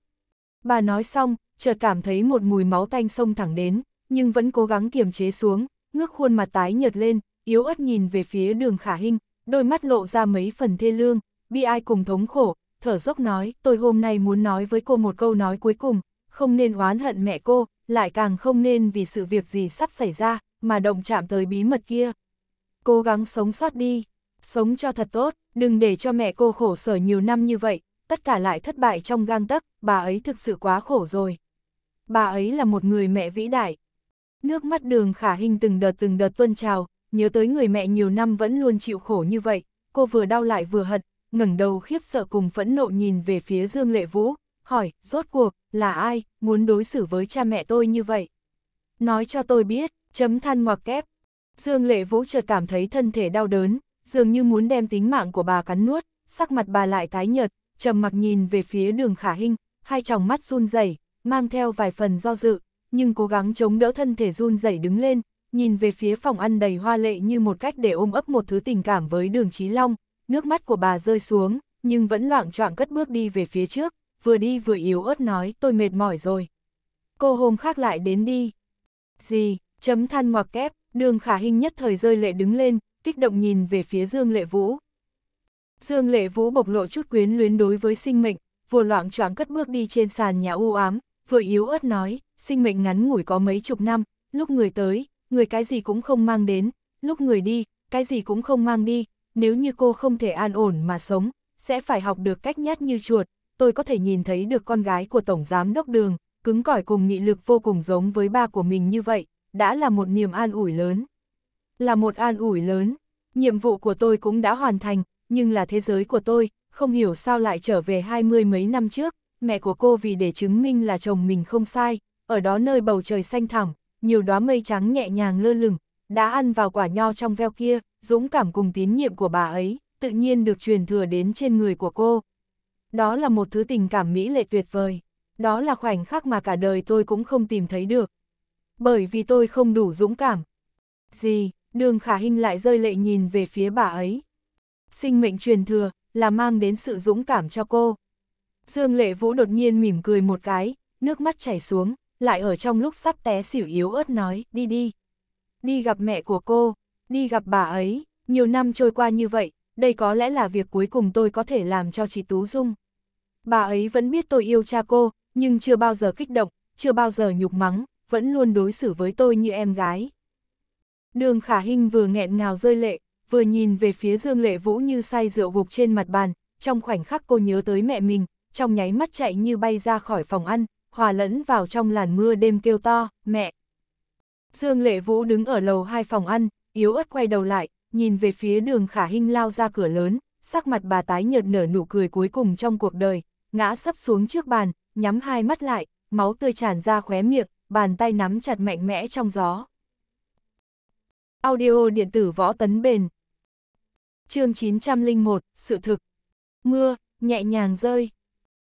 Bà nói xong, chợt cảm thấy một mùi máu tanh sông thẳng đến, nhưng vẫn cố gắng kiềm chế xuống, ngước khuôn mặt tái nhợt lên, yếu ớt nhìn về phía đường khả hình, đôi mắt lộ ra mấy phần thê lương, bi ai cùng thống khổ, thở dốc nói, tôi hôm nay muốn nói với cô một câu nói cuối cùng, không nên oán hận mẹ cô, lại càng không nên vì sự việc gì sắp xảy ra, mà động chạm tới bí mật kia. Cố gắng sống sót đi, sống cho thật tốt, đừng để cho mẹ cô khổ sở nhiều năm như vậy, tất cả lại thất bại trong gang tấc, bà ấy thực sự quá khổ rồi. Bà ấy là một người mẹ vĩ đại. Nước mắt đường khả hình từng đợt từng đợt tuân trào, nhớ tới người mẹ nhiều năm vẫn luôn chịu khổ như vậy, cô vừa đau lại vừa hận, ngẩng đầu khiếp sợ cùng phẫn nộ nhìn về phía Dương Lệ Vũ, hỏi, rốt cuộc, là ai, muốn đối xử với cha mẹ tôi như vậy? Nói cho tôi biết, chấm than ngoặc kép. Dương Lệ Vũ chợt cảm thấy thân thể đau đớn, dường như muốn đem tính mạng của bà cắn nuốt, sắc mặt bà lại tái nhợt, trầm mặc nhìn về phía đường khả hinh, hai tròng mắt run rẩy mang theo vài phần do dự, nhưng cố gắng chống đỡ thân thể run rẩy đứng lên, nhìn về phía phòng ăn đầy hoa lệ như một cách để ôm ấp một thứ tình cảm với đường Chí Long, nước mắt của bà rơi xuống, nhưng vẫn loạn choạng cất bước đi về phía trước, vừa đi vừa yếu ớt nói tôi mệt mỏi rồi. Cô hôm khác lại đến đi. Gì, chấm than ngoặc kép, đường khả hình nhất thời rơi lệ đứng lên, kích động nhìn về phía Dương Lệ Vũ, Dương Lệ Vũ bộc lộ chút quyến luyến đối với sinh mệnh, vừa loạn choáng cất bước đi trên sàn nhà u ám, vừa yếu ớt nói, sinh mệnh ngắn ngủi có mấy chục năm, lúc người tới, người cái gì cũng không mang đến, lúc người đi, cái gì cũng không mang đi, nếu như cô không thể an ổn mà sống, sẽ phải học được cách nhát như chuột, tôi có thể nhìn thấy được con gái của Tổng Giám Đốc Đường, cứng cỏi cùng nghị lực vô cùng giống với ba của mình như vậy, đã là một niềm an ủi lớn. Là một an ủi lớn, nhiệm vụ của tôi cũng đã hoàn thành, nhưng là thế giới của tôi, không hiểu sao lại trở về hai mươi mấy năm trước, mẹ của cô vì để chứng minh là chồng mình không sai, ở đó nơi bầu trời xanh thẳm, nhiều đóa mây trắng nhẹ nhàng lơ lửng, đã ăn vào quả nho trong veo kia, dũng cảm cùng tín nhiệm của bà ấy, tự nhiên được truyền thừa đến trên người của cô. Đó là một thứ tình cảm mỹ lệ tuyệt vời, đó là khoảnh khắc mà cả đời tôi cũng không tìm thấy được. Bởi vì tôi không đủ dũng cảm. Gì, đường khả hình lại rơi lệ nhìn về phía bà ấy. Sinh mệnh truyền thừa, là mang đến sự dũng cảm cho cô. Dương Lệ Vũ đột nhiên mỉm cười một cái, nước mắt chảy xuống, lại ở trong lúc sắp té xỉu yếu ớt nói, đi đi. Đi gặp mẹ của cô, đi gặp bà ấy, nhiều năm trôi qua như vậy, đây có lẽ là việc cuối cùng tôi có thể làm cho chị Tú Dung. Bà ấy vẫn biết tôi yêu cha cô, nhưng chưa bao giờ kích động, chưa bao giờ nhục mắng, vẫn luôn đối xử với tôi như em gái. Đường Khả Hinh vừa nghẹn ngào rơi lệ, vừa nhìn về phía Dương Lệ Vũ như say rượu gục trên mặt bàn, trong khoảnh khắc cô nhớ tới mẹ mình, trong nháy mắt chạy như bay ra khỏi phòng ăn, hòa lẫn vào trong làn mưa đêm kêu to, mẹ. Dương Lệ Vũ đứng ở lầu hai phòng ăn, yếu ớt quay đầu lại, nhìn về phía đường khả hinh lao ra cửa lớn, sắc mặt bà tái nhợt nở nụ cười cuối cùng trong cuộc đời, ngã sắp xuống trước bàn, nhắm hai mắt lại, máu tươi tràn ra khóe miệng, bàn tay nắm chặt mạnh mẽ trong gió. Audio điện tử võ tấn bền chương 901, sự thực. Mưa, nhẹ nhàng rơi.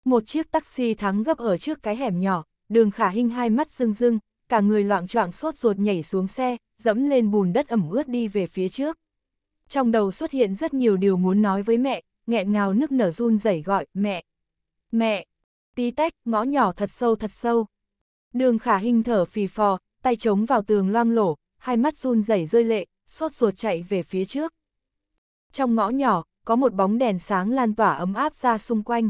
Một chiếc taxi thắng gấp ở trước cái hẻm nhỏ, đường khả hình hai mắt rưng rưng, cả người loạn choạng sốt ruột nhảy xuống xe, dẫm lên bùn đất ẩm ướt đi về phía trước. Trong đầu xuất hiện rất nhiều điều muốn nói với mẹ, nghẹn ngào nức nở run rẩy gọi, mẹ, mẹ, tí tách, ngõ nhỏ thật sâu thật sâu. Đường khả hình thở phì phò, tay chống vào tường loang lổ, hai mắt run rẩy rơi lệ, sốt ruột chạy về phía trước trong ngõ nhỏ, có một bóng đèn sáng lan tỏa ấm áp ra xung quanh.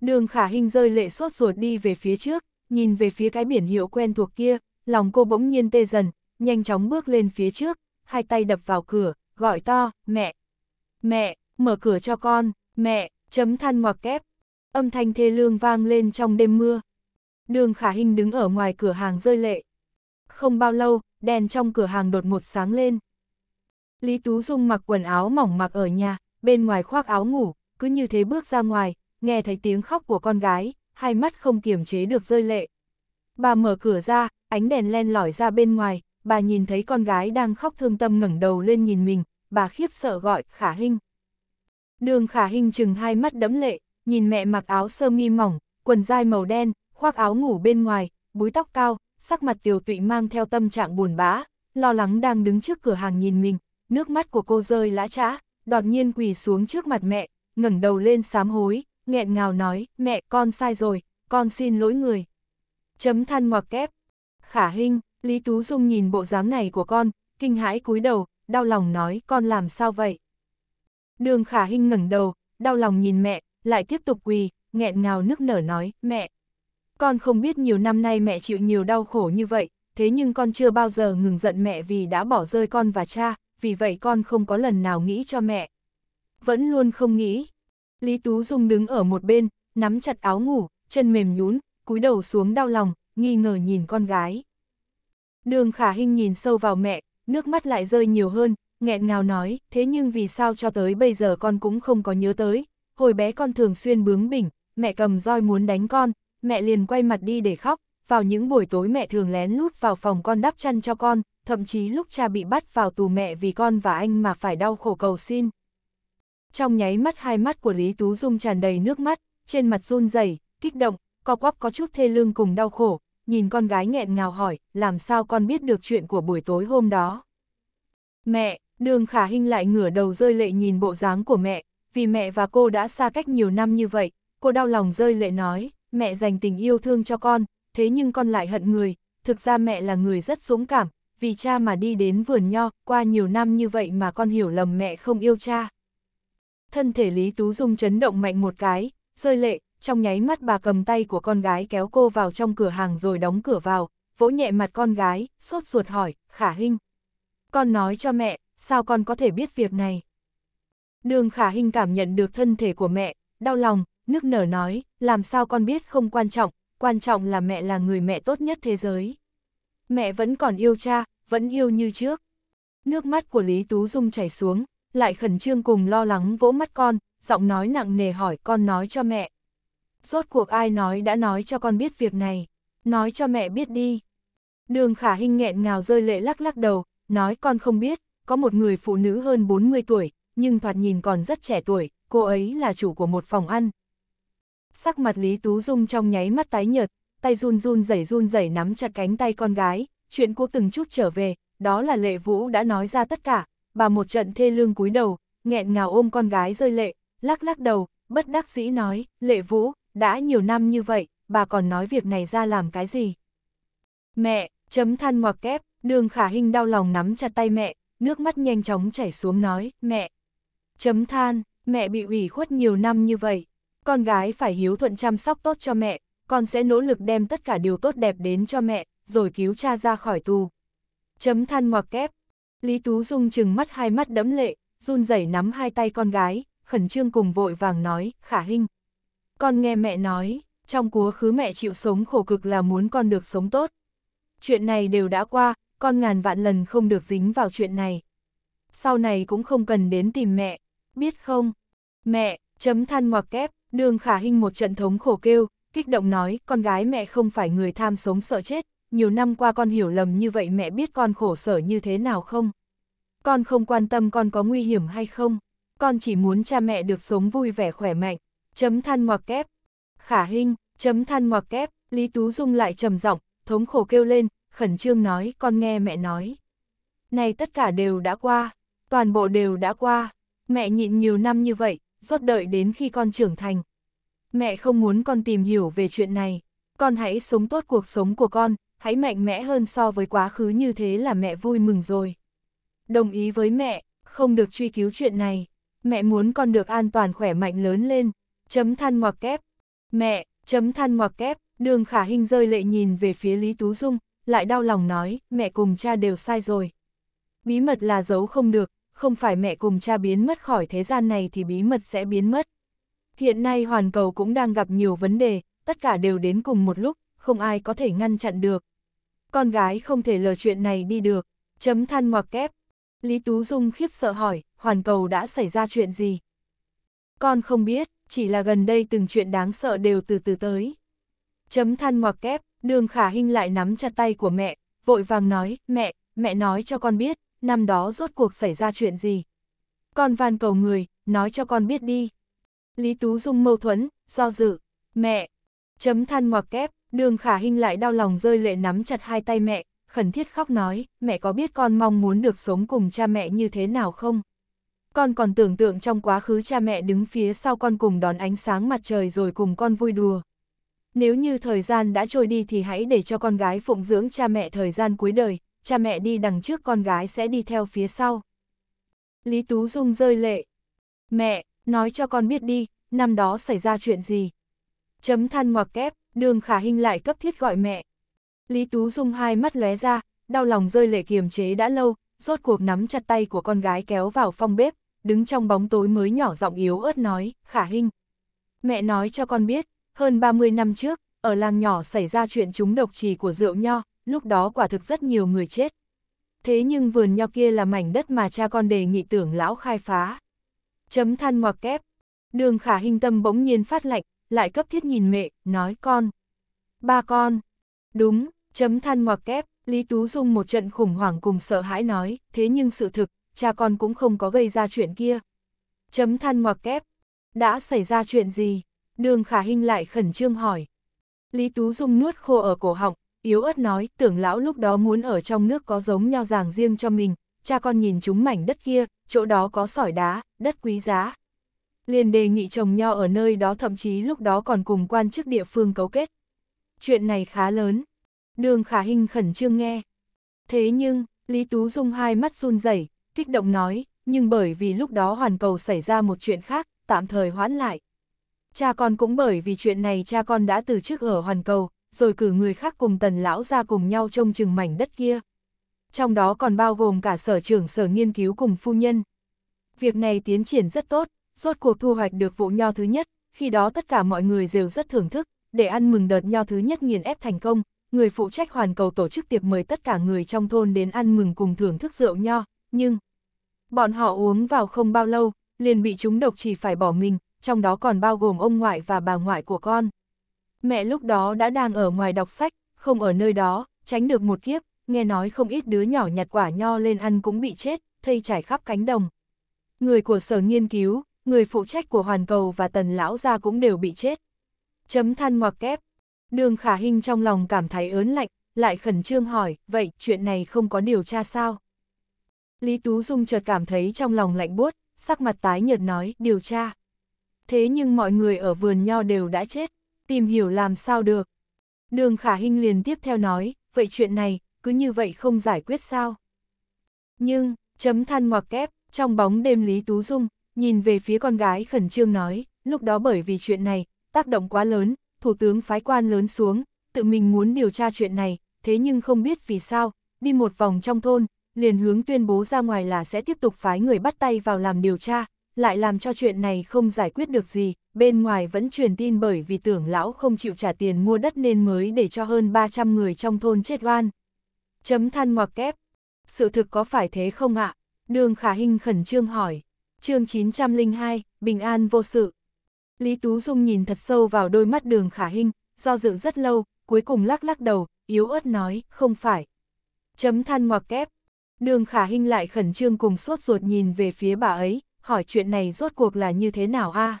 Đường khả hình rơi lệ sốt ruột đi về phía trước, nhìn về phía cái biển hiệu quen thuộc kia, lòng cô bỗng nhiên tê dần, nhanh chóng bước lên phía trước, hai tay đập vào cửa, gọi to, mẹ, mẹ, mở cửa cho con, mẹ, chấm than ngoặc kép. Âm thanh thê lương vang lên trong đêm mưa. Đường khả hình đứng ở ngoài cửa hàng rơi lệ. Không bao lâu, đèn trong cửa hàng đột ngột sáng lên. Lý Tú Dung mặc quần áo mỏng mặc ở nhà, bên ngoài khoác áo ngủ, cứ như thế bước ra ngoài, nghe thấy tiếng khóc của con gái, hai mắt không kiềm chế được rơi lệ. Bà mở cửa ra, ánh đèn len lỏi ra bên ngoài, bà nhìn thấy con gái đang khóc thương tâm ngẩng đầu lên nhìn mình, bà khiếp sợ gọi, khả hình. Đường khả hình chừng hai mắt đẫm lệ, nhìn mẹ mặc áo sơ mi mỏng, quần dai màu đen, khoác áo ngủ bên ngoài, búi tóc cao, sắc mặt tiều tụy mang theo tâm trạng buồn bã, lo lắng đang đứng trước cửa hàng nhìn mình, nước mắt của cô rơi lã trã, đột nhiên quỳ xuống trước mặt mẹ, ngẩng đầu lên sám hối, nghẹn ngào nói, mẹ con sai rồi, con xin lỗi người. Chấm than ngoặc kép. Khả Hinh, Lý Tú Dung nhìn bộ dáng này của con, kinh hãi cúi đầu, đau lòng nói con làm sao vậy. Đường Khả Hinh ngẩng đầu, đau lòng nhìn mẹ, lại tiếp tục quỳ, nghẹn ngào nức nở nói, mẹ. Con không biết nhiều năm nay mẹ chịu nhiều đau khổ như vậy, thế nhưng con chưa bao giờ ngừng giận mẹ vì đã bỏ rơi con và cha, vì vậy con không có lần nào nghĩ cho mẹ. Vẫn luôn không nghĩ. Lý Tú Dung đứng ở một bên, nắm chặt áo ngủ, chân mềm nhún, cúi đầu xuống đau lòng, nghi ngờ nhìn con gái. Đường khả hình nhìn sâu vào mẹ, nước mắt lại rơi nhiều hơn, nghẹn ngào nói, thế nhưng vì sao cho tới bây giờ con cũng không có nhớ tới. Hồi bé con thường xuyên bướng bỉnh, mẹ cầm roi muốn đánh con, mẹ liền quay mặt đi để khóc, vào những buổi tối mẹ thường lén lút vào phòng con đắp chăn cho con, thậm chí lúc cha bị bắt vào tù mẹ vì con và anh mà phải đau khổ cầu xin. Trong nháy mắt hai mắt của Lý Tú Dung tràn đầy nước mắt, trên mặt run rẩy, kích động, co quắp có chút thê lương cùng đau khổ, nhìn con gái nghẹn ngào hỏi, làm sao con biết được chuyện của buổi tối hôm đó. Mẹ, đường khả hình lại ngửa đầu rơi lệ nhìn bộ dáng của mẹ, vì mẹ và cô đã xa cách nhiều năm như vậy, cô đau lòng rơi lệ nói, mẹ dành tình yêu thương cho con, thế nhưng con lại hận người, thực ra mẹ là người rất dũng cảm, vì cha mà đi đến vườn nho, qua nhiều năm như vậy mà con hiểu lầm mẹ không yêu cha. Thân thể Lý Tú Dung chấn động mạnh một cái, rơi lệ, trong nháy mắt bà cầm tay của con gái kéo cô vào trong cửa hàng rồi đóng cửa vào, vỗ nhẹ mặt con gái, sốt ruột hỏi, khả hình. Con nói cho mẹ, sao con có thể biết việc này? Đường khả hình cảm nhận được thân thể của mẹ, đau lòng, nước nở nói, làm sao con biết không quan trọng, quan trọng là mẹ là người mẹ tốt nhất thế giới mẹ vẫn còn yêu cha, vẫn yêu như trước. Nước mắt của Lý Tú Dung chảy xuống, lại khẩn trương cùng lo lắng vỗ mắt con, giọng nói nặng nề hỏi con nói cho mẹ. Rốt cuộc ai nói đã nói cho con biết việc này, nói cho mẹ biết đi. Đường khả hình nghẹn ngào rơi lệ lắc lắc đầu, nói con không biết, có một người phụ nữ hơn 40 tuổi, nhưng thoạt nhìn còn rất trẻ tuổi, cô ấy là chủ của một phòng ăn. Sắc mặt Lý Tú Dung trong nháy mắt tái nhợt, tay run run rẩy run rẩy nắm chặt cánh tay con gái, chuyện cô từng chút trở về, đó là lệ vũ đã nói ra tất cả, bà một trận thê lương cúi đầu, nghẹn ngào ôm con gái rơi lệ, lắc lắc đầu, bất đắc dĩ nói, lệ vũ, đã nhiều năm như vậy, bà còn nói việc này ra làm cái gì? Mẹ, chấm than ngoặc kép, đường khả hình đau lòng nắm chặt tay mẹ, nước mắt nhanh chóng chảy xuống nói, mẹ, chấm than, mẹ bị ủy khuất nhiều năm như vậy, con gái phải hiếu thuận chăm sóc tốt cho mẹ, con sẽ nỗ lực đem tất cả điều tốt đẹp đến cho mẹ, rồi cứu cha ra khỏi tù. Chấm than ngoặc kép. Lý Tú Dung chừng mắt hai mắt đẫm lệ, run rẩy nắm hai tay con gái, khẩn trương cùng vội vàng nói, khả hinh, Con nghe mẹ nói, trong quá khứ mẹ chịu sống khổ cực là muốn con được sống tốt. Chuyện này đều đã qua, con ngàn vạn lần không được dính vào chuyện này. Sau này cũng không cần đến tìm mẹ, biết không? Mẹ, chấm than ngoặc kép, đường khả hinh một trận thống khổ kêu, kích động nói, con gái mẹ không phải người tham sống sợ chết, nhiều năm qua con hiểu lầm như vậy mẹ biết con khổ sở như thế nào không? Con không quan tâm con có nguy hiểm hay không, con chỉ muốn cha mẹ được sống vui vẻ khỏe mạnh, chấm than ngoặc kép. Khả hình, chấm than ngoặc kép, Lý Tú Dung lại trầm giọng thống khổ kêu lên, khẩn trương nói, con nghe mẹ nói. Này tất cả đều đã qua, toàn bộ đều đã qua, mẹ nhịn nhiều năm như vậy, rốt đợi đến khi con trưởng thành, mẹ không muốn con tìm hiểu về chuyện này, con hãy sống tốt cuộc sống của con, hãy mạnh mẽ hơn so với quá khứ như thế là mẹ vui mừng rồi. Đồng ý với mẹ, không được truy cứu chuyện này, mẹ muốn con được an toàn khỏe mạnh lớn lên, chấm than ngoặc kép. Mẹ, chấm than ngoặc kép, đường khả hình rơi lệ nhìn về phía Lý Tú Dung, lại đau lòng nói, mẹ cùng cha đều sai rồi. Bí mật là giấu không được, không phải mẹ cùng cha biến mất khỏi thế gian này thì bí mật sẽ biến mất. Hiện nay hoàn cầu cũng đang gặp nhiều vấn đề, tất cả đều đến cùng một lúc, không ai có thể ngăn chặn được. Con gái không thể lờ chuyện này đi được, chấm than ngoặc kép. Lý Tú Dung khiếp sợ hỏi, hoàn cầu đã xảy ra chuyện gì? Con không biết, chỉ là gần đây từng chuyện đáng sợ đều từ từ tới. Chấm than ngoặc kép, đường khả hinh lại nắm chặt tay của mẹ, vội vàng nói, mẹ, mẹ nói cho con biết, năm đó rốt cuộc xảy ra chuyện gì. Con van cầu người, nói cho con biết đi. Lý Tú Dung mâu thuẫn, do dự, mẹ, chấm than ngoặc kép, đường khả hình lại đau lòng rơi lệ nắm chặt hai tay mẹ, khẩn thiết khóc nói, mẹ có biết con mong muốn được sống cùng cha mẹ như thế nào không? Con còn tưởng tượng trong quá khứ cha mẹ đứng phía sau con cùng đón ánh sáng mặt trời rồi cùng con vui đùa. Nếu như thời gian đã trôi đi thì hãy để cho con gái phụng dưỡng cha mẹ thời gian cuối đời, cha mẹ đi đằng trước con gái sẽ đi theo phía sau. Lý Tú Dung rơi lệ. Mẹ, nói cho con biết đi, năm đó xảy ra chuyện gì. Chấm than ngoặc kép, đường khả hình lại cấp thiết gọi mẹ. Lý Tú Dung hai mắt lóe ra, đau lòng rơi lệ kiềm chế đã lâu, rốt cuộc nắm chặt tay của con gái kéo vào phòng bếp, đứng trong bóng tối mới nhỏ giọng yếu ớt nói, khả hình. Mẹ nói cho con biết, hơn 30 năm trước, ở làng nhỏ xảy ra chuyện trúng độc trì của rượu nho, lúc đó quả thực rất nhiều người chết. Thế nhưng vườn nho kia là mảnh đất mà cha con đề nghị tưởng lão khai phá. Chấm than ngoặc kép. Đường khả hình tâm bỗng nhiên phát lạnh, lại cấp thiết nhìn mẹ, nói con. Ba con. Đúng, chấm than ngoặc kép, Lý Tú Dung một trận khủng hoảng cùng sợ hãi nói, thế nhưng sự thực, cha con cũng không có gây ra chuyện kia. Chấm than ngoặc kép. Đã xảy ra chuyện gì? Đường khả hình lại khẩn trương hỏi. Lý Tú Dung nuốt khô ở cổ họng, yếu ớt nói, tưởng lão lúc đó muốn ở trong nước có giống nho ràng riêng cho mình, cha con nhìn chúng mảnh đất kia, chỗ đó có sỏi đá, đất quý giá. Liền đề nghị trồng nho ở nơi đó thậm chí lúc đó còn cùng quan chức địa phương cấu kết. Chuyện này khá lớn. Đường khả hình khẩn trương nghe. Thế nhưng, Lý Tú Dung hai mắt run rẩy kích động nói, nhưng bởi vì lúc đó hoàn cầu xảy ra một chuyện khác, tạm thời hoãn lại. Cha con cũng bởi vì chuyện này cha con đã từ chức ở hoàn cầu, rồi cử người khác cùng tần lão ra cùng nhau trông chừng mảnh đất kia trong đó còn bao gồm cả sở trưởng sở nghiên cứu cùng phu nhân. Việc này tiến triển rất tốt, rốt cuộc thu hoạch được vụ nho thứ nhất, khi đó tất cả mọi người đều rất thưởng thức, để ăn mừng đợt nho thứ nhất nghiền ép thành công, người phụ trách hoàn cầu tổ chức tiệc mời tất cả người trong thôn đến ăn mừng cùng thưởng thức rượu nho, nhưng bọn họ uống vào không bao lâu, liền bị chúng độc chỉ phải bỏ mình, trong đó còn bao gồm ông ngoại và bà ngoại của con. Mẹ lúc đó đã đang ở ngoài đọc sách, không ở nơi đó, tránh được một kiếp, nghe nói không ít đứa nhỏ nhặt quả nho lên ăn cũng bị chết, thây trải khắp cánh đồng. Người của sở nghiên cứu, người phụ trách của Hoàn Cầu và Tần Lão Gia cũng đều bị chết. Chấm than ngoặc kép. Đường khả hình trong lòng cảm thấy ớn lạnh, lại khẩn trương hỏi, vậy chuyện này không có điều tra sao? Lý Tú Dung chợt cảm thấy trong lòng lạnh buốt, sắc mặt tái nhợt nói, điều tra. Thế nhưng mọi người ở vườn nho đều đã chết, tìm hiểu làm sao được. Đường khả hình liền tiếp theo nói, vậy chuyện này, cứ như vậy không giải quyết sao. Nhưng, chấm than ngoặc kép, trong bóng đêm Lý Tú Dung, nhìn về phía con gái khẩn trương nói, lúc đó bởi vì chuyện này, tác động quá lớn, thủ tướng phái quan lớn xuống, tự mình muốn điều tra chuyện này, thế nhưng không biết vì sao, đi một vòng trong thôn, liền hướng tuyên bố ra ngoài là sẽ tiếp tục phái người bắt tay vào làm điều tra, lại làm cho chuyện này không giải quyết được gì, bên ngoài vẫn truyền tin bởi vì tưởng lão không chịu trả tiền mua đất nên mới để cho hơn 300 người trong thôn chết oan, Chấm than ngoặc kép. Sự thực có phải thế không ạ? Đường Khả Hinh khẩn trương hỏi. chương 902, Bình An vô sự. Lý Tú Dung nhìn thật sâu vào đôi mắt đường Khả Hinh, do dự rất lâu, cuối cùng lắc lắc đầu, yếu ớt nói, không phải. Chấm than ngoặc kép. Đường Khả Hinh lại khẩn trương cùng suốt ruột nhìn về phía bà ấy, hỏi chuyện này rốt cuộc là như thế nào a?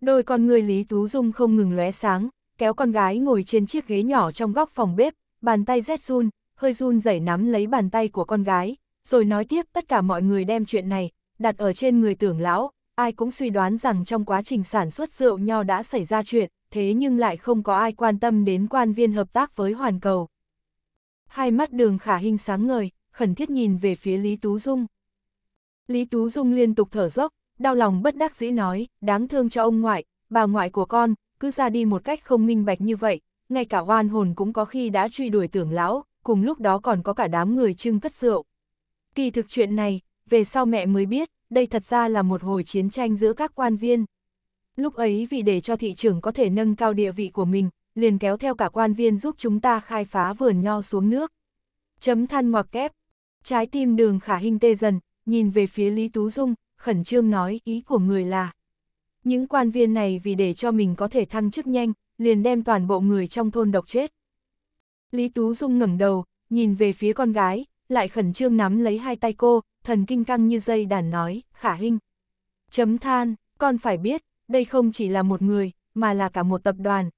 Đôi con người Lý Tú Dung không ngừng lóe sáng, kéo con gái ngồi trên chiếc ghế nhỏ trong góc phòng bếp, bàn tay rét run, hơi run rẩy nắm lấy bàn tay của con gái, rồi nói tiếp tất cả mọi người đem chuyện này, đặt ở trên người tưởng lão, ai cũng suy đoán rằng trong quá trình sản xuất rượu nho đã xảy ra chuyện, thế nhưng lại không có ai quan tâm đến quan viên hợp tác với hoàn cầu. Hai mắt đường khả hình sáng ngời, khẩn thiết nhìn về phía Lý Tú Dung. Lý Tú Dung liên tục thở dốc, đau lòng bất đắc dĩ nói, đáng thương cho ông ngoại, bà ngoại của con, cứ ra đi một cách không minh bạch như vậy, ngay cả oan hồn cũng có khi đã truy đuổi tưởng lão, cùng lúc đó còn có cả đám người trưng cất rượu. Kỳ thực chuyện này, về sau mẹ mới biết, đây thật ra là một hồi chiến tranh giữa các quan viên. Lúc ấy vì để cho thị trưởng có thể nâng cao địa vị của mình, liền kéo theo cả quan viên giúp chúng ta khai phá vườn nho xuống nước. Chấm than ngoặc kép, trái tim đường khả hình tê dần, nhìn về phía Lý Tú Dung, khẩn trương nói ý của người là. Những quan viên này vì để cho mình có thể thăng chức nhanh, liền đem toàn bộ người trong thôn độc chết. Lý Tú Dung ngẩng đầu, nhìn về phía con gái, lại khẩn trương nắm lấy hai tay cô, thần kinh căng như dây đàn nói, khả hình. Chấm than, con phải biết, đây không chỉ là một người, mà là cả một tập đoàn.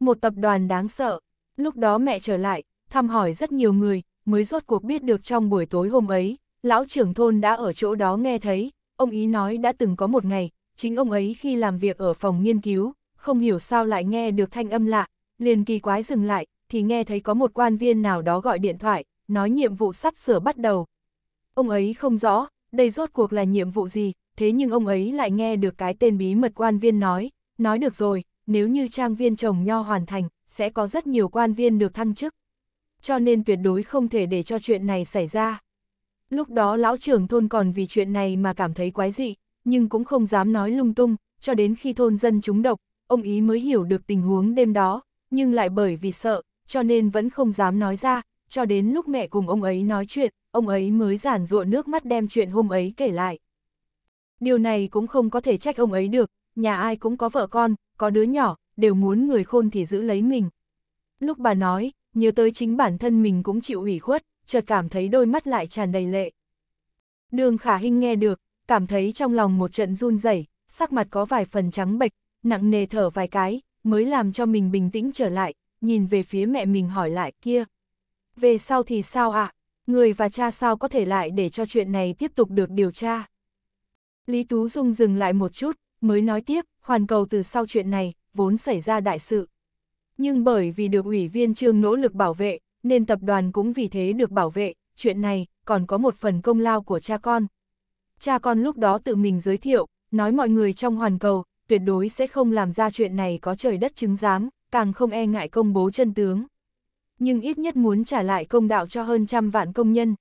Một tập đoàn đáng sợ. Lúc đó mẹ trở lại, thăm hỏi rất nhiều người, mới rốt cuộc biết được trong buổi tối hôm ấy, lão trưởng thôn đã ở chỗ đó nghe thấy, ông ý nói đã từng có một ngày, chính ông ấy khi làm việc ở phòng nghiên cứu, không hiểu sao lại nghe được thanh âm lạ, liền kỳ quái dừng lại, thì nghe thấy có một quan viên nào đó gọi điện thoại, nói nhiệm vụ sắp sửa bắt đầu. Ông ấy không rõ, đây rốt cuộc là nhiệm vụ gì, thế nhưng ông ấy lại nghe được cái tên bí mật quan viên nói, nói được rồi, nếu như trang viên trồng nho hoàn thành, sẽ có rất nhiều quan viên được thăng chức. Cho nên tuyệt đối không thể để cho chuyện này xảy ra. Lúc đó lão trưởng thôn còn vì chuyện này mà cảm thấy quái dị, nhưng cũng không dám nói lung tung, cho đến khi thôn dân chúng độc, ông ý mới hiểu được tình huống đêm đó, nhưng lại bởi vì sợ, cho nên vẫn không dám nói ra, cho đến lúc mẹ cùng ông ấy nói chuyện, ông ấy mới giản ruộng nước mắt đem chuyện hôm ấy kể lại. Điều này cũng không có thể trách ông ấy được, nhà ai cũng có vợ con, có đứa nhỏ, đều muốn người khôn thì giữ lấy mình. Lúc bà nói, nhớ tới chính bản thân mình cũng chịu ủy khuất, chợt cảm thấy đôi mắt lại tràn đầy lệ. Đường khả hình nghe được, cảm thấy trong lòng một trận run rẩy, sắc mặt có vài phần trắng bệch, nặng nề thở vài cái, mới làm cho mình bình tĩnh trở lại, nhìn về phía mẹ mình hỏi lại kia. Về sau thì sao ạ? À? Người và cha sao có thể lại để cho chuyện này tiếp tục được điều tra? Lý Tú Dung dừng lại một chút, mới nói tiếp, hoàn cầu từ sau chuyện này, vốn xảy ra đại sự. Nhưng bởi vì được ủy viên trương nỗ lực bảo vệ, nên tập đoàn cũng vì thế được bảo vệ, chuyện này còn có một phần công lao của cha con. Cha con lúc đó tự mình giới thiệu, nói mọi người trong hoàn cầu, tuyệt đối sẽ không làm ra chuyện này có trời đất chứng giám, càng không e ngại công bố chân tướng. Nhưng ít nhất muốn trả lại công đạo cho hơn trăm vạn công nhân,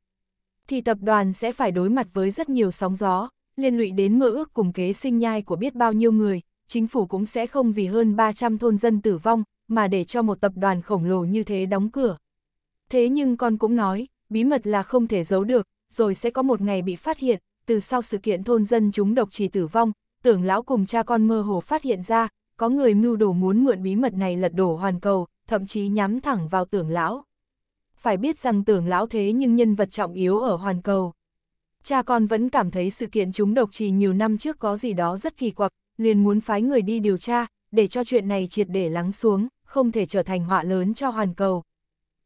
thì tập đoàn sẽ phải đối mặt với rất nhiều sóng gió, liên lụy đến mơ ước cùng kế sinh nhai của biết bao nhiêu người, chính phủ cũng sẽ không vì hơn 300 thôn dân tử vong, mà để cho một tập đoàn khổng lồ như thế đóng cửa. Thế nhưng con cũng nói, bí mật là không thể giấu được, rồi sẽ có một ngày bị phát hiện, từ sau sự kiện thôn dân chúng độc trì tử vong, tưởng lão cùng cha con mơ hồ phát hiện ra, có người mưu đồ muốn mượn bí mật này lật đổ hoàn cầu, thậm chí nhắm thẳng vào tưởng lão. Phải biết rằng tưởng lão thế nhưng nhân vật trọng yếu ở hoàn cầu. Cha con vẫn cảm thấy sự kiện chúng độc trì nhiều năm trước có gì đó rất kỳ quặc, liền muốn phái người đi điều tra, để cho chuyện này triệt để lắng xuống, không thể trở thành họa lớn cho hoàn cầu.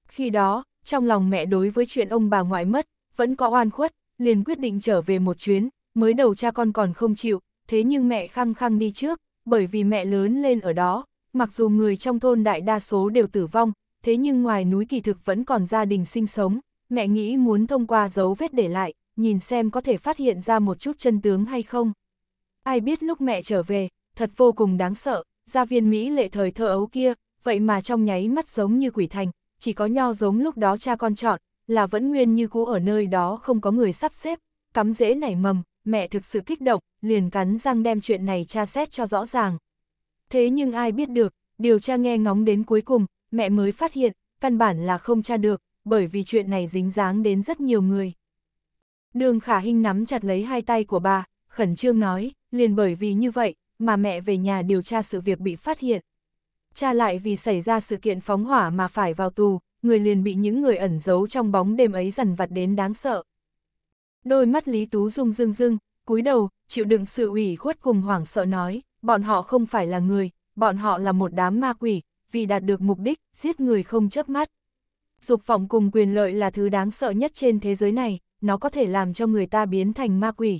Khi đó, trong lòng mẹ đối với chuyện ông bà ngoại mất, vẫn có oan khuất, liền quyết định trở về một chuyến, mới đầu cha con còn không chịu, thế nhưng mẹ khăng khăng đi trước, bởi vì mẹ lớn lên ở đó, mặc dù người trong thôn đại đa số đều tử vong, thế nhưng ngoài núi kỳ thực vẫn còn gia đình sinh sống, mẹ nghĩ muốn thông qua dấu vết để lại, nhìn xem có thể phát hiện ra một chút chân tướng hay không. Ai biết lúc mẹ trở về, thật vô cùng đáng sợ, gia viên Mỹ lệ thời thơ ấu kia, vậy mà trong nháy mắt giống như quỷ thành, chỉ có nho giống lúc đó cha con chọn, là vẫn nguyên như cũ ở nơi đó không có người sắp xếp, cắm rễ nảy mầm, mẹ thực sự kích động, liền cắn răng đem chuyện này tra xét cho rõ ràng. Thế nhưng ai biết được, điều tra nghe ngóng đến cuối cùng, mẹ mới phát hiện, căn bản là không tra được, bởi vì chuyện này dính dáng đến rất nhiều người. Đường khả hình nắm chặt lấy hai tay của bà, khẩn trương nói, liền bởi vì như vậy, mà mẹ về nhà điều tra sự việc bị phát hiện. Cha lại vì xảy ra sự kiện phóng hỏa mà phải vào tù, người liền bị những người ẩn giấu trong bóng đêm ấy dần vặt đến đáng sợ. Đôi mắt Lý Tú Dung rưng rưng, cúi đầu, chịu đựng sự ủy khuất cùng hoảng sợ nói, bọn họ không phải là người, bọn họ là một đám ma quỷ, vì đạt được mục đích, giết người không chớp mắt. Dục vọng cùng quyền lợi là thứ đáng sợ nhất trên thế giới này, nó có thể làm cho người ta biến thành ma quỷ.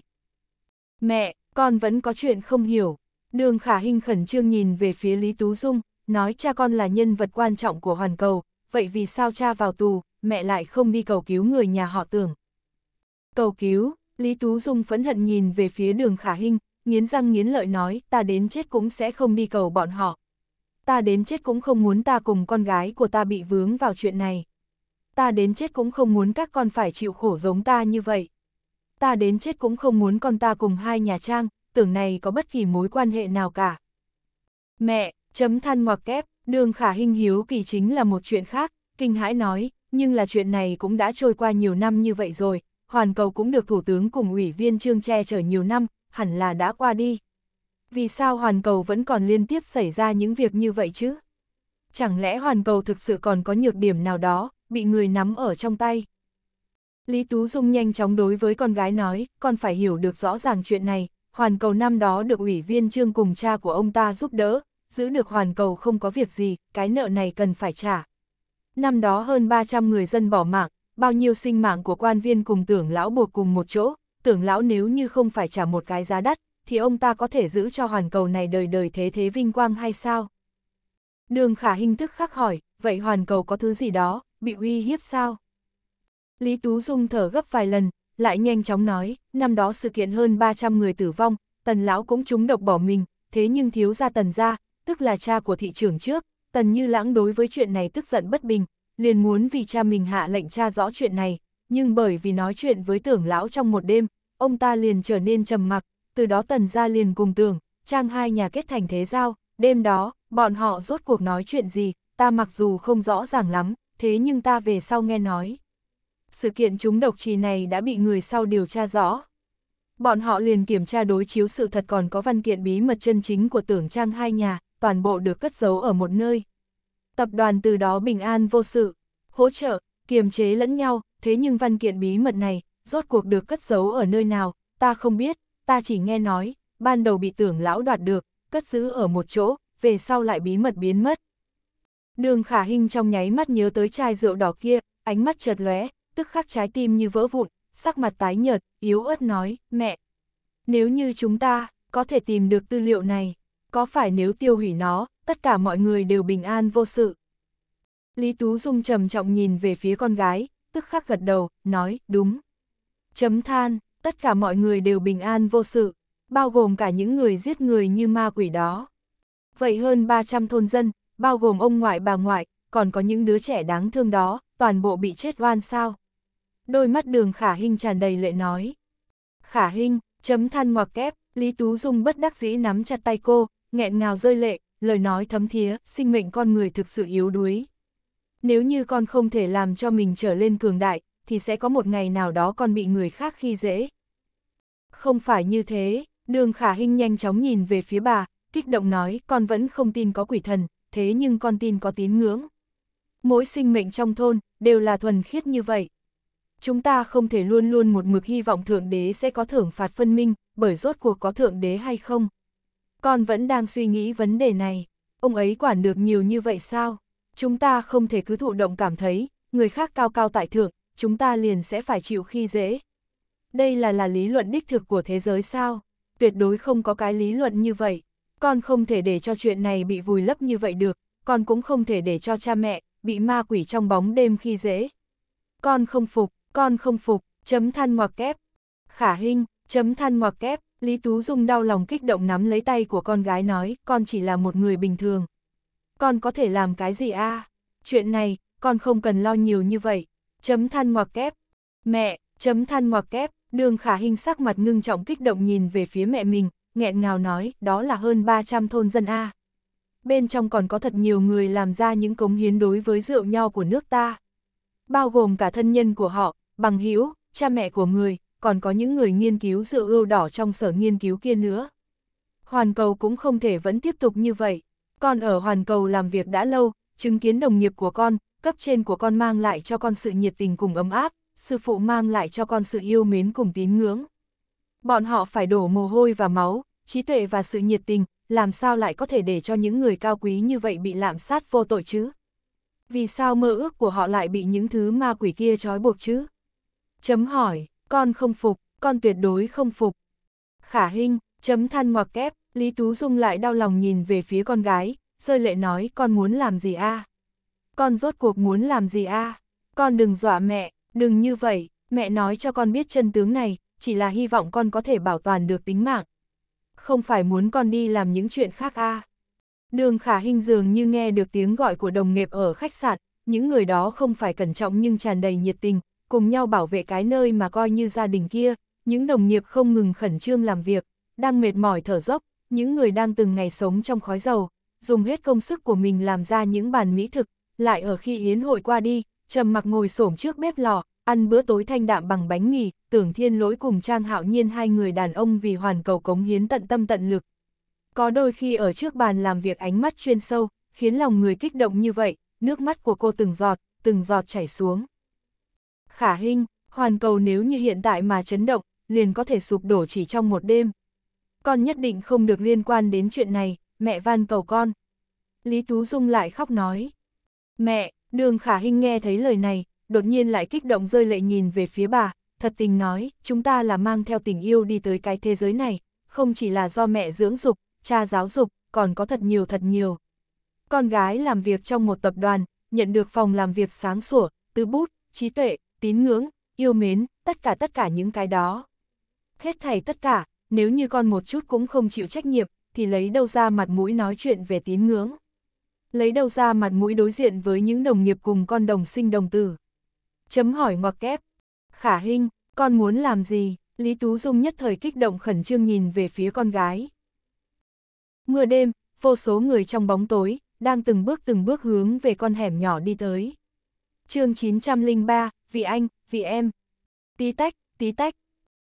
Mẹ, con vẫn có chuyện không hiểu. Đường khả Hinh khẩn trương nhìn về phía Lý Tú Dung, nói cha con là nhân vật quan trọng của hoàn cầu, vậy vì sao cha vào tù, mẹ lại không đi cầu cứu người nhà họ tưởng. Cầu cứu, Lý Tú Dung phẫn hận nhìn về phía đường khả hình, nghiến răng nghiến lợi nói ta đến chết cũng sẽ không đi cầu bọn họ. Ta đến chết cũng không muốn ta cùng con gái của ta bị vướng vào chuyện này. Ta đến chết cũng không muốn các con phải chịu khổ giống ta như vậy. Ta đến chết cũng không muốn con ta cùng hai nhà trang, tưởng này có bất kỳ mối quan hệ nào cả. Mẹ, chấm than ngoặc kép, đường khả hình hiếu kỳ chính là một chuyện khác, kinh hãi nói, nhưng là chuyện này cũng đã trôi qua nhiều năm như vậy rồi, hoàn cầu cũng được Thủ tướng cùng ủy viên Trương che chở nhiều năm, hẳn là đã qua đi. Vì sao hoàn cầu vẫn còn liên tiếp xảy ra những việc như vậy chứ? Chẳng lẽ hoàn cầu thực sự còn có nhược điểm nào đó, bị người nắm ở trong tay? Lý Tú Dung nhanh chóng đối với con gái nói, con phải hiểu được rõ ràng chuyện này, hoàn cầu năm đó được ủy viên trương cùng cha của ông ta giúp đỡ, giữ được hoàn cầu không có việc gì, cái nợ này cần phải trả. Năm đó hơn 300 người dân bỏ mạng, bao nhiêu sinh mạng của quan viên cùng tưởng lão buộc cùng một chỗ, tưởng lão nếu như không phải trả một cái giá đắt, thì ông ta có thể giữ cho hoàn cầu này đời đời thế thế vinh quang hay sao? Đường khả hình thức khắc hỏi, vậy hoàn cầu có thứ gì đó, bị uy hiếp sao? Lý Tú Dung thở gấp vài lần, lại nhanh chóng nói, năm đó sự kiện hơn 300 người tử vong, tần lão cũng trúng độc bỏ mình, thế nhưng thiếu gia tần gia, tức là cha của thị trưởng trước, tần như lãng đối với chuyện này tức giận bất bình, liền muốn vì cha mình hạ lệnh tra rõ chuyện này, nhưng bởi vì nói chuyện với tưởng lão trong một đêm, ông ta liền trở nên trầm mặc, từ đó tần ra liền cùng tưởng, trang hai nhà kết thành thế giao, đêm đó, bọn họ rốt cuộc nói chuyện gì, ta mặc dù không rõ ràng lắm, thế nhưng ta về sau nghe nói. Sự kiện chúng độc trì này đã bị người sau điều tra rõ. Bọn họ liền kiểm tra đối chiếu sự thật còn có văn kiện bí mật chân chính của tưởng trang hai nhà, toàn bộ được cất giấu ở một nơi tập đoàn từ đó bình an vô sự, hỗ trợ, kiềm chế lẫn nhau, thế nhưng văn kiện bí mật này, rốt cuộc được cất giấu ở nơi nào, ta không biết, ta chỉ nghe nói, ban đầu bị tưởng lão đoạt được, cất giữ ở một chỗ, về sau lại bí mật biến mất. Đường khả hình trong nháy mắt nhớ tới chai rượu đỏ kia, ánh mắt chợt lóe, tức khắc trái tim như vỡ vụn, sắc mặt tái nhợt, yếu ớt nói, mẹ, nếu như chúng ta có thể tìm được tư liệu này có phải nếu tiêu hủy nó, tất cả mọi người đều bình an vô sự? Lý Tú Dung trầm trọng nhìn về phía con gái, tức khắc gật đầu, nói, đúng. Chấm than, tất cả mọi người đều bình an vô sự, bao gồm cả những người giết người như ma quỷ đó. Vậy hơn 300 thôn dân, bao gồm ông ngoại bà ngoại, còn có những đứa trẻ đáng thương đó, toàn bộ bị chết oan sao. Đôi mắt đường khả hình tràn đầy lệ nói. Khả hình, chấm than ngoặc kép, Lý Tú Dung bất đắc dĩ nắm chặt tay cô, nghẹn ngào rơi lệ, lời nói thấm thía, sinh mệnh con người thực sự yếu đuối. Nếu như con không thể làm cho mình trở lên cường đại, thì sẽ có một ngày nào đó con bị người khác khi dễ. Không phải như thế, đường khả hình nhanh chóng nhìn về phía bà, kích động nói con vẫn không tin có quỷ thần, thế nhưng con tin có tín ngưỡng. Mỗi sinh mệnh trong thôn đều là thuần khiết như vậy. Chúng ta không thể luôn luôn một mực hy vọng Thượng Đế sẽ có thưởng phạt phân minh, bởi rốt cuộc có Thượng Đế hay không. Con vẫn đang suy nghĩ vấn đề này, ông ấy quản được nhiều như vậy sao? Chúng ta không thể cứ thụ động cảm thấy, người khác cao cao tại thượng, chúng ta liền sẽ phải chịu khi dễ. Đây là là lý luận đích thực của thế giới sao? Tuyệt đối không có cái lý luận như vậy. Con không thể để cho chuyện này bị vùi lấp như vậy được, con cũng không thể để cho cha mẹ bị ma quỷ trong bóng đêm khi dễ. Con không phục, con không phục, chấm than ngoặc kép. Khả hình, chấm than ngoặc kép, Lý Tú Dung đau lòng kích động nắm lấy tay của con gái nói, con chỉ là một người bình thường. Con có thể làm cái gì a? Chuyện này, con không cần lo nhiều như vậy. Chấm than ngoặc kép. Mẹ, chấm than ngoặc kép, đường khả hình sắc mặt ngưng trọng kích động nhìn về phía mẹ mình, nghẹn ngào nói, đó là hơn 300 thôn dân A. Bên trong còn có thật nhiều người làm ra những cống hiến đối với rượu nho của nước ta. Bao gồm cả thân nhân của họ, bằng hữu cha mẹ của người, còn có những người nghiên cứu dựa ưu đỏ trong sở nghiên cứu kia nữa. Hoàn cầu cũng không thể vẫn tiếp tục như vậy. Con ở hoàn cầu làm việc đã lâu, chứng kiến đồng nghiệp của con, cấp trên của con mang lại cho con sự nhiệt tình cùng ấm áp, sư phụ mang lại cho con sự yêu mến cùng tín ngưỡng. Bọn họ phải đổ mồ hôi và máu, trí tuệ và sự nhiệt tình, làm sao lại có thể để cho những người cao quý như vậy bị lạm sát vô tội chứ? Vì sao mơ ước của họ lại bị những thứ ma quỷ kia trói buộc chứ? Chấm hỏi, con không phục, con tuyệt đối không phục. Khả Hinh, chấm than ngoặc kép, Lý Tú Dung lại đau lòng nhìn về phía con gái, rơi lệ nói con muốn làm gì a? Con rốt cuộc muốn làm gì a? Con đừng dọa mẹ, đừng như vậy, mẹ nói cho con biết chân tướng này, chỉ là hy vọng con có thể bảo toàn được tính mạng. Không phải muốn con đi làm những chuyện khác a. Đường khả hình dường như nghe được tiếng gọi của đồng nghiệp ở khách sạn, những người đó không phải cẩn trọng nhưng tràn đầy nhiệt tình, cùng nhau bảo vệ cái nơi mà coi như gia đình kia, những đồng nghiệp không ngừng khẩn trương làm việc, đang mệt mỏi thở dốc, những người đang từng ngày sống trong khói dầu, dùng hết công sức của mình làm ra những bàn mỹ thực, lại ở khi yến hội qua đi, trầm mặc ngồi xổm trước bếp lò, ăn bữa tối thanh đạm bằng bánh mì, tưởng thiên lỗi cùng Trang Hạo Nhiên hai người đàn ông vì hoàn cầu cống hiến tận tâm tận lực. Có đôi khi ở trước bàn làm việc ánh mắt chuyên sâu, khiến lòng người kích động như vậy, nước mắt của cô từng giọt, từng giọt chảy xuống khả hình, hoàn cầu nếu như hiện tại mà chấn động, liền có thể sụp đổ chỉ trong một đêm. Con nhất định không được liên quan đến chuyện này, mẹ van cầu con. Lý Tú Dung lại khóc nói. Mẹ, đường khả hình nghe thấy lời này, đột nhiên lại kích động rơi lệ nhìn về phía bà, thật tình nói, chúng ta là mang theo tình yêu đi tới cái thế giới này, không chỉ là do mẹ dưỡng dục, cha giáo dục, còn có thật nhiều thật nhiều. Con gái làm việc trong một tập đoàn, nhận được phòng làm việc sáng sủa, tứ bút, trí tuệ, tín ngưỡng, yêu mến, tất cả tất cả những cái đó. Hết thảy tất cả, nếu như con một chút cũng không chịu trách nhiệm, thì lấy đâu ra mặt mũi nói chuyện về tín ngưỡng. Lấy đâu ra mặt mũi đối diện với những đồng nghiệp cùng con đồng sinh đồng tử. Chấm hỏi ngoặc kép. Khả Hinh, con muốn làm gì? Lý Tú Dung nhất thời kích động khẩn trương nhìn về phía con gái. Mưa đêm, vô số người trong bóng tối, đang từng bước từng bước hướng về con hẻm nhỏ đi tới. chương 903, vì anh, vì em. Tí tách, tí tách.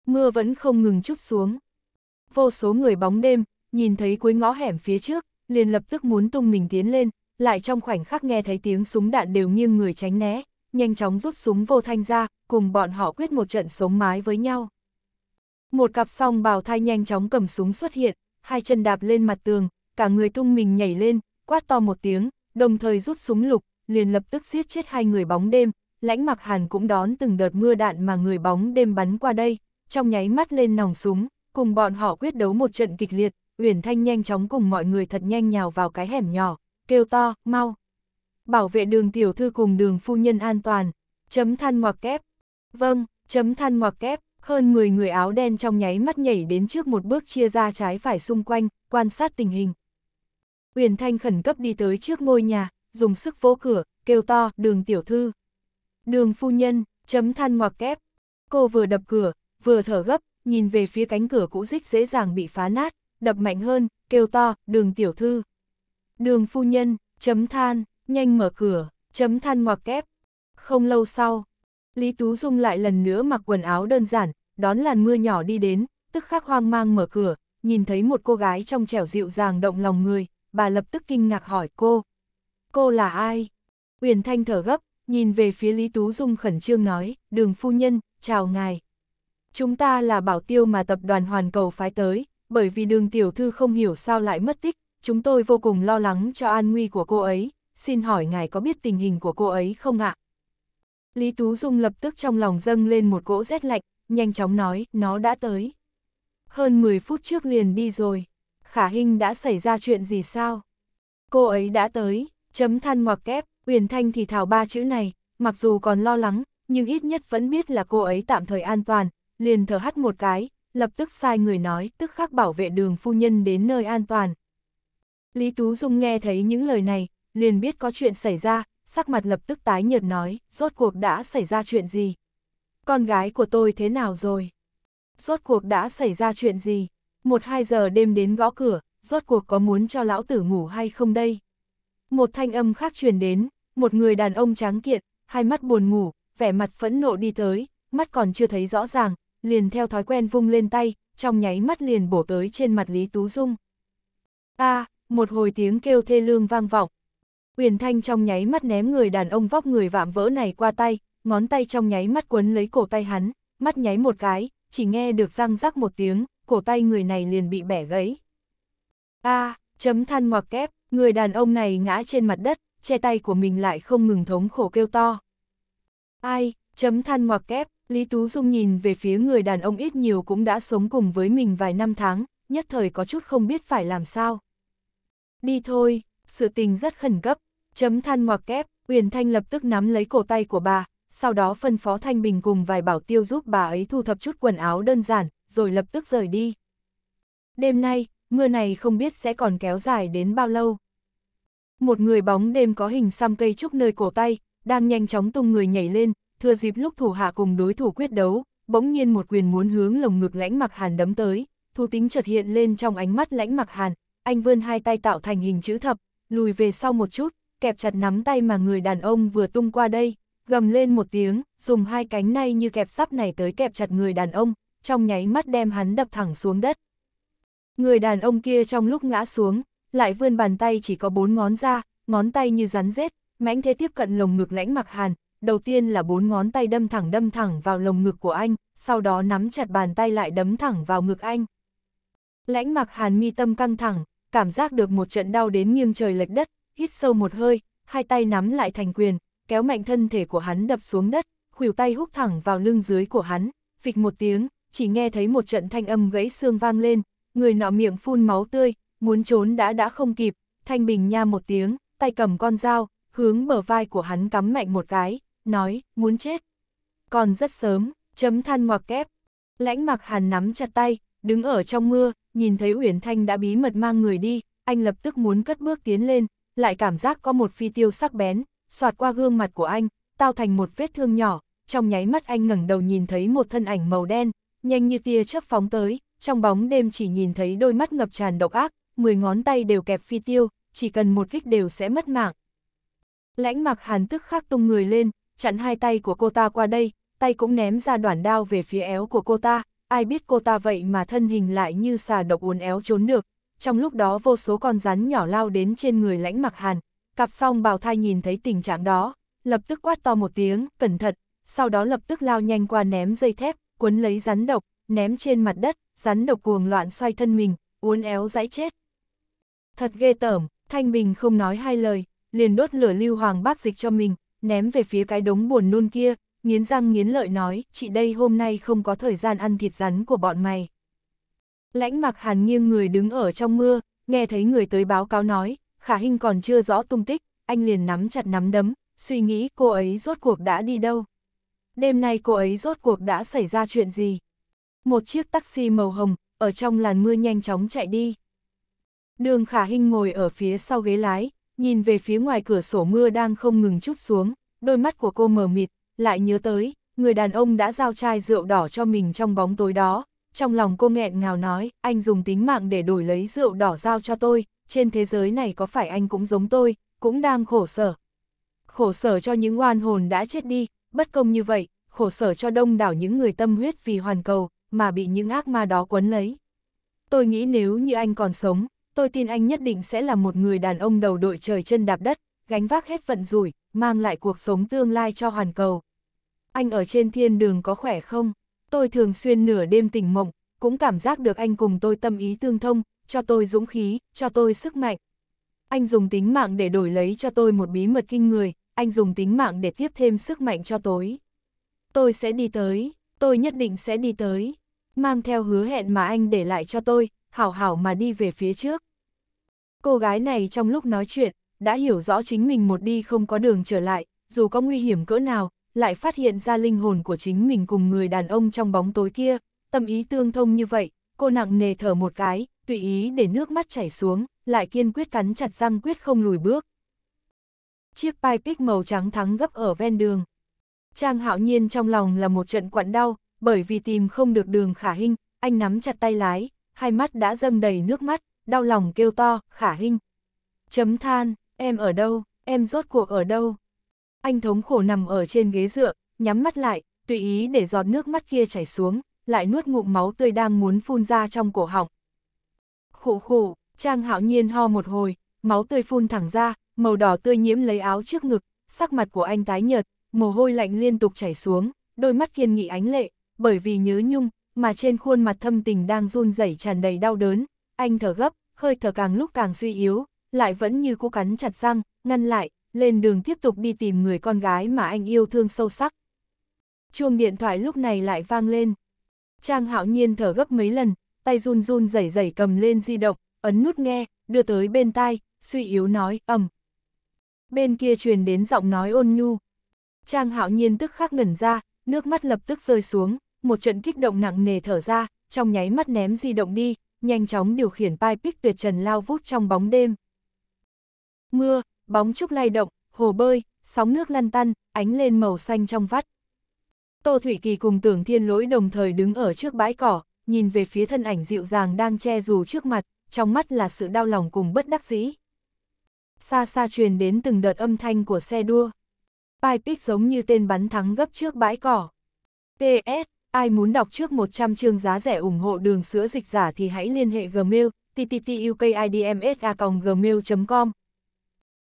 Mưa vẫn không ngừng chút xuống. Vô số người bóng đêm, nhìn thấy cuối ngõ hẻm phía trước, liền lập tức muốn tung mình tiến lên, lại trong khoảnh khắc nghe thấy tiếng súng đạn đều nghiêng người tránh né, nhanh chóng rút súng vô thanh ra, cùng bọn họ quyết một trận sống mái với nhau. Một cặp song bào thai nhanh chóng cầm súng xuất hiện, hai chân đạp lên mặt tường, cả người tung mình nhảy lên, quát to một tiếng, đồng thời rút súng lục, liền lập tức giết chết hai người bóng đêm, lãnh mặc hàn cũng đón từng đợt mưa đạn mà người bóng đêm bắn qua đây, trong nháy mắt lên nòng súng, cùng bọn họ quyết đấu một trận kịch liệt, Uyển Thanh nhanh chóng cùng mọi người thật nhanh nhào vào cái hẻm nhỏ, kêu to, mau. Bảo vệ đường tiểu thư cùng đường phu nhân an toàn, chấm than ngoặc kép. Vâng, chấm than ngoặc kép, hơn 10 người áo đen trong nháy mắt nhảy đến trước một bước chia ra trái phải xung quanh, quan sát tình hình. Uyển Thanh khẩn cấp đi tới trước ngôi nhà, dùng sức vỗ cửa, kêu to, đường tiểu thư. Đường phu nhân, chấm than ngoặc kép. Cô vừa đập cửa, vừa thở gấp, nhìn về phía cánh cửa cũ rích dễ dàng bị phá nát, đập mạnh hơn, kêu to, đường tiểu thư. Đường phu nhân, chấm than, nhanh mở cửa, chấm than ngoặc kép. Không lâu sau, Lý Tú Dung lại lần nữa mặc quần áo đơn giản, đón làn mưa nhỏ đi đến, tức khắc hoang mang mở cửa, nhìn thấy một cô gái trong trẻo dịu dàng động lòng người, bà lập tức kinh ngạc hỏi cô. Cô là ai? Uyển Thanh thở gấp, nhìn về phía Lý Tú Dung khẩn trương nói, đường phu nhân, chào ngài. Chúng ta là bảo tiêu mà tập đoàn Hoàn Cầu phái tới, bởi vì đường tiểu thư không hiểu sao lại mất tích, chúng tôi vô cùng lo lắng cho an nguy của cô ấy, xin hỏi ngài có biết tình hình của cô ấy không ạ? Lý Tú Dung lập tức trong lòng dâng lên một cỗ rét lạnh, nhanh chóng nói, nó đã tới. Hơn 10 phút trước liền đi rồi, khả Hinh đã xảy ra chuyện gì sao? Cô ấy đã tới, chấm than ngoặc kép, Uyển Thanh thì thào ba chữ này, mặc dù còn lo lắng, nhưng ít nhất vẫn biết là cô ấy tạm thời an toàn, liền thở hắt một cái, lập tức sai người nói tức khắc bảo vệ đường phu nhân đến nơi an toàn. Lý Tú Dung nghe thấy những lời này, liền biết có chuyện xảy ra, sắc mặt lập tức tái nhợt nói, rốt cuộc đã xảy ra chuyện gì? Con gái của tôi thế nào rồi? Rốt cuộc đã xảy ra chuyện gì? Một hai giờ đêm đến gõ cửa, rốt cuộc có muốn cho lão tử ngủ hay không đây? Một thanh âm khác truyền đến, một người đàn ông tráng kiện, hai mắt buồn ngủ, vẻ mặt phẫn nộ đi tới, mắt còn chưa thấy rõ ràng, liền theo thói quen vung lên tay, trong nháy mắt liền bổ tới trên mặt Lý Tú Dung. A, à, một hồi tiếng kêu thê lương vang vọng. Uyển Thanh trong nháy mắt ném người đàn ông vóc người vạm vỡ này qua tay, ngón tay trong nháy mắt quấn lấy cổ tay hắn, mắt nháy một cái, chỉ nghe được răng rắc một tiếng, cổ tay người này liền bị bẻ gãy. A, à, chấm than ngoặc kép, Người đàn ông này ngã trên mặt đất, che tay của mình lại không ngừng thống khổ kêu to. Ai, chấm than ngoặc kép, Lý Tú Dung nhìn về phía người đàn ông ít nhiều cũng đã sống cùng với mình vài năm tháng, nhất thời có chút không biết phải làm sao. Đi thôi, sự tình rất khẩn cấp, chấm than ngoặc kép, Uyển Thanh lập tức nắm lấy cổ tay của bà, sau đó phân phó Thanh Bình cùng vài bảo tiêu giúp bà ấy thu thập chút quần áo đơn giản, rồi lập tức rời đi. Đêm nay, mưa này không biết sẽ còn kéo dài đến bao lâu. Một người bóng đêm có hình xăm cây trúc nơi cổ tay, đang nhanh chóng tung người nhảy lên, thừa dịp lúc thủ hạ cùng đối thủ quyết đấu, bỗng nhiên một quyền muốn hướng lồng ngực lãnh mặc hàn đấm tới, thủ tính chợt hiện lên trong ánh mắt lãnh mặc hàn, anh vươn hai tay tạo thành hình chữ thập, lùi về sau một chút, kẹp chặt nắm tay mà người đàn ông vừa tung qua đây, gầm lên một tiếng, dùng hai cánh nay như kẹp sắp này tới kẹp chặt người đàn ông, trong nháy mắt đem hắn đập thẳng xuống đất. Người đàn ông kia trong lúc ngã xuống, lại vươn bàn tay chỉ có bốn ngón ra, ngón tay như rắn rết, mãnh thế tiếp cận lồng ngực lãnh mặc hàn, đầu tiên là bốn ngón tay đâm thẳng đâm thẳng vào lồng ngực của anh, sau đó nắm chặt bàn tay lại đấm thẳng vào ngực anh. Lãnh mặc hàn mi tâm căng thẳng, cảm giác được một trận đau đến nghiêng trời lệch đất, hít sâu một hơi, hai tay nắm lại thành quyền, kéo mạnh thân thể của hắn đập xuống đất, khuỷu tay húc thẳng vào lưng dưới của hắn, phịch một tiếng, chỉ nghe thấy một trận thanh âm gãy xương vang lên, người nọ miệng phun máu tươi, muốn trốn đã đã không kịp, Thanh Bình nha một tiếng, tay cầm con dao, hướng bờ vai của hắn cắm mạnh một cái, nói, muốn chết. Còn rất sớm, chấm than ngoặc kép. Lãnh mặc hàn nắm chặt tay, đứng ở trong mưa, nhìn thấy Uyển Thanh đã bí mật mang người đi, anh lập tức muốn cất bước tiến lên, lại cảm giác có một phi tiêu sắc bén, soạt qua gương mặt của anh, tạo thành một vết thương nhỏ, trong nháy mắt anh ngẩng đầu nhìn thấy một thân ảnh màu đen, nhanh như tia chớp phóng tới, trong bóng đêm chỉ nhìn thấy đôi mắt ngập tràn độc ác, 10 ngón tay đều kẹp phi tiêu, chỉ cần một kích đều sẽ mất mạng. Lãnh mặc hàn tức khắc tung người lên, chặn hai tay của cô ta qua đây, tay cũng ném ra đoạn đao về phía éo của cô ta, ai biết cô ta vậy mà thân hình lại như xà độc uốn éo trốn được. Trong lúc đó vô số con rắn nhỏ lao đến trên người lãnh mặc hàn, cặp song bào thai nhìn thấy tình trạng đó, lập tức quát to một tiếng, cẩn thận, sau đó lập tức lao nhanh qua ném dây thép, cuốn lấy rắn độc, ném trên mặt đất, rắn độc cuồng loạn xoay thân mình, uốn éo dãy chết. Thật ghê tởm, Thanh Bình không nói hai lời, liền đốt lửa lưu hoàng bác dịch cho mình, ném về phía cái đống buồn nôn kia, nghiến răng nghiến lợi nói, chị đây hôm nay không có thời gian ăn thịt rắn của bọn mày. Lãnh mặc hàn nghiêng người đứng ở trong mưa, nghe thấy người tới báo cáo nói, khả hình còn chưa rõ tung tích, anh liền nắm chặt nắm đấm, suy nghĩ cô ấy rốt cuộc đã đi đâu. Đêm nay cô ấy rốt cuộc đã xảy ra chuyện gì? Một chiếc taxi màu hồng, ở trong làn mưa nhanh chóng chạy đi. Đường khả hình ngồi ở phía sau ghế lái, nhìn về phía ngoài cửa sổ mưa đang không ngừng chút xuống, đôi mắt của cô mờ mịt, lại nhớ tới, người đàn ông đã giao chai rượu đỏ cho mình trong bóng tối đó. Trong lòng cô nghẹn ngào nói, anh dùng tính mạng để đổi lấy rượu đỏ giao cho tôi, trên thế giới này có phải anh cũng giống tôi, cũng đang khổ sở. Khổ sở cho những oan hồn đã chết đi, bất công như vậy, khổ sở cho đông đảo những người tâm huyết vì hoàn cầu, mà bị những ác ma đó quấn lấy. Tôi nghĩ nếu như anh còn sống, tôi tin anh nhất định sẽ là một người đàn ông đầu đội trời chân đạp đất, gánh vác hết vận rủi, mang lại cuộc sống tương lai cho hoàn cầu. Anh ở trên thiên đường có khỏe không? Tôi thường xuyên nửa đêm tỉnh mộng, cũng cảm giác được anh cùng tôi tâm ý tương thông, cho tôi dũng khí, cho tôi sức mạnh. Anh dùng tính mạng để đổi lấy cho tôi một bí mật kinh người, anh dùng tính mạng để tiếp thêm sức mạnh cho tối. Tôi sẽ đi tới, tôi nhất định sẽ đi tới, mang theo hứa hẹn mà anh để lại cho tôi, hảo hảo mà đi về phía trước. Cô gái này trong lúc nói chuyện, đã hiểu rõ chính mình một đi không có đường trở lại, dù có nguy hiểm cỡ nào, lại phát hiện ra linh hồn của chính mình cùng người đàn ông trong bóng tối kia, tâm ý tương thông như vậy, cô nặng nề thở một cái, tùy ý để nước mắt chảy xuống, lại kiên quyết cắn chặt răng quyết không lùi bước. Chiếc pai pick màu trắng thắng gấp ở ven đường. Trang hạo nhiên trong lòng là một trận quặn đau, bởi vì tìm không được đường khả hình, anh nắm chặt tay lái, hai mắt đã dâng đầy nước mắt, đau lòng kêu to, khả hinh Chấm than, em ở đâu, em rốt cuộc ở đâu. Anh thống khổ nằm ở trên ghế dựa, nhắm mắt lại, tùy ý để giọt nước mắt kia chảy xuống, lại nuốt ngụm máu tươi đang muốn phun ra trong cổ họng. khổ khổ Trang hạo nhiên ho một hồi, máu tươi phun thẳng ra, màu đỏ tươi nhiễm lấy áo trước ngực, sắc mặt của anh tái nhợt, mồ hôi lạnh liên tục chảy xuống, đôi mắt kiên nghị ánh lệ, bởi vì nhớ nhung, mà trên khuôn mặt thâm tình đang run rẩy tràn đầy đau đớn, anh thở gấp, hơi thở càng lúc càng suy yếu, lại vẫn như cố cắn chặt răng, ngăn lại, lên đường tiếp tục đi tìm người con gái mà anh yêu thương sâu sắc. Chuông điện thoại lúc này lại vang lên. Trang hạo nhiên thở gấp mấy lần, tay run run rẩy rẩy cầm lên di động, ấn nút nghe, đưa tới bên tai, suy yếu nói, ầm. Bên kia truyền đến giọng nói ôn nhu. Trang hạo nhiên tức khắc ngẩn ra, nước mắt lập tức rơi xuống, một trận kích động nặng nề thở ra, trong nháy mắt ném di động đi, nhanh chóng điều khiển pai pick tuyệt trần lao vút trong bóng đêm. Mưa, bóng trúc lay động, hồ bơi, sóng nước lăn tăn, ánh lên màu xanh trong vắt. Tô Thủy Kỳ cùng tưởng thiên lỗi đồng thời đứng ở trước bãi cỏ, nhìn về phía thân ảnh dịu dàng đang che dù trước mặt, trong mắt là sự đau lòng cùng bất đắc dĩ. Xa xa truyền đến từng đợt âm thanh của xe đua. Pai pick giống như tên bắn thắng gấp trước bãi cỏ. PS, Ai muốn đọc trước 100 chương giá rẻ ủng hộ đường sữa dịch giả thì hãy liên hệ Gmail, tttukidmsa.gmail.com.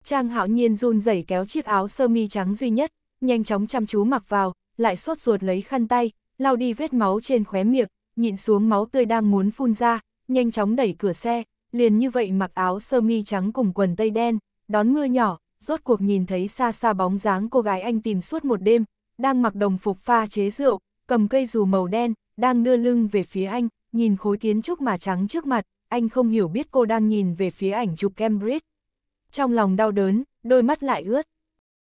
Trang hạo nhiên run rẩy kéo chiếc áo sơ mi trắng duy nhất, nhanh chóng chăm chú mặc vào, lại sốt ruột lấy khăn tay, lau đi vết máu trên khóe miệng, nhịn xuống máu tươi đang muốn phun ra, nhanh chóng đẩy cửa xe, liền như vậy mặc áo sơ mi trắng cùng quần tây đen, đón mưa nhỏ, rốt cuộc nhìn thấy xa xa bóng dáng cô gái anh tìm suốt một đêm, đang mặc đồng phục pha chế rượu, cầm cây dù màu đen, đang đưa lưng về phía anh, nhìn khối kiến trúc mà trắng trước mặt, anh không hiểu biết cô đang nhìn về phía ảnh chụp Cambridge. Trong lòng đau đớn, đôi mắt lại ướt.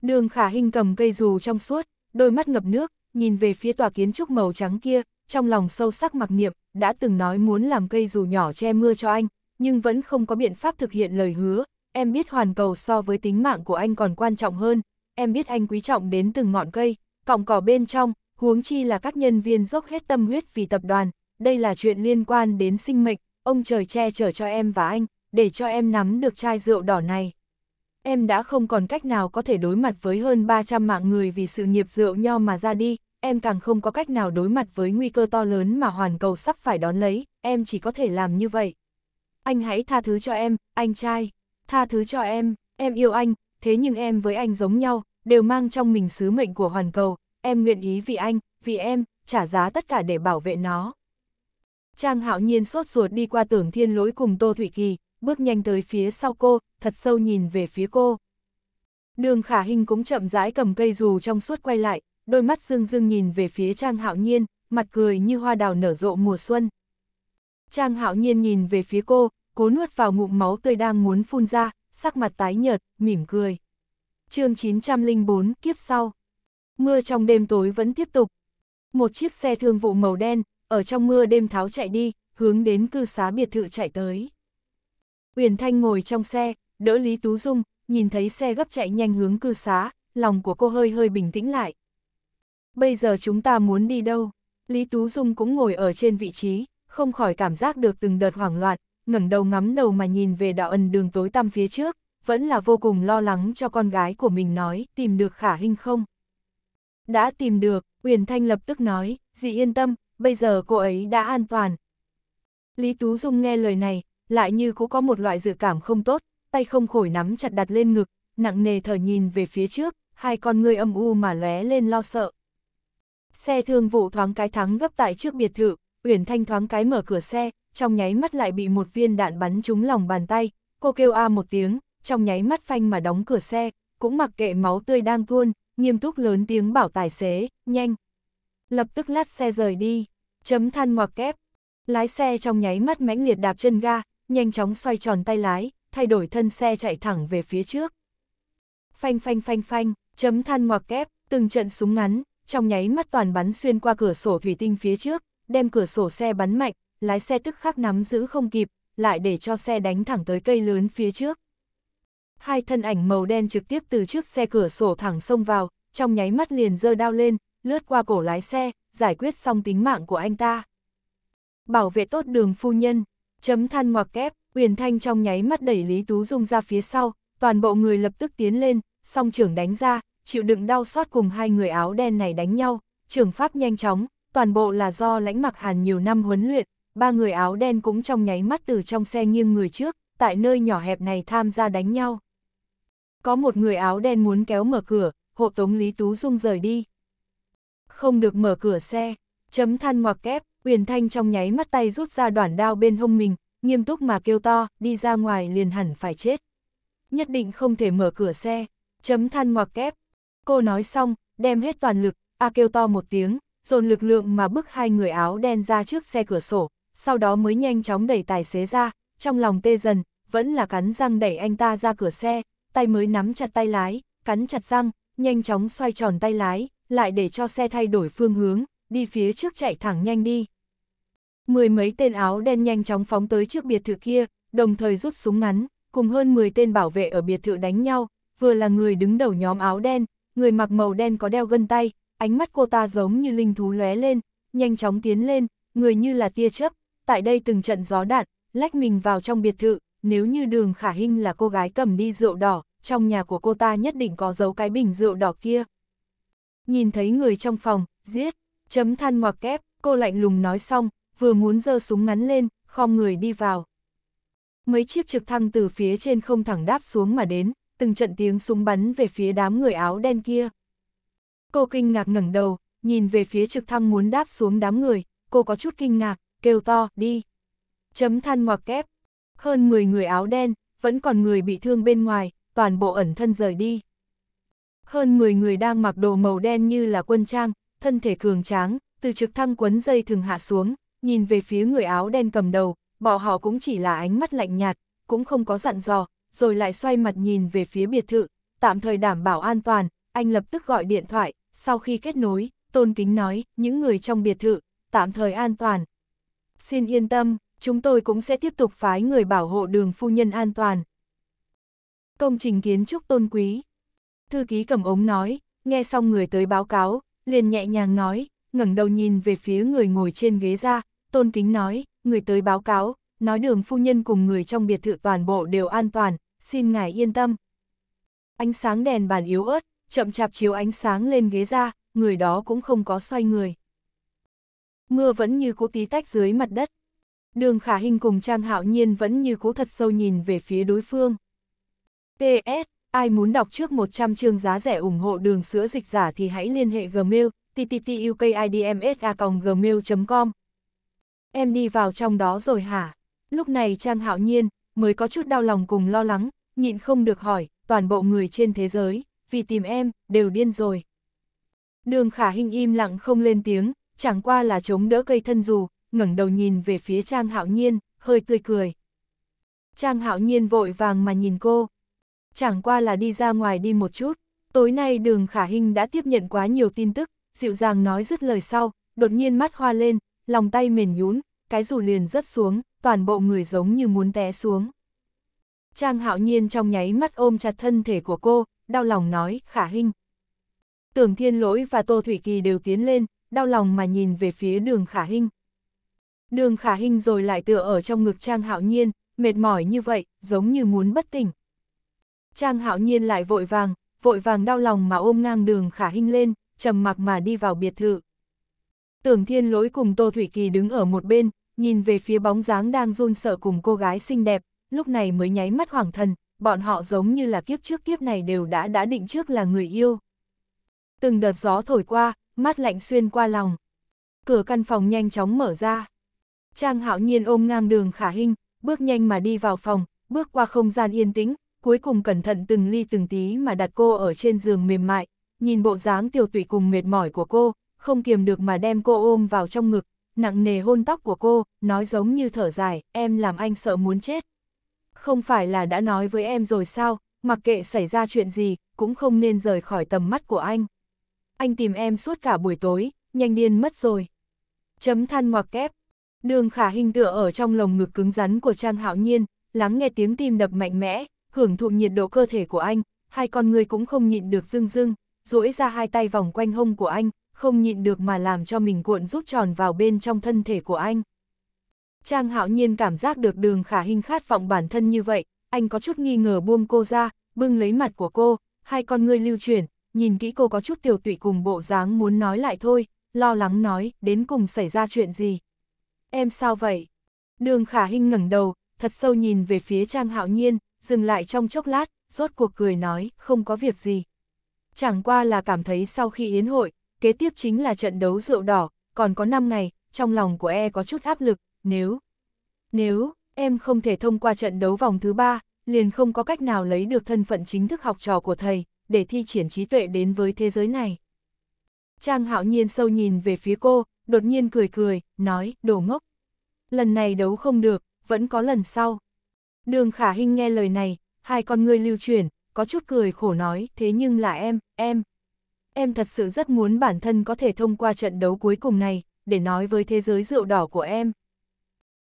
Đường khả hình cầm cây dù trong suốt, đôi mắt ngập nước, nhìn về phía tòa kiến trúc màu trắng kia, trong lòng sâu sắc mặc niệm, đã từng nói muốn làm cây dù nhỏ che mưa cho anh, nhưng vẫn không có biện pháp thực hiện lời hứa. Em biết hoàn cầu so với tính mạng của anh còn quan trọng hơn, em biết anh quý trọng đến từng ngọn cây, cọng cỏ bên trong, huống chi là các nhân viên dốc hết tâm huyết vì tập đoàn, đây là chuyện liên quan đến sinh mệnh, ông trời che chở cho em và anh, để cho em nắm được chai rượu đỏ này. Em đã không còn cách nào có thể đối mặt với hơn 300 mạng người vì sự nghiệp rượu nho mà ra đi, em càng không có cách nào đối mặt với nguy cơ to lớn mà hoàn cầu sắp phải đón lấy, em chỉ có thể làm như vậy. Anh hãy tha thứ cho em, anh trai, tha thứ cho em, em yêu anh, thế nhưng em với anh giống nhau, đều mang trong mình sứ mệnh của hoàn cầu, em nguyện ý vì anh, vì em, trả giá tất cả để bảo vệ nó. Trang hạo nhiên sốt ruột đi qua tưởng thiên lỗi cùng Tô Thủy Kỳ, bước nhanh tới phía sau cô, thật sâu nhìn về phía cô. Đường khả hình cũng chậm rãi cầm cây dù trong suốt quay lại, đôi mắt dương dương nhìn về phía Trang hạo nhiên, mặt cười như hoa đào nở rộ mùa xuân. Trang hạo nhiên nhìn về phía cô, cố nuốt vào ngụm máu tươi đang muốn phun ra, sắc mặt tái nhợt, mỉm cười. chương 904 kiếp sau Mưa trong đêm tối vẫn tiếp tục. Một chiếc xe thương vụ màu đen, ở trong mưa đêm tháo chạy đi, hướng đến cư xá biệt thự chạy tới. Uyển Thanh ngồi trong xe, đỡ Lý Tú Dung, nhìn thấy xe gấp chạy nhanh hướng cư xá, lòng của cô hơi hơi bình tĩnh lại. Bây giờ chúng ta muốn đi đâu? Lý Tú Dung cũng ngồi ở trên vị trí, không khỏi cảm giác được từng đợt hoảng loạn, ngẩng đầu ngắm đầu mà nhìn về đạo ẩn đường tối tăm phía trước, vẫn là vô cùng lo lắng cho con gái của mình nói tìm được khả hình không. Đã tìm được, Uyển Thanh lập tức nói, dì yên tâm, bây giờ cô ấy đã an toàn. Lý Tú Dung nghe lời này, lại như cũng có một loại dự cảm không tốt, tay không khỏi nắm chặt đặt lên ngực, nặng nề thở nhìn về phía trước, hai con ngươi âm u mà lóe lên lo sợ. Xe thương vụ thoáng cái thắng gấp tại trước biệt thự, Uyển Thanh thoáng cái mở cửa xe, trong nháy mắt lại bị một viên đạn bắn trúng lòng bàn tay, cô kêu a một tiếng, trong nháy mắt phanh mà đóng cửa xe, cũng mặc kệ máu tươi đang tuôn, nghiêm túc lớn tiếng bảo tài xế, nhanh. Lập tức lát xe rời đi, chấm than ngoặc kép. Lái xe trong nháy mắt mãnh liệt đạp chân ga, nhanh chóng xoay tròn tay lái, thay đổi thân xe chạy thẳng về phía trước. Phanh phanh phanh phanh, chấm than ngoặc kép, từng trận súng ngắn, trong nháy mắt toàn bắn xuyên qua cửa sổ thủy tinh phía trước, đem cửa sổ xe bắn mạnh, lái xe tức khắc nắm giữ không kịp, lại để cho xe đánh thẳng tới cây lớn phía trước hai thân ảnh màu đen trực tiếp từ trước xe cửa sổ thẳng xông vào, trong nháy mắt liền giơ đao lên, lướt qua cổ lái xe, giải quyết xong tính mạng của anh ta. Bảo vệ tốt đường phu nhân, chấm than ngoặc kép, Uyển Thanh trong nháy mắt đẩy Lý Tú Dung ra phía sau, toàn bộ người lập tức tiến lên, song trưởng đánh ra, chịu đựng đau xót cùng hai người áo đen này đánh nhau, trưởng pháp nhanh chóng, toàn bộ là do lãnh mặc hàn nhiều năm huấn luyện, ba người áo đen cũng trong nháy mắt từ trong xe nghiêng người trước, tại nơi nhỏ hẹp này tham gia đánh nhau. Có một người áo đen muốn kéo mở cửa, hộ tống Lý Tú Dung rời đi. Không được mở cửa xe, chấm than ngoặc kép, Uyển Thanh trong nháy mắt tay rút ra đoạn đao bên hông mình, nghiêm túc mà kêu to, đi ra ngoài liền hẳn phải chết. Nhất định không thể mở cửa xe, chấm than ngoặc kép. Cô nói xong, đem hết toàn lực, A kêu to một tiếng, dồn lực lượng mà bức hai người áo đen ra trước xe cửa sổ, sau đó mới nhanh chóng đẩy tài xế ra, trong lòng tê dần, vẫn là cắn răng đẩy anh ta ra cửa xe, tay mới nắm chặt tay lái, cắn chặt răng, nhanh chóng xoay tròn tay lái, lại để cho xe thay đổi phương hướng, đi phía trước chạy thẳng nhanh đi. Mười mấy tên áo đen nhanh chóng phóng tới trước biệt thự kia, đồng thời rút súng ngắn, cùng hơn 10 tên bảo vệ ở biệt thự đánh nhau, vừa là người đứng đầu nhóm áo đen, người mặc màu đen có đeo gân tay, ánh mắt cô ta giống như linh thú lóe lên, nhanh chóng tiến lên, người như là tia chớp, tại đây từng trận gió đạn, lách mình vào trong biệt thự, nếu như đường khả hình là cô gái cầm đi rượu đỏ, trong nhà của cô ta nhất định có giấu cái bình rượu đỏ kia. Nhìn thấy người trong phòng, giết, chấm than ngoặc kép, cô lạnh lùng nói xong, vừa muốn giơ súng ngắn lên, khom người đi vào. Mấy chiếc trực thăng từ phía trên không thẳng đáp xuống mà đến, từng trận tiếng súng bắn về phía đám người áo đen kia. Cô kinh ngạc ngẩng đầu, nhìn về phía trực thăng muốn đáp xuống đám người, cô có chút kinh ngạc, kêu to, đi chấm than ngoặc kép. Hơn 10 người áo đen, vẫn còn người bị thương bên ngoài, toàn bộ ẩn thân rời đi. Hơn 10 người đang mặc đồ màu đen như là quân trang, thân thể cường tráng, từ trực thăng quấn dây thường hạ xuống, nhìn về phía người áo đen cầm đầu, bọn họ cũng chỉ là ánh mắt lạnh nhạt, cũng không có dặn dò, rồi lại xoay mặt nhìn về phía biệt thự, tạm thời đảm bảo an toàn, anh lập tức gọi điện thoại, sau khi kết nối, Tôn Kính nói, những người trong biệt thự, tạm thời an toàn. Xin yên tâm, chúng tôi cũng sẽ tiếp tục phái người bảo hộ đường phu nhân an toàn. Công trình kiến trúc tôn quý. Thư ký cầm ống nói, nghe xong người tới báo cáo, liền nhẹ nhàng nói, ngẩng đầu nhìn về phía người ngồi trên ghế ra, tôn kính nói, người tới báo cáo, nói đường phu nhân cùng người trong biệt thự toàn bộ đều an toàn, xin ngài yên tâm. Ánh sáng đèn bàn yếu ớt, chậm chạp chiếu ánh sáng lên ghế ra, người đó cũng không có xoay người. Mưa vẫn như cố tí tách dưới mặt đất, Đường Khả Hinh cùng Trang Hạo Nhiên vẫn như cũ thật sâu nhìn về phía đối phương. PS, ai muốn đọc trước 100 chương giá rẻ ủng hộ đường sữa dịch giả thì hãy liên hệ Gmail, tttukidmsa.gmail.com. Em đi vào trong đó rồi hả? Lúc này Trang Hạo Nhiên mới có chút đau lòng cùng lo lắng, nhịn không được hỏi, toàn bộ người trên thế giới, vì tìm em, đều điên rồi. Đường Khả Hinh im lặng không lên tiếng, chẳng qua là chống đỡ cây thân dù, ngẩng đầu nhìn về phía Trang Hạo Nhiên, hơi tươi cười. Trang Hạo Nhiên vội vàng mà nhìn cô. Chẳng qua là đi ra ngoài đi một chút, tối nay đường khả Hinh đã tiếp nhận quá nhiều tin tức, dịu dàng nói dứt lời sau, đột nhiên mắt hoa lên, lòng tay mềm nhún, cái dù liền rớt xuống, toàn bộ người giống như muốn té xuống. Trang hạo nhiên trong nháy mắt ôm chặt thân thể của cô, đau lòng nói, khả Hinh. Tưởng thiên lỗi và Tô Thủy Kỳ đều tiến lên, đau lòng mà nhìn về phía đường khả Hinh. Đường khả hình rồi lại tựa ở trong ngực Trang Hạo Nhiên, mệt mỏi như vậy, giống như muốn bất tỉnh. Trang Hạo Nhiên lại vội vàng, vội vàng đau lòng mà ôm ngang đường khả hình lên, trầm mặc mà đi vào biệt thự. Tưởng thiên lỗi cùng Tô Thủy Kỳ đứng ở một bên, nhìn về phía bóng dáng đang run sợ cùng cô gái xinh đẹp, lúc này mới nháy mắt hoàng thần, bọn họ giống như là kiếp trước kiếp này đều đã đã định trước là người yêu. Từng đợt gió thổi qua, mát lạnh xuyên qua lòng. Cửa căn phòng nhanh chóng mở ra. Trang hạo nhiên ôm ngang đường khả hình, bước nhanh mà đi vào phòng, bước qua không gian yên tĩnh, cuối cùng cẩn thận từng ly từng tí mà đặt cô ở trên giường mềm mại, nhìn bộ dáng tiêu tụy cùng mệt mỏi của cô, không kiềm được mà đem cô ôm vào trong ngực, nặng nề hôn tóc của cô, nói giống như thở dài, em làm anh sợ muốn chết. Không phải là đã nói với em rồi sao, mặc kệ xảy ra chuyện gì, cũng không nên rời khỏi tầm mắt của anh. Anh tìm em suốt cả buổi tối, nhanh điên mất rồi. Chấm than ngoặc kép, Đường khả hình tựa ở trong lồng ngực cứng rắn của Trang Hạo Nhiên, lắng nghe tiếng tim đập mạnh mẽ, hưởng thụ nhiệt độ cơ thể của anh, hai con người cũng không nhịn được dưng dưng, duỗi ra hai tay vòng quanh hông của anh, không nhịn được mà làm cho mình cuộn rút tròn vào bên trong thân thể của anh. Trang Hạo Nhiên cảm giác được đường khả hình khát vọng bản thân như vậy, anh có chút nghi ngờ buông cô ra, bưng lấy mặt của cô, hai con người lưu chuyển, nhìn kỹ cô có chút tiểu tụy cùng bộ dáng muốn nói lại thôi, lo lắng nói, đến cùng xảy ra chuyện gì em sao vậy? Đường khả hinh ngẩng đầu, thật sâu nhìn về phía Trang Hạo Nhiên, dừng lại trong chốc lát, rốt cuộc cười nói, không có việc gì. Chẳng qua là cảm thấy sau khi yến hội, kế tiếp chính là trận đấu rượu đỏ, còn có 5 ngày, trong lòng của e có chút áp lực, nếu... Nếu, em không thể thông qua trận đấu vòng thứ 3, liền không có cách nào lấy được thân phận chính thức học trò của thầy, để thi triển trí tuệ đến với thế giới này. Trang hạo nhiên sâu nhìn về phía cô, đột nhiên cười cười, nói, đồ ngốc. Lần này đấu không được, vẫn có lần sau. Đường khả hình nghe lời này, hai con người lưu chuyển, có chút cười khổ nói, thế nhưng là em, em. Em thật sự rất muốn bản thân có thể thông qua trận đấu cuối cùng này, để nói với thế giới rượu đỏ của em.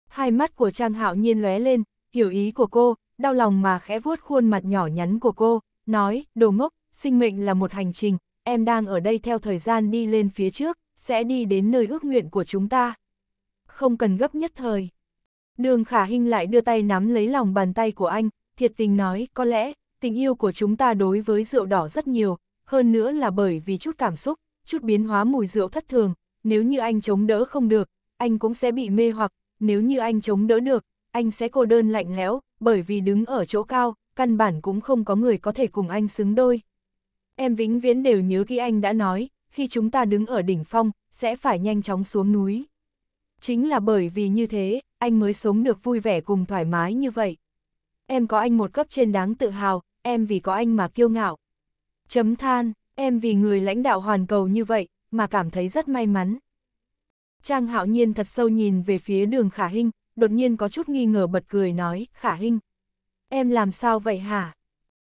Hai mắt của Trang Hạo Nhiên lóe lên, hiểu ý của cô, đau lòng mà khẽ vuốt khuôn mặt nhỏ nhắn của cô, nói, đồ ngốc, sinh mệnh là một hành trình, em đang ở đây theo thời gian đi lên phía trước, sẽ đi đến nơi ước nguyện của chúng ta. Không cần gấp nhất thời. Đường khả hình lại đưa tay nắm lấy lòng bàn tay của anh, thiệt tình nói, có lẽ, tình yêu của chúng ta đối với rượu đỏ rất nhiều, hơn nữa là bởi vì chút cảm xúc, chút biến hóa mùi rượu thất thường, nếu như anh chống đỡ không được, anh cũng sẽ bị mê hoặc, nếu như anh chống đỡ được, anh sẽ cô đơn lạnh lẽo, bởi vì đứng ở chỗ cao, căn bản cũng không có người có thể cùng anh xứng đôi. Em vĩnh viễn đều nhớ khi anh đã nói, khi chúng ta đứng ở đỉnh phong, sẽ phải nhanh chóng xuống núi. Chính là bởi vì như thế, anh mới sống được vui vẻ cùng thoải mái như vậy. Em có anh một cấp trên đáng tự hào, em vì có anh mà kiêu ngạo. Chấm than, em vì người lãnh đạo hoàn cầu như vậy, mà cảm thấy rất may mắn. Trang hạo nhiên thật sâu nhìn về phía đường khả hinh, đột nhiên có chút nghi ngờ bật cười nói, khả hinh. Em làm sao vậy hả?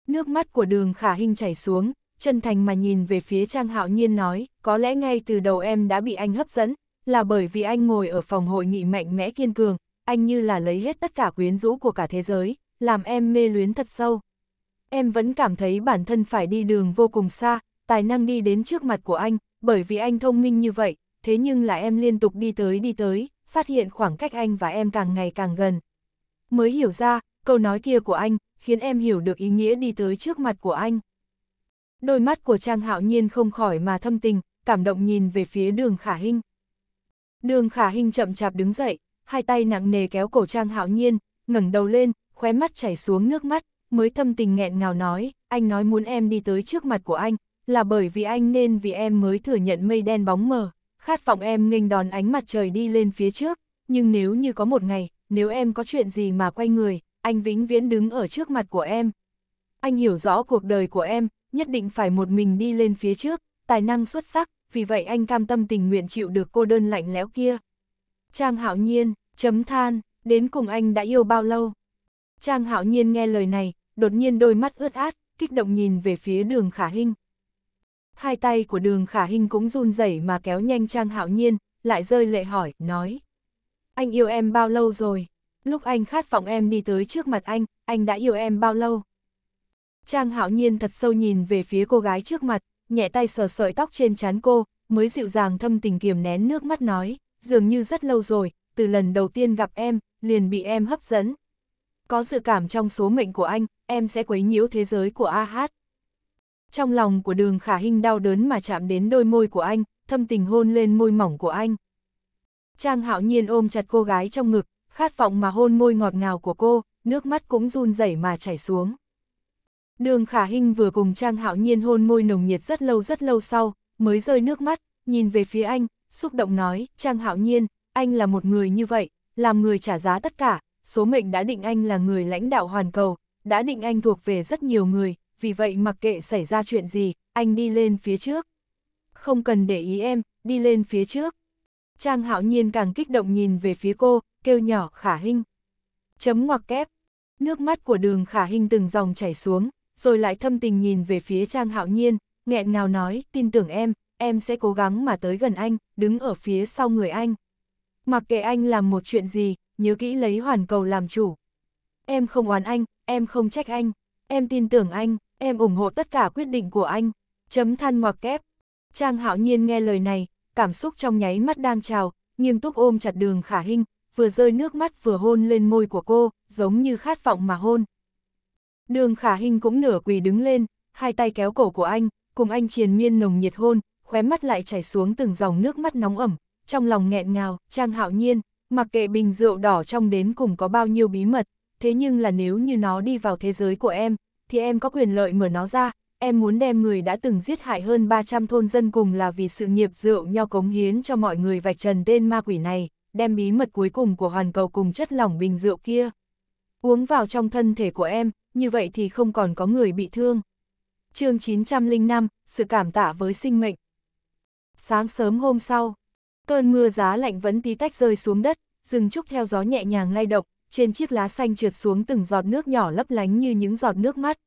Nước mắt của đường khả hinh chảy xuống, chân thành mà nhìn về phía Trang Hạo Nhiên nói, có lẽ ngay từ đầu em đã bị anh hấp dẫn, là bởi vì anh ngồi ở phòng hội nghị mạnh mẽ kiên cường, anh như là lấy hết tất cả quyến rũ của cả thế giới, làm em mê luyến thật sâu. Em vẫn cảm thấy bản thân phải đi đường vô cùng xa, tài năng đi đến trước mặt của anh, bởi vì anh thông minh như vậy, thế nhưng là em liên tục đi tới đi tới, phát hiện khoảng cách anh và em càng ngày càng gần. Mới hiểu ra, câu nói kia của anh, khiến em hiểu được ý nghĩa đi tới trước mặt của anh đôi mắt của Trang Hạo Nhiên không khỏi mà thâm tình, cảm động nhìn về phía đường khả hinh. Đường khả hinh chậm chạp đứng dậy, hai tay nặng nề kéo cổ Trang Hạo Nhiên, ngẩng đầu lên, khóe mắt chảy xuống nước mắt, mới thâm tình nghẹn ngào nói, anh nói muốn em đi tới trước mặt của anh, là bởi vì anh nên vì em mới thừa nhận mây đen bóng mờ, khát vọng em nghênh đón ánh mặt trời đi lên phía trước, nhưng nếu như có một ngày, nếu em có chuyện gì mà quay người, anh vĩnh viễn đứng ở trước mặt của em. Anh hiểu rõ cuộc đời của em, nhất định phải một mình đi lên phía trước, tài năng xuất sắc, vì vậy anh cam tâm tình nguyện chịu được cô đơn lạnh lẽo kia. Trang Hạo Nhiên, chấm than, đến cùng anh đã yêu bao lâu? Trang Hạo Nhiên nghe lời này, đột nhiên đôi mắt ướt át, kích động nhìn về phía đường khả hinh. Hai tay của đường khả hinh cũng run rẩy mà kéo nhanh Trang Hạo Nhiên, lại rơi lệ hỏi, nói. Anh yêu em bao lâu rồi? Lúc anh khát vọng em đi tới trước mặt anh, anh đã yêu em bao lâu? Trang hạo nhiên thật sâu nhìn về phía cô gái trước mặt, nhẹ tay sờ sợi tóc trên trán cô, mới dịu dàng thâm tình kiềm nén nước mắt nói, dường như rất lâu rồi, từ lần đầu tiên gặp em, liền bị em hấp dẫn. Có dự cảm trong số mệnh của anh, em sẽ quấy nhiễu thế giới của A Hát. Trong lòng của đường khả hình đau đớn mà chạm đến đôi môi của anh, thâm tình hôn lên môi mỏng của anh. Trang hạo nhiên ôm chặt cô gái trong ngực, khát vọng mà hôn môi ngọt ngào của cô, nước mắt cũng run rẩy mà chảy xuống. Đường Khả Hinh vừa cùng Trang Hạo Nhiên hôn môi nồng nhiệt rất lâu rất lâu sau, mới rơi nước mắt, nhìn về phía anh, xúc động nói, Trang Hạo Nhiên, anh là một người như vậy, làm người trả giá tất cả, số mệnh đã định anh là người lãnh đạo hoàn cầu, đã định anh thuộc về rất nhiều người, vì vậy mặc kệ xảy ra chuyện gì, anh đi lên phía trước. Không cần để ý em, đi lên phía trước. Trang Hạo Nhiên càng kích động nhìn về phía cô, kêu nhỏ Khả Hinh. Chấm ngoặc kép. Nước mắt của đường Khả Hinh từng dòng chảy xuống, rồi lại thâm tình nhìn về phía Trang Hạo Nhiên, nghẹn ngào nói, tin tưởng em, em sẽ cố gắng mà tới gần anh, đứng ở phía sau người anh. Mặc kệ anh làm một chuyện gì, nhớ kỹ lấy hoàn cầu làm chủ. Em không oán anh, em không trách anh, em tin tưởng anh, em ủng hộ tất cả quyết định của anh. Chấm than ngoặc kép. Trang Hạo Nhiên nghe lời này, cảm xúc trong nháy mắt đang trào, nghiêm túc ôm chặt đường khả hình, vừa rơi nước mắt vừa hôn lên môi của cô, giống như khát vọng mà hôn. Đường khả hình cũng nửa quỳ đứng lên, hai tay kéo cổ của anh, cùng anh triền miên nồng nhiệt hôn, khóe mắt lại chảy xuống từng dòng nước mắt nóng ẩm, trong lòng nghẹn ngào, trang hạo nhiên, mặc kệ bình rượu đỏ trong đến cùng có bao nhiêu bí mật, thế nhưng là nếu như nó đi vào thế giới của em, thì em có quyền lợi mở nó ra, em muốn đem người đã từng giết hại hơn 300 thôn dân cùng là vì sự nghiệp rượu nho cống hiến cho mọi người vạch trần tên ma quỷ này, đem bí mật cuối cùng của hoàn cầu cùng chất lỏng bình rượu kia uống vào trong thân thể của em, như vậy thì không còn có người bị thương. chương 905, sự cảm tạ với sinh mệnh. Sáng sớm hôm sau, cơn mưa giá lạnh vẫn tí tách rơi xuống đất, rừng trúc theo gió nhẹ nhàng lay động, trên chiếc lá xanh trượt xuống từng giọt nước nhỏ lấp lánh như những giọt nước mắt.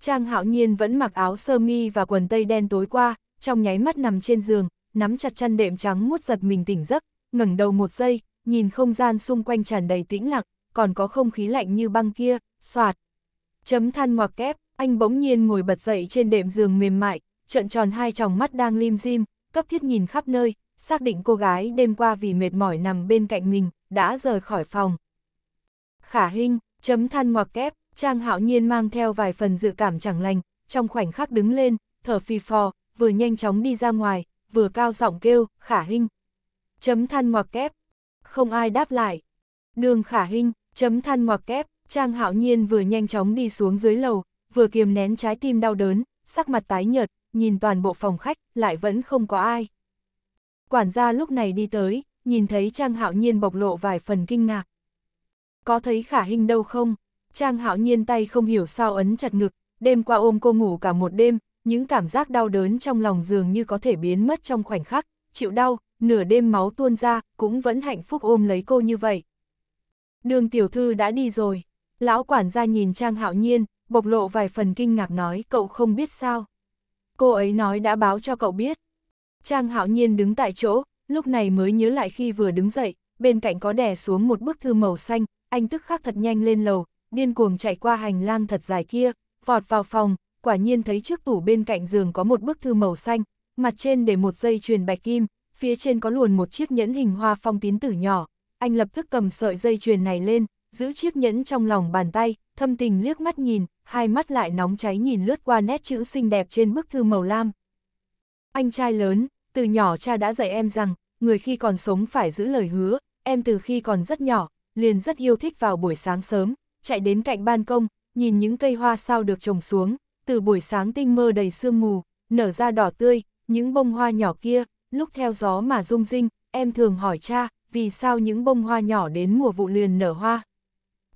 Trang hạo nhiên vẫn mặc áo sơ mi và quần tây đen tối qua, trong nháy mắt nằm trên giường, nắm chặt chăn đệm trắng mút giật mình tỉnh giấc, ngẩng đầu một giây, nhìn không gian xung quanh tràn đầy tĩnh lặng, còn có không khí lạnh như băng kia, soạt. Chấm than ngoặc kép, anh bỗng nhiên ngồi bật dậy trên đệm giường mềm mại, trận tròn hai tròng mắt đang lim dim, cấp thiết nhìn khắp nơi, xác định cô gái đêm qua vì mệt mỏi nằm bên cạnh mình, đã rời khỏi phòng. Khả hình, chấm than ngoặc kép, Trang hạo nhiên mang theo vài phần dự cảm chẳng lành, trong khoảnh khắc đứng lên, thở phì phò, vừa nhanh chóng đi ra ngoài, vừa cao giọng kêu, khả hình. Chấm than ngoặc kép, không ai đáp lại. Đường khả hình, Chấm than ngoặc kép, Trang Hạo Nhiên vừa nhanh chóng đi xuống dưới lầu, vừa kiềm nén trái tim đau đớn, sắc mặt tái nhợt, nhìn toàn bộ phòng khách, lại vẫn không có ai. Quản gia lúc này đi tới, nhìn thấy Trang Hạo Nhiên bộc lộ vài phần kinh ngạc. Có thấy khả hình đâu không? Trang Hạo Nhiên tay không hiểu sao ấn chặt ngực, đêm qua ôm cô ngủ cả một đêm, những cảm giác đau đớn trong lòng dường như có thể biến mất trong khoảnh khắc, chịu đau, nửa đêm máu tuôn ra, cũng vẫn hạnh phúc ôm lấy cô như vậy. Đường tiểu thư đã đi rồi. Lão quản gia nhìn Trang Hạo Nhiên, bộc lộ vài phần kinh ngạc nói cậu không biết sao. Cô ấy nói đã báo cho cậu biết. Trang Hạo Nhiên đứng tại chỗ, lúc này mới nhớ lại khi vừa đứng dậy, bên cạnh có đè xuống một bức thư màu xanh, anh tức khắc thật nhanh lên lầu, điên cuồng chạy qua hành lang thật dài kia, vọt vào phòng, quả nhiên thấy trước tủ bên cạnh giường có một bức thư màu xanh, mặt trên để một dây chuyền bạch kim, phía trên có luồn một chiếc nhẫn hình hoa phong tín tử nhỏ, anh lập tức cầm sợi dây chuyền này lên, giữ chiếc nhẫn trong lòng bàn tay, thâm tình liếc mắt nhìn, hai mắt lại nóng cháy nhìn lướt qua nét chữ xinh đẹp trên bức thư màu lam. Anh trai lớn, từ nhỏ cha đã dạy em rằng, người khi còn sống phải giữ lời hứa, em từ khi còn rất nhỏ, liền rất yêu thích vào buổi sáng sớm, chạy đến cạnh ban công, nhìn những cây hoa sao được trồng xuống, từ buổi sáng tinh mơ đầy sương mù, nở ra đỏ tươi, những bông hoa nhỏ kia, lúc theo gió mà rung rinh, em thường hỏi cha, vì sao những bông hoa nhỏ đến mùa vụ liền nở hoa.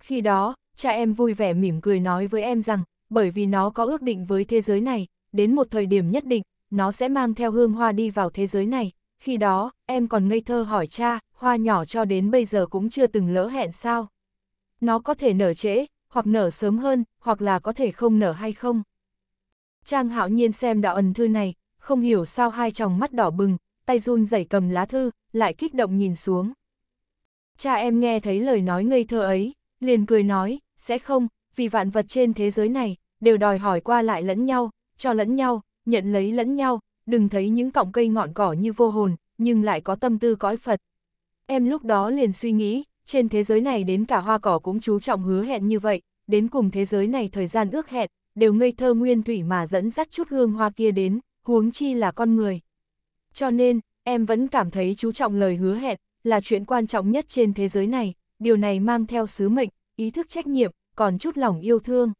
Khi đó, cha em vui vẻ mỉm cười nói với em rằng, bởi vì nó có ước định với thế giới này, đến một thời điểm nhất định, nó sẽ mang theo hương hoa đi vào thế giới này. Khi đó, em còn ngây thơ hỏi cha, hoa nhỏ cho đến bây giờ cũng chưa từng lỡ hẹn sao. Nó có thể nở trễ, hoặc nở sớm hơn, hoặc là có thể không nở hay không. Trang hạo nhiên xem đạo ẩn thư này, không hiểu sao hai tròng mắt đỏ bừng, tay run rẩy cầm lá thư, lại kích động nhìn xuống. Cha em nghe thấy lời nói ngây thơ ấy, liền cười nói, sẽ không, vì vạn vật trên thế giới này, đều đòi hỏi qua lại lẫn nhau, cho lẫn nhau, nhận lấy lẫn nhau, đừng thấy những cọng cây ngọn cỏ như vô hồn, nhưng lại có tâm tư cõi Phật. Em lúc đó liền suy nghĩ, trên thế giới này đến cả hoa cỏ cũng chú trọng hứa hẹn như vậy, đến cùng thế giới này thời gian ước hẹn, đều ngây thơ nguyên thủy mà dẫn dắt chút hương hoa kia đến, huống chi là con người. Cho nên, em vẫn cảm thấy chú trọng lời hứa hẹn là chuyện quan trọng nhất trên thế giới này, điều này mang theo sứ mệnh, ý thức trách nhiệm, còn chút lòng yêu thương.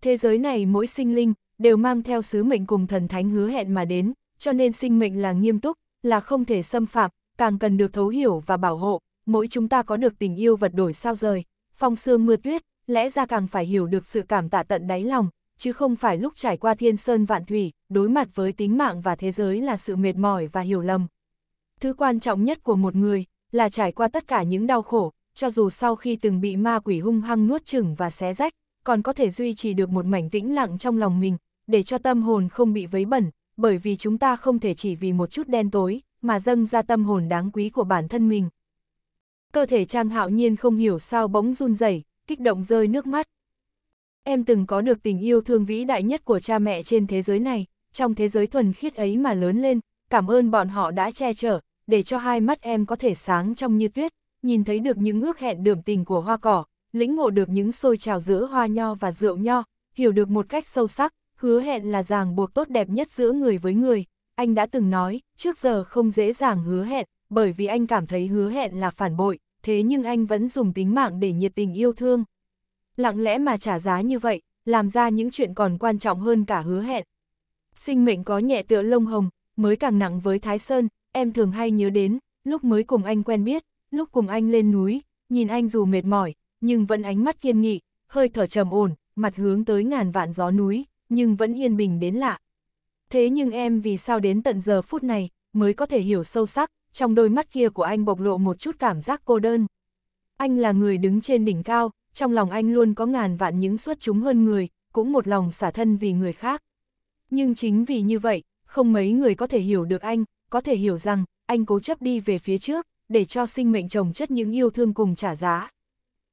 Thế giới này mỗi sinh linh đều mang theo sứ mệnh cùng thần thánh hứa hẹn mà đến, cho nên sinh mệnh là nghiêm túc, là không thể xâm phạm, càng cần được thấu hiểu và bảo hộ, mỗi chúng ta có được tình yêu vật đổi sao rời, phong sương mưa tuyết, lẽ ra càng phải hiểu được sự cảm tạ tận đáy lòng, chứ không phải lúc trải qua thiên sơn vạn thủy, đối mặt với tính mạng và thế giới là sự mệt mỏi và hiểu lầm. Thứ quan trọng nhất của một người là trải qua tất cả những đau khổ, cho dù sau khi từng bị ma quỷ hung hăng nuốt chửng và xé rách, còn có thể duy trì được một mảnh tĩnh lặng trong lòng mình, để cho tâm hồn không bị vấy bẩn, bởi vì chúng ta không thể chỉ vì một chút đen tối, mà dâng ra tâm hồn đáng quý của bản thân mình. Cơ thể Trang Hạo Nhiên không hiểu sao bỗng run rẩy, kích động rơi nước mắt em từng có được tình yêu thương vĩ đại nhất của cha mẹ trên thế giới này, trong thế giới thuần khiết ấy mà lớn lên, cảm ơn bọn họ đã che chở, để cho hai mắt em có thể sáng trong như tuyết, nhìn thấy được những ước hẹn đượm tình của hoa cỏ, lĩnh ngộ được những sôi trào giữa hoa nho và rượu nho, hiểu được một cách sâu sắc, hứa hẹn là ràng buộc tốt đẹp nhất giữa người với người. Anh đã từng nói, trước giờ không dễ dàng hứa hẹn, bởi vì anh cảm thấy hứa hẹn là phản bội, thế nhưng anh vẫn dùng tính mạng để nhiệt tình yêu thương lặng lẽ mà trả giá như vậy, làm ra những chuyện còn quan trọng hơn cả hứa hẹn. Sinh mệnh có nhẹ tựa lông hồng, mới càng nặng với Thái Sơn, em thường hay nhớ đến, lúc mới cùng anh quen biết, lúc cùng anh lên núi, nhìn anh dù mệt mỏi, nhưng vẫn ánh mắt kiên nghị, hơi thở trầm ổn, mặt hướng tới ngàn vạn gió núi, nhưng vẫn yên bình đến lạ. Thế nhưng em vì sao đến tận giờ phút này, mới có thể hiểu sâu sắc, trong đôi mắt kia của anh bộc lộ một chút cảm giác cô đơn. Anh là người đứng trên đỉnh cao, trong lòng anh luôn có ngàn vạn những xuất chúng hơn người, cũng một lòng xả thân vì người khác. Nhưng chính vì như vậy, không mấy người có thể hiểu được anh, có thể hiểu rằng, anh cố chấp đi về phía trước, để cho sinh mệnh chồng chất những yêu thương cùng trả giá.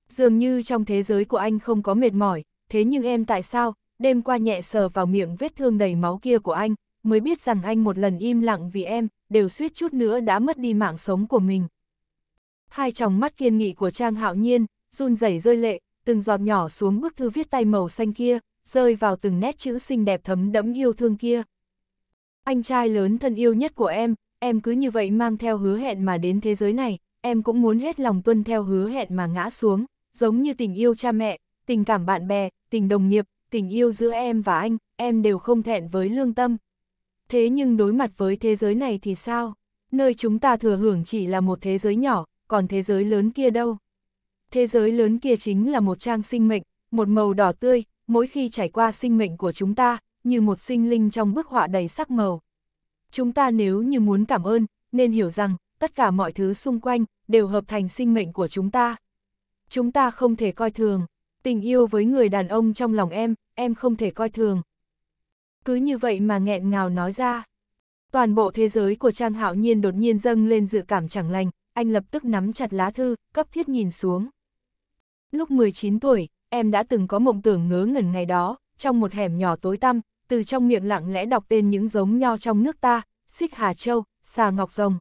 Dường như trong thế giới của anh không có mệt mỏi, thế nhưng em tại sao, đêm qua nhẹ sờ vào miệng vết thương đầy máu kia của anh, mới biết rằng anh một lần im lặng vì em, đều suýt chút nữa đã mất đi mạng sống của mình. Hai tròng mắt kiên nghị của Trang Hạo Nhiên, run rẩy rơi lệ, từng giọt nhỏ xuống bức thư viết tay màu xanh kia, rơi vào từng nét chữ xinh đẹp thấm đẫm yêu thương kia. Anh trai lớn thân yêu nhất của em, em cứ như vậy mang theo hứa hẹn mà đến thế giới này, em cũng muốn hết lòng tuân theo hứa hẹn mà ngã xuống, giống như tình yêu cha mẹ, tình cảm bạn bè, tình đồng nghiệp, tình yêu giữa em và anh, em đều không thẹn với lương tâm. Thế nhưng đối mặt với thế giới này thì sao? Nơi chúng ta thừa hưởng chỉ là một thế giới nhỏ, còn thế giới lớn kia đâu? thế giới lớn kia chính là một trang sinh mệnh, một màu đỏ tươi, mỗi khi trải qua sinh mệnh của chúng ta, như một sinh linh trong bức họa đầy sắc màu. Chúng ta nếu như muốn cảm ơn, nên hiểu rằng, tất cả mọi thứ xung quanh, đều hợp thành sinh mệnh của chúng ta. Chúng ta không thể coi thường, tình yêu với người đàn ông trong lòng em, em không thể coi thường. Cứ như vậy mà nghẹn ngào nói ra. Toàn bộ thế giới của Trang Hạo Nhiên đột nhiên dâng lên dự cảm chẳng lành, anh lập tức nắm chặt lá thư, cấp thiết nhìn xuống. Lúc 19 tuổi, em đã từng có mộng tưởng ngớ ngẩn ngày đó, trong một hẻm nhỏ tối tăm, từ trong miệng lặng lẽ đọc tên những giống nho trong nước ta, xích hà châu, xà ngọc rồng.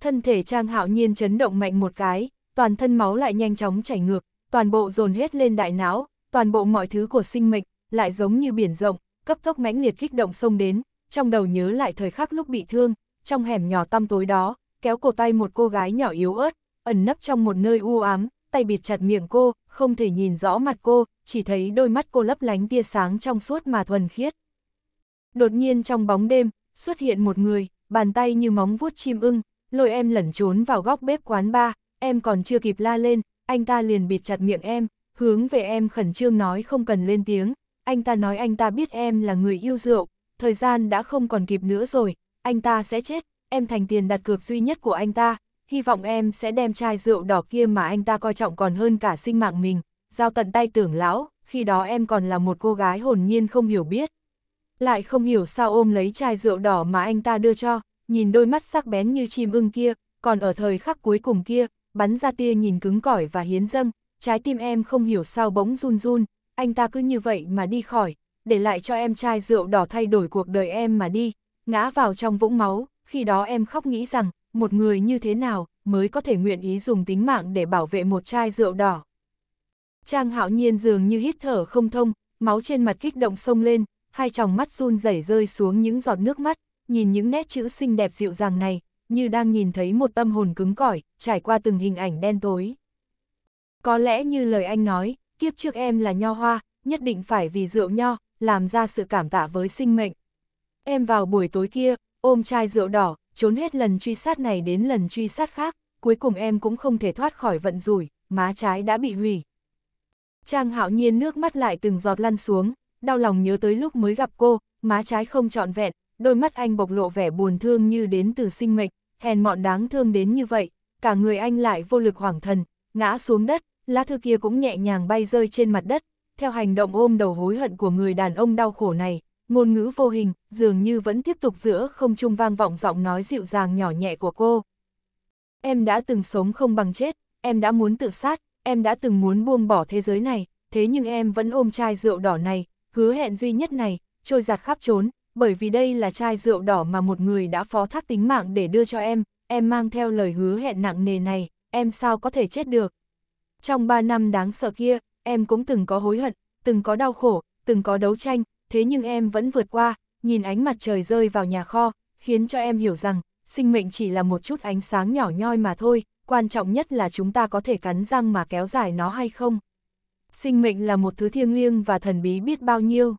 Thân thể Trang Hạo Nhiên chấn động mạnh một cái, toàn thân máu lại nhanh chóng chảy ngược, toàn bộ dồn hết lên đại não, toàn bộ mọi thứ của sinh mệnh lại giống như biển rộng, cấp tốc mãnh liệt kích động sông đến, trong đầu nhớ lại thời khắc lúc bị thương, trong hẻm nhỏ tăm tối đó, kéo cổ tay một cô gái nhỏ yếu ớt, ẩn nấp trong một nơi u ám, tay bịt chặt miệng cô, không thể nhìn rõ mặt cô, chỉ thấy đôi mắt cô lấp lánh tia sáng trong suốt mà thuần khiết. Đột nhiên trong bóng đêm, xuất hiện một người, bàn tay như móng vuốt chim ưng, lôi em lẩn trốn vào góc bếp quán ba, em còn chưa kịp la lên, anh ta liền bịt chặt miệng em, hướng về em khẩn trương nói không cần lên tiếng, anh ta nói anh ta biết em là người yêu rượu, thời gian đã không còn kịp nữa rồi, anh ta sẽ chết, em thành tiền đặt cược duy nhất của anh ta, hy vọng em sẽ đem chai rượu đỏ kia mà anh ta coi trọng còn hơn cả sinh mạng mình, giao tận tay tưởng lão, khi đó em còn là một cô gái hồn nhiên không hiểu biết. Lại không hiểu sao ôm lấy chai rượu đỏ mà anh ta đưa cho, nhìn đôi mắt sắc bén như chim ưng kia, còn ở thời khắc cuối cùng kia, bắn ra tia nhìn cứng cỏi và hiến dâng, trái tim em không hiểu sao bỗng run run, anh ta cứ như vậy mà đi khỏi, để lại cho em chai rượu đỏ thay đổi cuộc đời em mà đi, ngã vào trong vũng máu, khi đó em khóc nghĩ rằng, một người như thế nào mới có thể nguyện ý dùng tính mạng để bảo vệ một chai rượu đỏ. Trang hạo nhiên dường như hít thở không thông, máu trên mặt kích động sông lên, hai tròng mắt run rẩy rơi xuống những giọt nước mắt, nhìn những nét chữ xinh đẹp dịu dàng này, như đang nhìn thấy một tâm hồn cứng cỏi, trải qua từng hình ảnh đen tối. Có lẽ như lời anh nói, kiếp trước em là nho hoa, nhất định phải vì rượu nho, làm ra sự cảm tạ với sinh mệnh. Em vào buổi tối kia, ôm chai rượu đỏ, trốn hết lần truy sát này đến lần truy sát khác, cuối cùng em cũng không thể thoát khỏi vận rủi, má trái đã bị hủy. Trang hạo nhiên nước mắt lại từng giọt lăn xuống, đau lòng nhớ tới lúc mới gặp cô, má trái không trọn vẹn, đôi mắt anh bộc lộ vẻ buồn thương như đến từ sinh mệnh, hèn mọn đáng thương đến như vậy, cả người anh lại vô lực hoảng thần, ngã xuống đất, lá thư kia cũng nhẹ nhàng bay rơi trên mặt đất, theo hành động ôm đầu hối hận của người đàn ông đau khổ này, ngôn ngữ vô hình, dường như vẫn tiếp tục giữa không trung vang vọng giọng nói dịu dàng nhỏ nhẹ của cô. Em đã từng sống không bằng chết, em đã muốn tự sát, em đã từng muốn buông bỏ thế giới này, thế nhưng em vẫn ôm chai rượu đỏ này, hứa hẹn duy nhất này, trôi giặt khắp trốn, bởi vì đây là chai rượu đỏ mà một người đã phó thác tính mạng để đưa cho em, em mang theo lời hứa hẹn nặng nề này, em sao có thể chết được. Trong 3 năm đáng sợ kia, em cũng từng có hối hận, từng có đau khổ, từng có đấu tranh, thế nhưng em vẫn vượt qua, nhìn ánh mặt trời rơi vào nhà kho, khiến cho em hiểu rằng, sinh mệnh chỉ là một chút ánh sáng nhỏ nhoi mà thôi, quan trọng nhất là chúng ta có thể cắn răng mà kéo dài nó hay không. Sinh mệnh là một thứ thiêng liêng và thần bí biết bao nhiêu.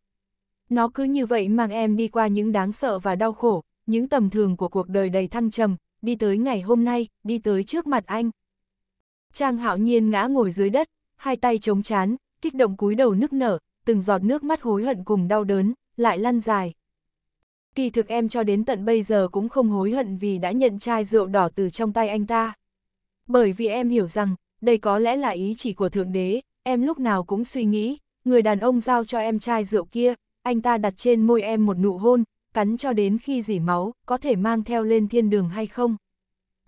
Nó cứ như vậy mang em đi qua những đáng sợ và đau khổ, những tầm thường của cuộc đời đầy thăng trầm, đi tới ngày hôm nay, đi tới trước mặt anh. Trang hạo nhiên ngã ngồi dưới đất, hai tay chống chán, kích động cúi đầu nức nở, từng giọt nước mắt hối hận cùng đau đớn, lại lăn dài. Kỳ thực em cho đến tận bây giờ cũng không hối hận vì đã nhận chai rượu đỏ từ trong tay anh ta. Bởi vì em hiểu rằng, đây có lẽ là ý chỉ của Thượng Đế, em lúc nào cũng suy nghĩ, người đàn ông giao cho em chai rượu kia, anh ta đặt trên môi em một nụ hôn, cắn cho đến khi dỉ máu, có thể mang theo lên thiên đường hay không.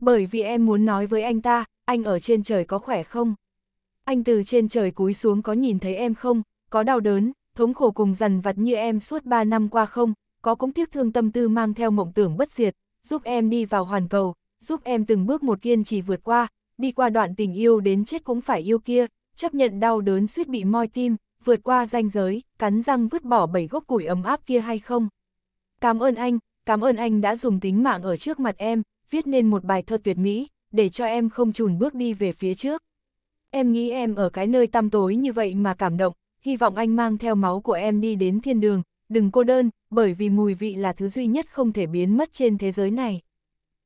Bởi vì em muốn nói với anh ta, anh ở trên trời có khỏe không? Anh từ trên trời cúi xuống có nhìn thấy em không? có đau đớn, thống khổ cùng dần vặt như em suốt 3 năm qua không, có cũng tiếc thương tâm tư mang theo mộng tưởng bất diệt, giúp em đi vào hoàn cầu, giúp em từng bước một kiên trì vượt qua, đi qua đoạn tình yêu đến chết cũng phải yêu kia, chấp nhận đau đớn suýt bị moi tim, vượt qua ranh giới, cắn răng vứt bỏ bảy gốc củi ấm áp kia hay không. Cảm ơn anh, cảm ơn anh đã dùng tính mạng ở trước mặt em, viết nên một bài thơ tuyệt mỹ, để cho em không chùn bước đi về phía trước. Em nghĩ em ở cái nơi tăm tối như vậy mà cảm động, hy vọng anh mang theo máu của em đi đến thiên đường, đừng cô đơn, bởi vì mùi vị là thứ duy nhất không thể biến mất trên thế giới này.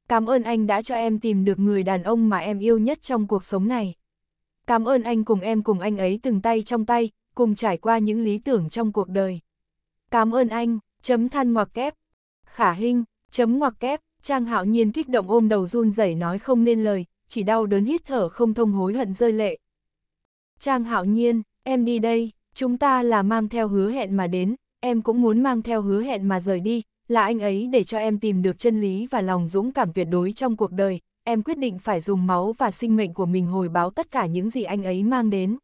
Cảm ơn anh đã cho em tìm được người đàn ông mà em yêu nhất trong cuộc sống này. Cảm ơn anh cùng em cùng anh ấy từng tay trong tay, cùng trải qua những lý tưởng trong cuộc đời. Cảm ơn anh, chấm than ngoặc kép. Khả Hinh, chấm ngoặc kép, Trang Hạo Nhiên kích động ôm đầu run rẩy nói không nên lời, chỉ đau đớn hít thở không thông hối hận rơi lệ. Trang Hạo Nhiên, em đi đây chúng ta là mang theo hứa hẹn mà đến, em cũng muốn mang theo hứa hẹn mà rời đi, là anh ấy để cho em tìm được chân lý và lòng dũng cảm tuyệt đối trong cuộc đời, em quyết định phải dùng máu và sinh mệnh của mình hồi báo tất cả những gì anh ấy mang đến.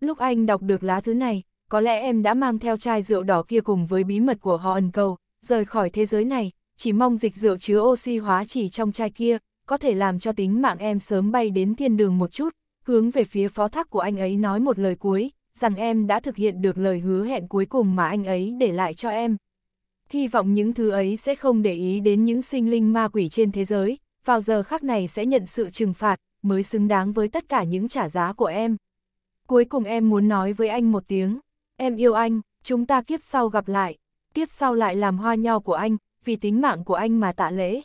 Lúc anh đọc được lá thứ này, có lẽ em đã mang theo chai rượu đỏ kia cùng với bí mật của họ ẩn cầu, rời khỏi thế giới này, chỉ mong dịch rượu chứa oxy hóa chỉ trong chai kia, có thể làm cho tính mạng em sớm bay đến thiên đường một chút, hướng về phía phó thác của anh ấy nói một lời cuối, rằng em đã thực hiện được lời hứa hẹn cuối cùng mà anh ấy để lại cho em. Hy vọng những thứ ấy sẽ không để ý đến những sinh linh ma quỷ trên thế giới, vào giờ khắc này sẽ nhận sự trừng phạt, mới xứng đáng với tất cả những trả giá của em. Cuối cùng em muốn nói với anh một tiếng, em yêu anh, chúng ta kiếp sau gặp lại, kiếp sau lại làm hoa nho của anh, vì tính mạng của anh mà tạ lễ.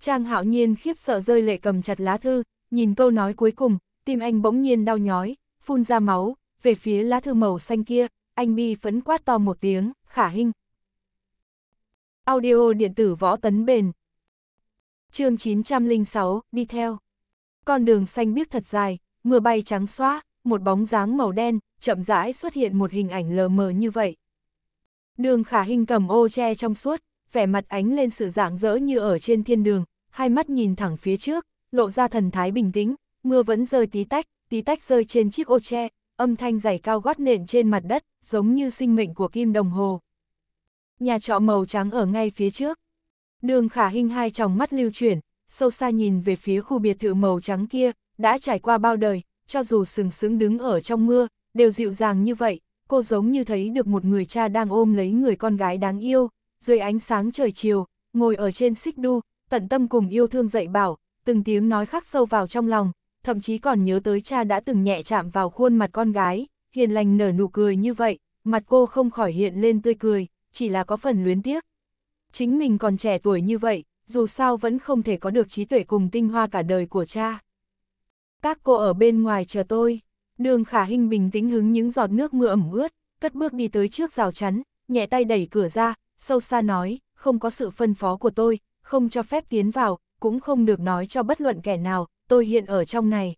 Trang hạo nhiên khiếp sợ rơi lệ cầm chặt lá thư, nhìn câu nói cuối cùng, tim anh bỗng nhiên đau nhói, phun ra máu, về phía lá thư màu xanh kia, anh bi phấn quát to một tiếng, khả Hinh. Audio điện tử võ tấn bền. chương 906, đi theo. Con đường xanh biếc thật dài, mưa bay trắng xóa, một bóng dáng màu đen, chậm rãi xuất hiện một hình ảnh lờ mờ như vậy. Đường khả hình cầm ô che trong suốt, vẻ mặt ánh lên sự rạng rỡ như ở trên thiên đường, hai mắt nhìn thẳng phía trước, lộ ra thần thái bình tĩnh, mưa vẫn rơi tí tách, tí tách rơi trên chiếc ô che, âm thanh giày cao gót nện trên mặt đất, giống như sinh mệnh của kim đồng hồ. Nhà trọ màu trắng ở ngay phía trước. Đường khả hình hai tròng mắt lưu chuyển, sâu xa nhìn về phía khu biệt thự màu trắng kia, đã trải qua bao đời, cho dù sừng sững đứng ở trong mưa, đều dịu dàng như vậy, cô giống như thấy được một người cha đang ôm lấy người con gái đáng yêu, dưới ánh sáng trời chiều, ngồi ở trên xích đu, tận tâm cùng yêu thương dạy bảo, từng tiếng nói khắc sâu vào trong lòng, thậm chí còn nhớ tới cha đã từng nhẹ chạm vào khuôn mặt con gái, hiền lành nở nụ cười như vậy, mặt cô không khỏi hiện lên tươi cười, chỉ là có phần luyến tiếc. Chính mình còn trẻ tuổi như vậy, dù sao vẫn không thể có được trí tuệ cùng tinh hoa cả đời của cha. Các cô ở bên ngoài chờ tôi, đường khả hình bình tĩnh hứng những giọt nước mưa ẩm ướt, cất bước đi tới trước rào chắn, nhẹ tay đẩy cửa ra, sâu xa nói, không có sự phân phó của tôi, không cho phép tiến vào, cũng không được nói cho bất luận kẻ nào, tôi hiện ở trong này.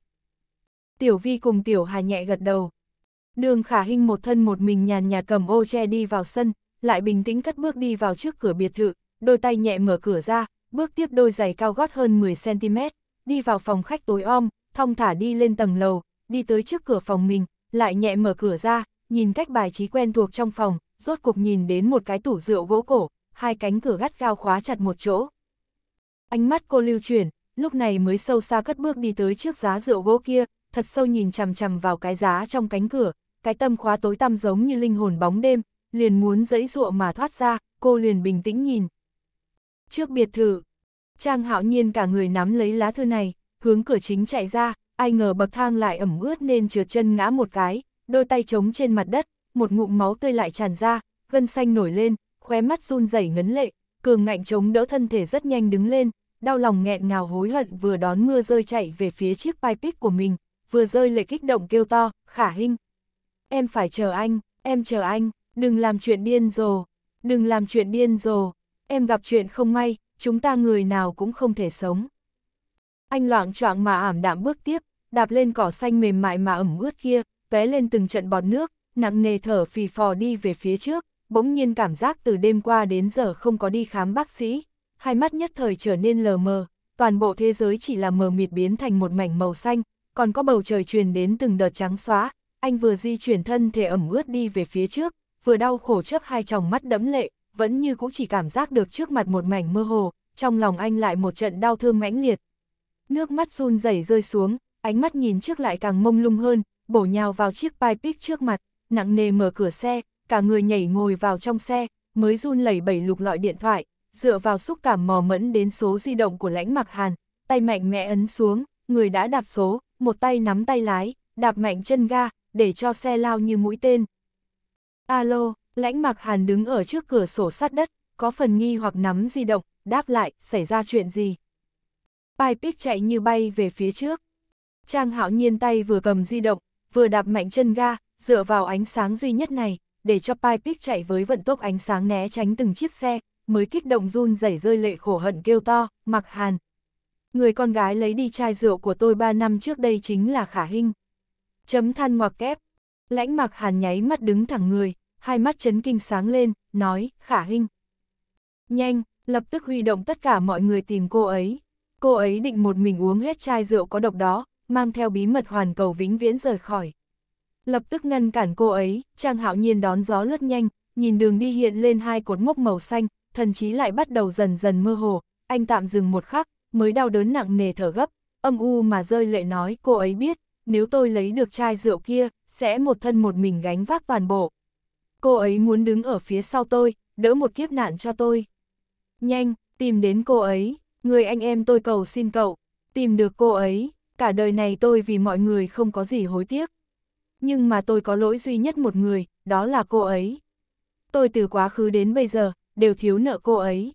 Tiểu Vi cùng Tiểu Hà nhẹ gật đầu. Đường Khả Hinh một thân một mình nhàn nhạt cầm ô che đi vào sân, lại bình tĩnh cất bước đi vào trước cửa biệt thự, đôi tay nhẹ mở cửa ra, bước tiếp đôi giày cao gót hơn 10cm, đi vào phòng khách tối om, thong thả đi lên tầng lầu, đi tới trước cửa phòng mình, lại nhẹ mở cửa ra, nhìn cách bài trí quen thuộc trong phòng, rốt cuộc nhìn đến một cái tủ rượu gỗ cổ, hai cánh cửa gắt gao khóa chặt một chỗ. Ánh mắt cô lưu chuyển, lúc này mới sâu xa cất bước đi tới trước giá rượu gỗ kia, thật sâu nhìn chằm chằm vào cái giá trong cánh cửa, cái tâm khóa tối tăm giống như linh hồn bóng đêm, liền muốn dẫy dụa mà thoát ra, cô liền bình tĩnh nhìn. Trước biệt thự, Trang hạo nhiên cả người nắm lấy lá thư này, hướng cửa chính chạy ra, ai ngờ bậc thang lại ẩm ướt nên trượt chân ngã một cái, đôi tay trống trên mặt đất, một ngụm máu tươi lại tràn ra, gân xanh nổi lên, khóe mắt run rẩy ngấn lệ, cường ngạnh chống đỡ thân thể rất nhanh đứng lên, đau lòng nghẹn ngào hối hận vừa đón mưa rơi chạy về phía chiếc pipit của mình, vừa rơi lệ kích động kêu to, khả hinh Em phải chờ anh, em chờ anh, đừng làm chuyện điên rồ, đừng làm chuyện điên rồ, em gặp chuyện không may, chúng ta người nào cũng không thể sống. Anh loạn choạng mà ảm đạm bước tiếp, đạp lên cỏ xanh mềm mại mà ẩm ướt kia, vé lên từng trận bọt nước, nặng nề thở phì phò đi về phía trước, bỗng nhiên cảm giác từ đêm qua đến giờ không có đi khám bác sĩ, hai mắt nhất thời trở nên lờ mờ, toàn bộ thế giới chỉ là mờ mịt biến thành một mảnh màu xanh, còn có bầu trời truyền đến từng đợt trắng xóa, anh vừa di chuyển thân thể ẩm ướt đi về phía trước, vừa đau khổ chấp hai tròng mắt đẫm lệ, vẫn như cũng chỉ cảm giác được trước mặt một mảnh mơ hồ, trong lòng anh lại một trận đau thương mãnh liệt. Nước mắt run rẩy rơi xuống, ánh mắt nhìn trước lại càng mông lung hơn, bổ nhào vào chiếc pipic trước mặt, nặng nề mở cửa xe, cả người nhảy ngồi vào trong xe, mới run lẩy bẩy lục lọi điện thoại, dựa vào xúc cảm mò mẫn đến số di động của lãnh mặc hàn, tay mạnh mẽ ấn xuống, người đã đạp số, một tay nắm tay lái, đạp mạnh chân ga, để cho xe lao như mũi tên. Alo, lãnh mặc hàn đứng ở trước cửa sổ sát đất, có phần nghi hoặc nắm di động, đáp lại, xảy ra chuyện gì? Pipic chạy như bay về phía trước. Trang hạo nhiên tay vừa cầm di động, vừa đạp mạnh chân ga, dựa vào ánh sáng duy nhất này, để cho Pipic chạy với vận tốc ánh sáng né tránh từng chiếc xe, mới kích động run rẩy rơi lệ khổ hận kêu to, mặc hàn. Người con gái lấy đi chai rượu của tôi ba năm trước đây chính là khả Hinh. Chấm than ngoặc kép. Lãnh mặc hàn nháy mắt đứng thẳng người, hai mắt chấn kinh sáng lên, nói, khả Hinh Nhanh, lập tức huy động tất cả mọi người tìm cô ấy. Cô ấy định một mình uống hết chai rượu có độc đó, mang theo bí mật hoàn cầu vĩnh viễn rời khỏi. Lập tức ngăn cản cô ấy, Trang Hạo Nhiên đón gió lướt nhanh, nhìn đường đi hiện lên hai cột mốc màu xanh, thần chí lại bắt đầu dần dần mơ hồ, anh tạm dừng một khắc, mới đau đớn nặng nề thở gấp, âm u mà rơi lệ nói cô ấy biết, nếu tôi lấy được chai rượu kia, sẽ một thân một mình gánh vác toàn bộ. Cô ấy muốn đứng ở phía sau tôi, đỡ một kiếp nạn cho tôi. Nhanh, tìm đến cô ấy, người anh em tôi cầu xin cậu, tìm được cô ấy, cả đời này tôi vì mọi người không có gì hối tiếc. Nhưng mà tôi có lỗi duy nhất một người, đó là cô ấy. Tôi từ quá khứ đến bây giờ, đều thiếu nợ cô ấy.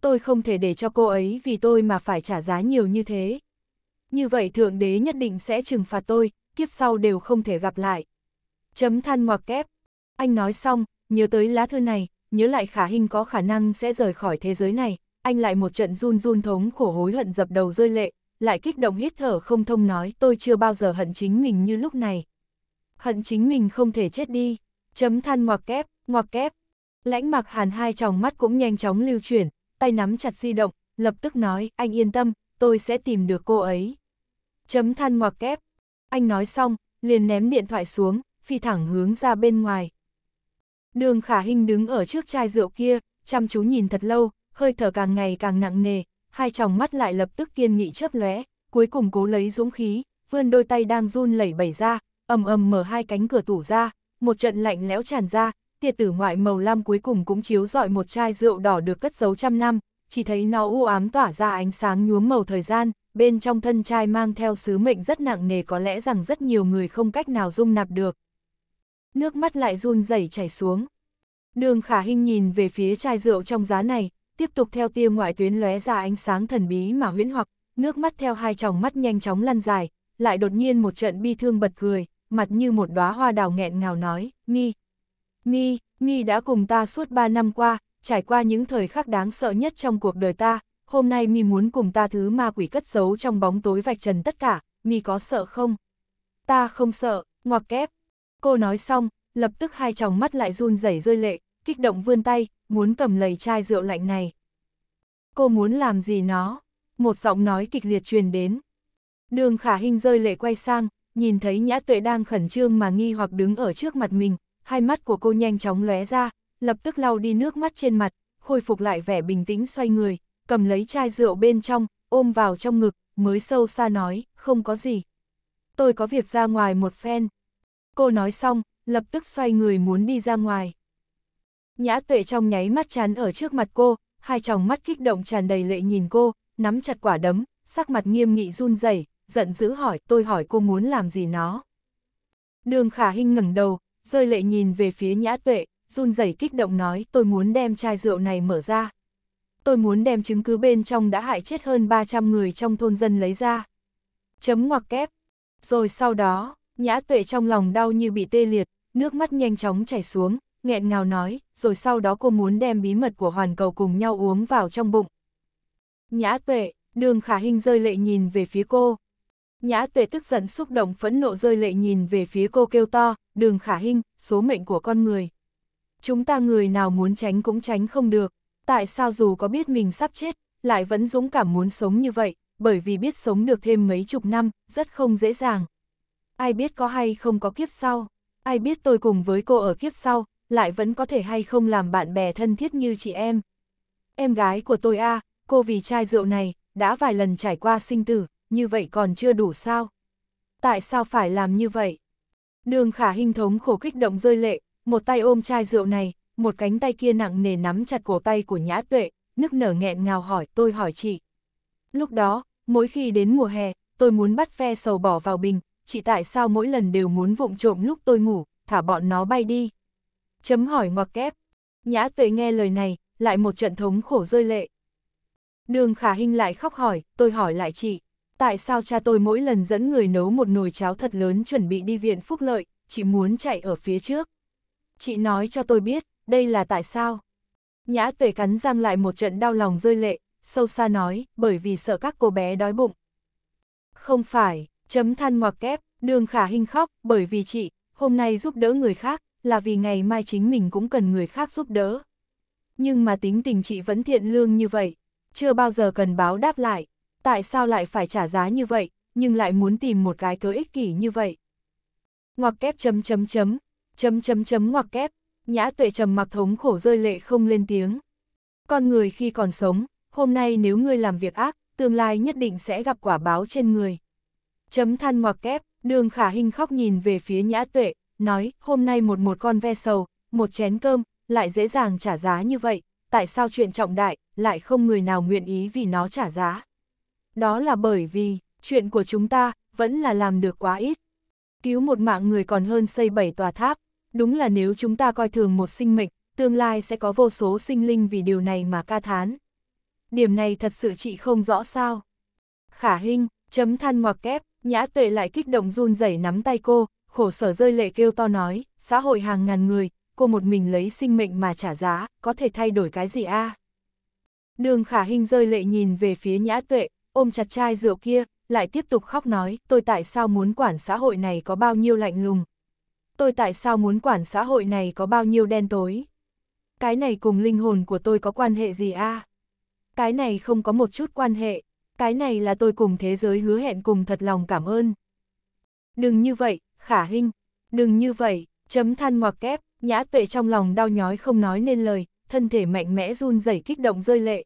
Tôi không thể để cho cô ấy vì tôi mà phải trả giá nhiều như thế. Như vậy Thượng Đế nhất định sẽ trừng phạt tôi, kiếp sau đều không thể gặp lại. Chấm than ngoặc kép. Anh nói xong, nhớ tới lá thư này, nhớ lại khả hình có khả năng sẽ rời khỏi thế giới này. Anh lại một trận run run thống khổ hối hận dập đầu rơi lệ, lại kích động hít thở không thông nói tôi chưa bao giờ hận chính mình như lúc này. Hận chính mình không thể chết đi. Chấm than ngoặc kép, ngoặc kép, Lãnh mặc hàn hai tròng mắt cũng nhanh chóng lưu chuyển, tay nắm chặt di động, lập tức nói, anh yên tâm, tôi sẽ tìm được cô ấy. Chấm than ngoặc kép. Anh nói xong, liền ném điện thoại xuống, phi thẳng hướng ra bên ngoài. Đường khả hình đứng ở trước chai rượu kia, chăm chú nhìn thật lâu, hơi thở càng ngày càng nặng nề, hai tròng mắt lại lập tức kiên nghị chớp lóe, cuối cùng cố lấy dũng khí, vươn đôi tay đang run lẩy bẩy ra, ầm ầm mở hai cánh cửa tủ ra, một trận lạnh lẽo tràn ra, tia tử ngoại màu lam cuối cùng cũng chiếu rọi một chai rượu đỏ được cất giấu trăm năm, chỉ thấy nó u ám tỏa ra ánh sáng nhuốm màu thời gian, bên trong thân chai mang theo sứ mệnh rất nặng nề có lẽ rằng rất nhiều người không cách nào dung nạp được. Nước mắt lại run rẩy chảy xuống. Đường khả hình nhìn về phía chai rượu trong giá này, tiếp tục theo tia ngoại tuyến lóe ra ánh sáng thần bí mà huyễn hoặc, nước mắt theo hai tròng mắt nhanh chóng lăn dài, lại đột nhiên một trận bi thương bật cười, mặt như một đóa hoa đào nghẹn ngào nói, mi, Nghi, Nghi đã cùng ta suốt 3 năm qua, trải qua những thời khắc đáng sợ nhất trong cuộc đời ta, hôm nay Mi muốn cùng ta thứ ma quỷ cất giấu trong bóng tối vạch trần tất cả, Mi có sợ không? Ta không sợ, ngoặc kép. Cô nói xong, lập tức hai tròng mắt lại run rẩy rơi lệ, kích động vươn tay, muốn cầm lấy chai rượu lạnh này. Cô muốn làm gì nó? Một giọng nói kịch liệt truyền đến. Đường khả hình rơi lệ quay sang, nhìn thấy nhã tuệ đang khẩn trương mà nghi hoặc đứng ở trước mặt mình, hai mắt của cô nhanh chóng lóe ra, lập tức lau đi nước mắt trên mặt, khôi phục lại vẻ bình tĩnh xoay người, cầm lấy chai rượu bên trong, ôm vào trong ngực, mới sâu xa nói, không có gì. Tôi có việc ra ngoài một phen. Cô nói xong, lập tức xoay người muốn đi ra ngoài. Nhã tuệ trong nháy mắt chán ở trước mặt cô, hai tròng mắt kích động tràn đầy lệ nhìn cô, nắm chặt quả đấm, sắc mặt nghiêm nghị run rẩy, giận dữ hỏi tôi hỏi cô muốn làm gì nó. Đường khả hình ngẩng đầu, rơi lệ nhìn về phía nhã tuệ, run rẩy kích động nói tôi muốn đem chai rượu này mở ra. Tôi muốn đem chứng cứ bên trong đã hại chết hơn 300 người trong thôn dân lấy ra. Chấm ngoặc kép. Rồi sau đó, nhã tuệ trong lòng đau như bị tê liệt, nước mắt nhanh chóng chảy xuống, nghẹn ngào nói, rồi sau đó cô muốn đem bí mật của hoàn cầu cùng nhau uống vào trong bụng. Nhã tuệ, đường khả hình rơi lệ nhìn về phía cô. Nhã tuệ tức giận xúc động phẫn nộ rơi lệ nhìn về phía cô kêu to, đường khả hình, số mệnh của con người. Chúng ta người nào muốn tránh cũng tránh không được, tại sao dù có biết mình sắp chết, lại vẫn dũng cảm muốn sống như vậy, bởi vì biết sống được thêm mấy chục năm, rất không dễ dàng. Ai biết có hay không có kiếp sau, ai biết tôi cùng với cô ở kiếp sau, lại vẫn có thể hay không làm bạn bè thân thiết như chị em. Em gái của tôi a, cô vì chai rượu này, đã vài lần trải qua sinh tử, như vậy còn chưa đủ sao? Tại sao phải làm như vậy? Đường khả hình thống khổ kích động rơi lệ, một tay ôm chai rượu này, một cánh tay kia nặng nề nắm chặt cổ tay của nhã tuệ, nức nở nghẹn ngào hỏi tôi hỏi chị. Lúc đó, mỗi khi đến mùa hè, tôi muốn bắt phe sầu bỏ vào bình, chị tại sao mỗi lần đều muốn vụng trộm lúc tôi ngủ, thả bọn nó bay đi. Chấm hỏi ngoặc kép. Nhã tuệ nghe lời này, lại một trận thống khổ rơi lệ. Đường khả hình lại khóc hỏi, tôi hỏi lại chị tại sao cha tôi mỗi lần dẫn người nấu một nồi cháo thật lớn chuẩn bị đi viện phúc lợi, chị muốn chạy ở phía trước. Chị nói cho tôi biết, đây là tại sao. Nhã tuệ cắn răng lại một trận đau lòng rơi lệ, sâu xa nói, bởi vì sợ các cô bé đói bụng. Không phải, chấm than ngoặc kép, đường khả hình khóc, bởi vì chị, hôm nay giúp đỡ người khác, là vì ngày mai chính mình cũng cần người khác giúp đỡ. Nhưng mà tính tình chị vẫn thiện lương như vậy, chưa bao giờ cần báo đáp lại, tại sao lại phải trả giá như vậy, nhưng lại muốn tìm một cái cớ ích kỷ như vậy. Ngoặc kép chấm chấm chấm, chấm chấm chấm ngoặc kép, nhã tuệ trầm mặc thống khổ rơi lệ không lên tiếng. Con người khi còn sống, hôm nay nếu ngươi làm việc ác, tương lai nhất định sẽ gặp quả báo trên người. Chấm than ngoặc kép, đường khả hình khóc nhìn về phía nhã tuệ, nói, hôm nay một một con ve sầu, một chén cơm, lại dễ dàng trả giá như vậy, tại sao chuyện trọng đại, lại không người nào nguyện ý vì nó trả giá. Đó là bởi vì, chuyện của chúng ta, vẫn là làm được quá ít. Cứu một mạng người còn hơn xây bảy tòa tháp. Đúng là nếu chúng ta coi thường một sinh mệnh, tương lai sẽ có vô số sinh linh vì điều này mà ca thán. Điểm này thật sự chị không rõ sao. Khả hình, chấm than ngoặc kép, nhã tuệ lại kích động run rẩy nắm tay cô, khổ sở rơi lệ kêu to nói, xã hội hàng ngàn người, cô một mình lấy sinh mệnh mà trả giá, có thể thay đổi cái gì a? À? Đường khả hình rơi lệ nhìn về phía nhã tuệ, ôm chặt chai rượu kia, lại tiếp tục khóc nói, tôi tại sao muốn quản xã hội này có bao nhiêu lạnh lùng? Tôi tại sao muốn quản xã hội này có bao nhiêu đen tối? Cái này cùng linh hồn của tôi có quan hệ gì a? Cái này không có một chút quan hệ, cái này là tôi cùng thế giới hứa hẹn cùng thật lòng cảm ơn. Đừng như vậy, khả hình, đừng như vậy, chấm than ngoặc kép, nhã tuệ trong lòng đau nhói không nói nên lời, thân thể mạnh mẽ run rẩy kích động rơi lệ.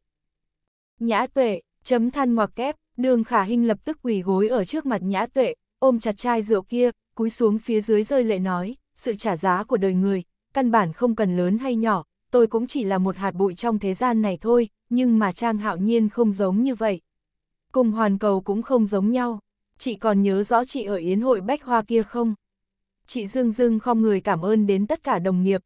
Nhã tuệ, Chấm than ngoặc kép, đường khả hình lập tức quỳ gối ở trước mặt nhã tuệ, ôm chặt chai rượu kia, cúi xuống phía dưới rơi lệ nói, sự trả giá của đời người, căn bản không cần lớn hay nhỏ, tôi cũng chỉ là một hạt bụi trong thế gian này thôi, nhưng mà Trang Hạo Nhiên không giống như vậy. Cùng hoàn cầu cũng không giống nhau, chị còn nhớ rõ chị ở yến hội bách hoa kia không? Chị Dương Dương không người cảm ơn đến tất cả đồng nghiệp.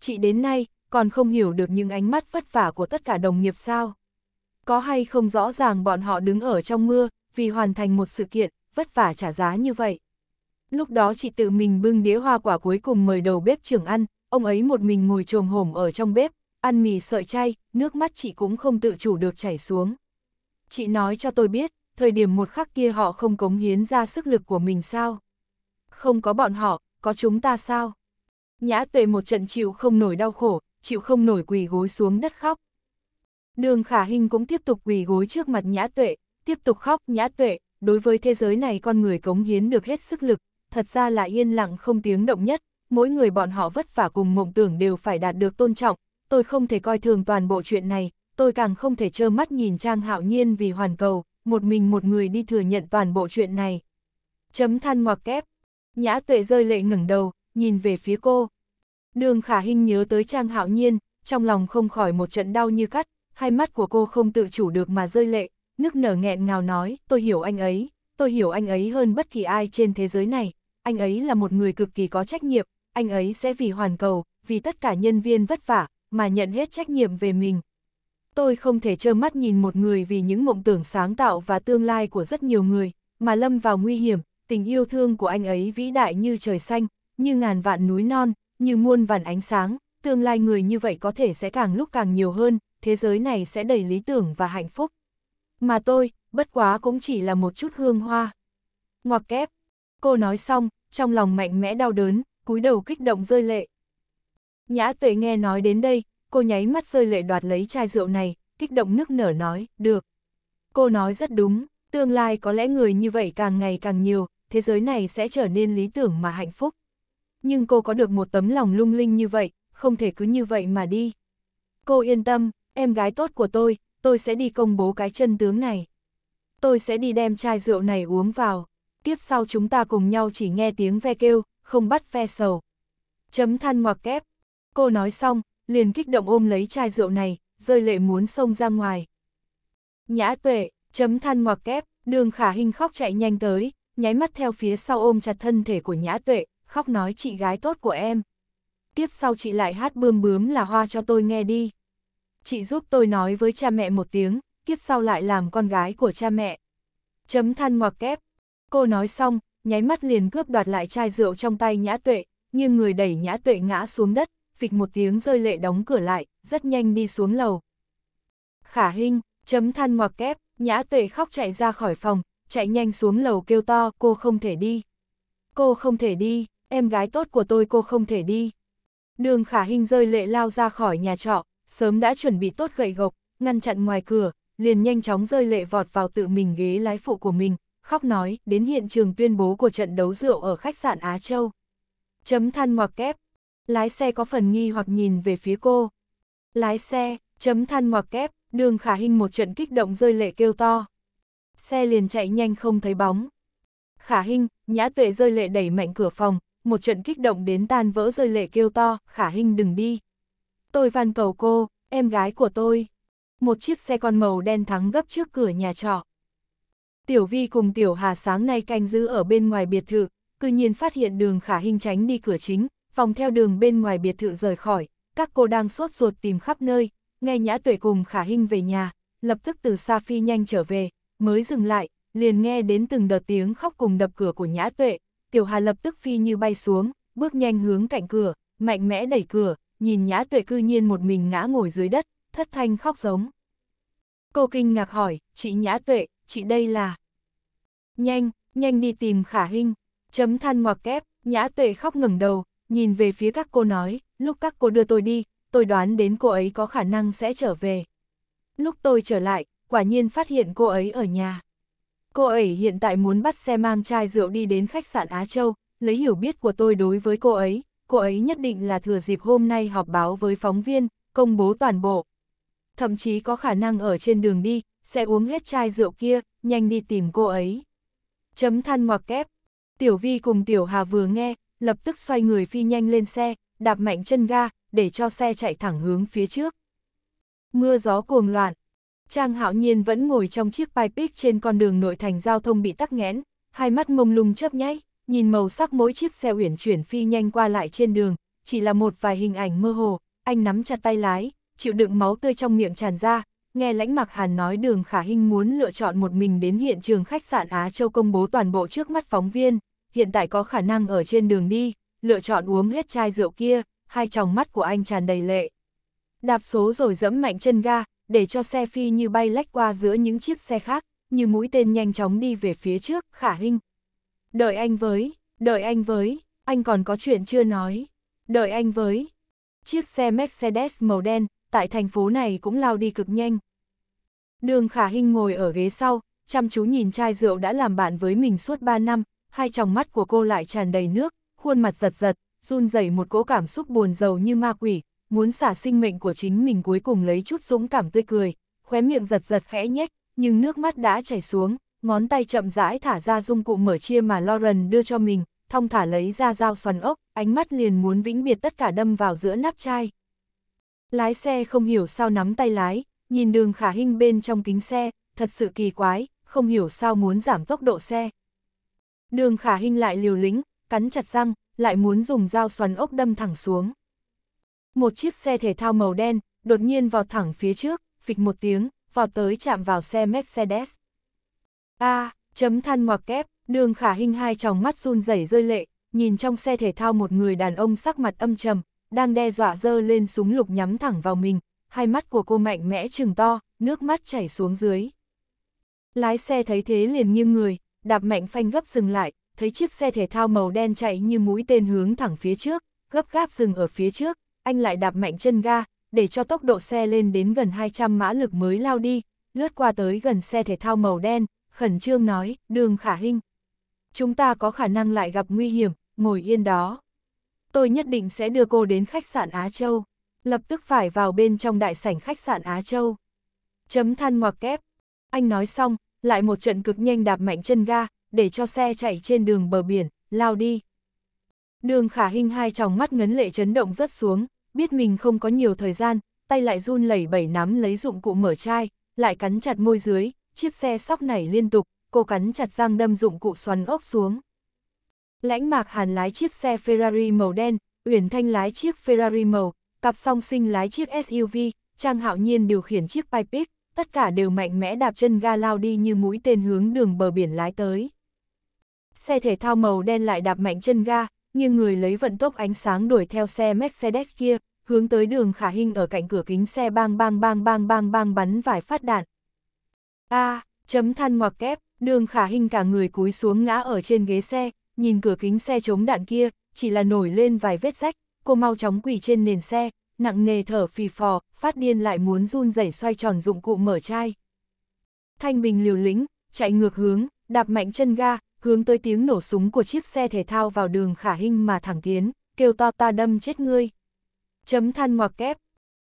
Chị đến nay, còn không hiểu được những ánh mắt vất vả của tất cả đồng nghiệp sao? có hay không rõ ràng bọn họ đứng ở trong mưa, vì hoàn thành một sự kiện, vất vả trả giá như vậy. Lúc đó chị tự mình bưng đĩa hoa quả cuối cùng mời đầu bếp trưởng ăn, ông ấy một mình ngồi trồm hổm ở trong bếp, ăn mì sợi chay, nước mắt chị cũng không tự chủ được chảy xuống. Chị nói cho tôi biết, thời điểm một khắc kia họ không cống hiến ra sức lực của mình sao? Không có bọn họ, có chúng ta sao? Nhã tuệ một trận chịu không nổi đau khổ, chịu không nổi quỳ gối xuống đất khóc. Đường khả hình cũng tiếp tục quỳ gối trước mặt nhã tuệ, tiếp tục khóc nhã tuệ, đối với thế giới này con người cống hiến được hết sức lực, thật ra là yên lặng không tiếng động nhất, mỗi người bọn họ vất vả cùng mộng tưởng đều phải đạt được tôn trọng, tôi không thể coi thường toàn bộ chuyện này, tôi càng không thể trơ mắt nhìn Trang Hạo Nhiên vì hoàn cầu, một mình một người đi thừa nhận toàn bộ chuyện này. Chấm than ngoặc kép, nhã tuệ rơi lệ ngẩng đầu, nhìn về phía cô. Đường khả hình nhớ tới Trang Hạo Nhiên, trong lòng không khỏi một trận đau như cắt, hai mắt của cô không tự chủ được mà rơi lệ, nước nở nghẹn ngào nói, tôi hiểu anh ấy, tôi hiểu anh ấy hơn bất kỳ ai trên thế giới này, anh ấy là một người cực kỳ có trách nhiệm, anh ấy sẽ vì hoàn cầu, vì tất cả nhân viên vất vả, mà nhận hết trách nhiệm về mình. Tôi không thể trơ mắt nhìn một người vì những mộng tưởng sáng tạo và tương lai của rất nhiều người, mà lâm vào nguy hiểm, tình yêu thương của anh ấy vĩ đại như trời xanh, như ngàn vạn núi non, như muôn vàn ánh sáng, tương lai người như vậy có thể sẽ càng lúc càng nhiều hơn, thế giới này sẽ đầy lý tưởng và hạnh phúc. Mà tôi, bất quá cũng chỉ là một chút hương hoa. Ngoặc kép, cô nói xong, trong lòng mạnh mẽ đau đớn, cúi đầu kích động rơi lệ. Nhã tuệ nghe nói đến đây, cô nháy mắt rơi lệ đoạt lấy chai rượu này, kích động nức nở nói, được. Cô nói rất đúng, tương lai có lẽ người như vậy càng ngày càng nhiều, thế giới này sẽ trở nên lý tưởng mà hạnh phúc. Nhưng cô có được một tấm lòng lung linh như vậy, không thể cứ như vậy mà đi. Cô yên tâm, em gái tốt của tôi, tôi sẽ đi công bố cái chân tướng này. Tôi sẽ đi đem chai rượu này uống vào. Tiếp sau chúng ta cùng nhau chỉ nghe tiếng ve kêu, không bắt ve sầu. Chấm than ngoặc kép. Cô nói xong, liền kích động ôm lấy chai rượu này, rơi lệ muốn sông ra ngoài. Nhã tuệ, chấm than ngoặc kép, đường khả hình khóc chạy nhanh tới, nháy mắt theo phía sau ôm chặt thân thể của nhã tuệ, khóc nói chị gái tốt của em. Tiếp sau chị lại hát bươm bướm là hoa cho tôi nghe đi chị giúp tôi nói với cha mẹ một tiếng, kiếp sau lại làm con gái của cha mẹ. Chấm than ngoặc kép. Cô nói xong, nháy mắt liền cướp đoạt lại chai rượu trong tay nhã tuệ, nhưng người đẩy nhã tuệ ngã xuống đất, phịch một tiếng rơi lệ đóng cửa lại, rất nhanh đi xuống lầu. Khả hình, chấm than ngoặc kép, nhã tuệ khóc chạy ra khỏi phòng, chạy nhanh xuống lầu kêu to, cô không thể đi. Cô không thể đi, em gái tốt của tôi cô không thể đi. Đường khả hình rơi lệ lao ra khỏi nhà trọ, sớm đã chuẩn bị tốt gậy gộc, ngăn chặn ngoài cửa, liền nhanh chóng rơi lệ vọt vào tự mình ghế lái phụ của mình, khóc nói đến hiện trường tuyên bố của trận đấu rượu ở khách sạn Á Châu. Chấm than ngoặc kép, lái xe có phần nghi hoặc nhìn về phía cô. Lái xe, chấm than ngoặc kép, đường khả hình một trận kích động rơi lệ kêu to. Xe liền chạy nhanh không thấy bóng. Khả hình, nhã tuệ rơi lệ đẩy mạnh cửa phòng, một trận kích động đến tan vỡ rơi lệ kêu to, khả hình đừng đi. Tôi van cầu cô, em gái của tôi. Một chiếc xe con màu đen thắng gấp trước cửa nhà trọ. Tiểu Vi cùng Tiểu Hà sáng nay canh giữ ở bên ngoài biệt thự, cư nhiên phát hiện đường khả hình tránh đi cửa chính, vòng theo đường bên ngoài biệt thự rời khỏi, các cô đang sốt ruột tìm khắp nơi, nghe nhã tuệ cùng khả hình về nhà, lập tức từ xa phi nhanh trở về, mới dừng lại, liền nghe đến từng đợt tiếng khóc cùng đập cửa của nhã tuệ, Tiểu Hà lập tức phi như bay xuống, bước nhanh hướng cạnh cửa, mạnh mẽ đẩy cửa, nhìn nhã tuệ cư nhiên một mình ngã ngồi dưới đất, thất thanh khóc giống. Cô kinh ngạc hỏi, chị nhã tuệ, chị đây là... Nhanh, nhanh đi tìm khả hình, chấm than ngoặc kép, nhã tuệ khóc ngẩng đầu, nhìn về phía các cô nói, lúc các cô đưa tôi đi, tôi đoán đến cô ấy có khả năng sẽ trở về. Lúc tôi trở lại, quả nhiên phát hiện cô ấy ở nhà. Cô ấy hiện tại muốn bắt xe mang chai rượu đi đến khách sạn Á Châu, lấy hiểu biết của tôi đối với cô ấy, cô ấy nhất định là thừa dịp hôm nay họp báo với phóng viên, công bố toàn bộ. Thậm chí có khả năng ở trên đường đi, sẽ uống hết chai rượu kia, nhanh đi tìm cô ấy. Chấm than ngoặc kép. Tiểu Vi cùng Tiểu Hà vừa nghe, lập tức xoay người phi nhanh lên xe, đạp mạnh chân ga, để cho xe chạy thẳng hướng phía trước. Mưa gió cuồng loạn. Trang hạo nhiên vẫn ngồi trong chiếc bike pick trên con đường nội thành giao thông bị tắc nghẽn, hai mắt mông lung chớp nháy nhìn màu sắc mỗi chiếc xe uyển chuyển phi nhanh qua lại trên đường, chỉ là một vài hình ảnh mơ hồ, anh nắm chặt tay lái, chịu đựng máu tươi trong miệng tràn ra, nghe lãnh mặc hàn nói đường khả hình muốn lựa chọn một mình đến hiện trường khách sạn Á Châu công bố toàn bộ trước mắt phóng viên, hiện tại có khả năng ở trên đường đi, lựa chọn uống hết chai rượu kia, hai tròng mắt của anh tràn đầy lệ. Đạp số rồi dẫm mạnh chân ga, để cho xe phi như bay lách qua giữa những chiếc xe khác, như mũi tên nhanh chóng đi về phía trước, khả hình, Đợi anh với, đợi anh với, anh còn có chuyện chưa nói. Đợi anh với. Chiếc xe Mercedes màu đen, tại thành phố này cũng lao đi cực nhanh. Đường Khả Hinh ngồi ở ghế sau, chăm chú nhìn chai rượu đã làm bạn với mình suốt 3 năm, hai tròng mắt của cô lại tràn đầy nước, khuôn mặt giật giật, run rẩy một cỗ cảm xúc buồn rầu như ma quỷ, muốn xả sinh mệnh của chính mình cuối cùng lấy chút dũng cảm tươi cười, khóe miệng giật giật khẽ nhếch, nhưng nước mắt đã chảy xuống, ngón tay chậm rãi thả ra dung cụ mở chia mà Lauren đưa cho mình, thong thả lấy ra dao xoắn ốc, ánh mắt liền muốn vĩnh biệt tất cả đâm vào giữa nắp chai. Lái xe không hiểu sao nắm tay lái, nhìn đường khả hình bên trong kính xe, thật sự kỳ quái, không hiểu sao muốn giảm tốc độ xe. Đường khả hình lại liều lĩnh, cắn chặt răng, lại muốn dùng dao xoắn ốc đâm thẳng xuống. Một chiếc xe thể thao màu đen, đột nhiên vọt thẳng phía trước, phịch một tiếng, vọt tới chạm vào xe Mercedes. A, à, chấm than ngoặc kép, đường khả hình hai tròng mắt run rẩy rơi lệ, nhìn trong xe thể thao một người đàn ông sắc mặt âm trầm, đang đe dọa dơ lên súng lục nhắm thẳng vào mình, hai mắt của cô mạnh mẽ trừng to, nước mắt chảy xuống dưới. Lái xe thấy thế liền nghiêng người, đạp mạnh phanh gấp dừng lại, thấy chiếc xe thể thao màu đen chạy như mũi tên hướng thẳng phía trước, gấp gáp dừng ở phía trước, anh lại đạp mạnh chân ga, để cho tốc độ xe lên đến gần 200 mã lực mới lao đi, lướt qua tới gần xe thể thao màu đen, khẩn trương nói, đường khả hinh. Chúng ta có khả năng lại gặp nguy hiểm, ngồi yên đó. Tôi nhất định sẽ đưa cô đến khách sạn Á Châu, lập tức phải vào bên trong đại sảnh khách sạn Á Châu. Chấm than ngoặc kép. Anh nói xong, lại một trận cực nhanh đạp mạnh chân ga, để cho xe chạy trên đường bờ biển, lao đi. Đường khả hình hai tròng mắt ngấn lệ chấn động rất xuống, biết mình không có nhiều thời gian, tay lại run lẩy bẩy nắm lấy dụng cụ mở chai, lại cắn chặt môi dưới, chiếc xe sóc nảy liên tục, cô cắn chặt răng đâm dụng cụ xoắn ốc xuống. Lãnh mạc hàn lái chiếc xe Ferrari màu đen, Uyển Thanh lái chiếc Ferrari màu, cặp song sinh lái chiếc SUV, Trang Hạo Nhiên điều khiển chiếc Pipic, tất cả đều mạnh mẽ đạp chân ga lao đi như mũi tên hướng đường bờ biển lái tới. Xe thể thao màu đen lại đạp mạnh chân ga, nhưng người lấy vận tốc ánh sáng đuổi theo xe Mercedes kia, hướng tới đường khả hình ở cạnh cửa kính xe bang bang bang bang bang bang bắn vài phát đạn. A, à, chấm than ngoặc kép, đường khả hình cả người cúi xuống ngã ở trên ghế xe, nhìn cửa kính xe chống đạn kia, chỉ là nổi lên vài vết rách, cô mau chóng quỳ trên nền xe, nặng nề thở phì phò, phát điên lại muốn run rẩy xoay tròn dụng cụ mở chai. Thanh Bình liều lĩnh, chạy ngược hướng, đạp mạnh chân ga, hướng tới tiếng nổ súng của chiếc xe thể thao vào đường khả hình mà thẳng tiến, kêu to ta đâm chết ngươi. Chấm than ngoặc kép.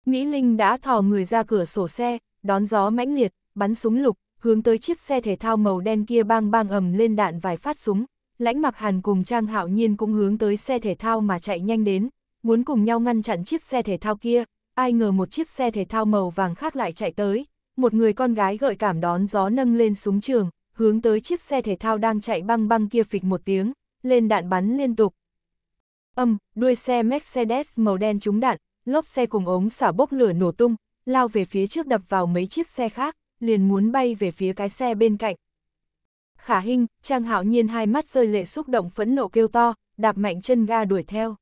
Mỹ Linh đã thò người ra cửa sổ xe, đón gió mãnh liệt, bắn súng lục, hướng tới chiếc xe thể thao màu đen kia bang bang ầm lên đạn vài phát súng, lãnh mặc hàn cùng Trang Hạo Nhiên cũng hướng tới xe thể thao mà chạy nhanh đến, muốn cùng nhau ngăn chặn chiếc xe thể thao kia, ai ngờ một chiếc xe thể thao màu vàng khác lại chạy tới, một người con gái gợi cảm đón gió nâng lên súng trường, hướng tới chiếc xe thể thao đang chạy băng băng kia phịch một tiếng, lên đạn bắn liên tục. Âm, đuôi xe Mercedes màu đen trúng đạn, lốp xe cùng ống xả bốc lửa nổ tung, lao về phía trước đập vào mấy chiếc xe khác liền muốn bay về phía cái xe bên cạnh. Khả Hinh, Trang Hạo Nhiên hai mắt rơi lệ xúc động phẫn nộ kêu to, đạp mạnh chân ga đuổi theo.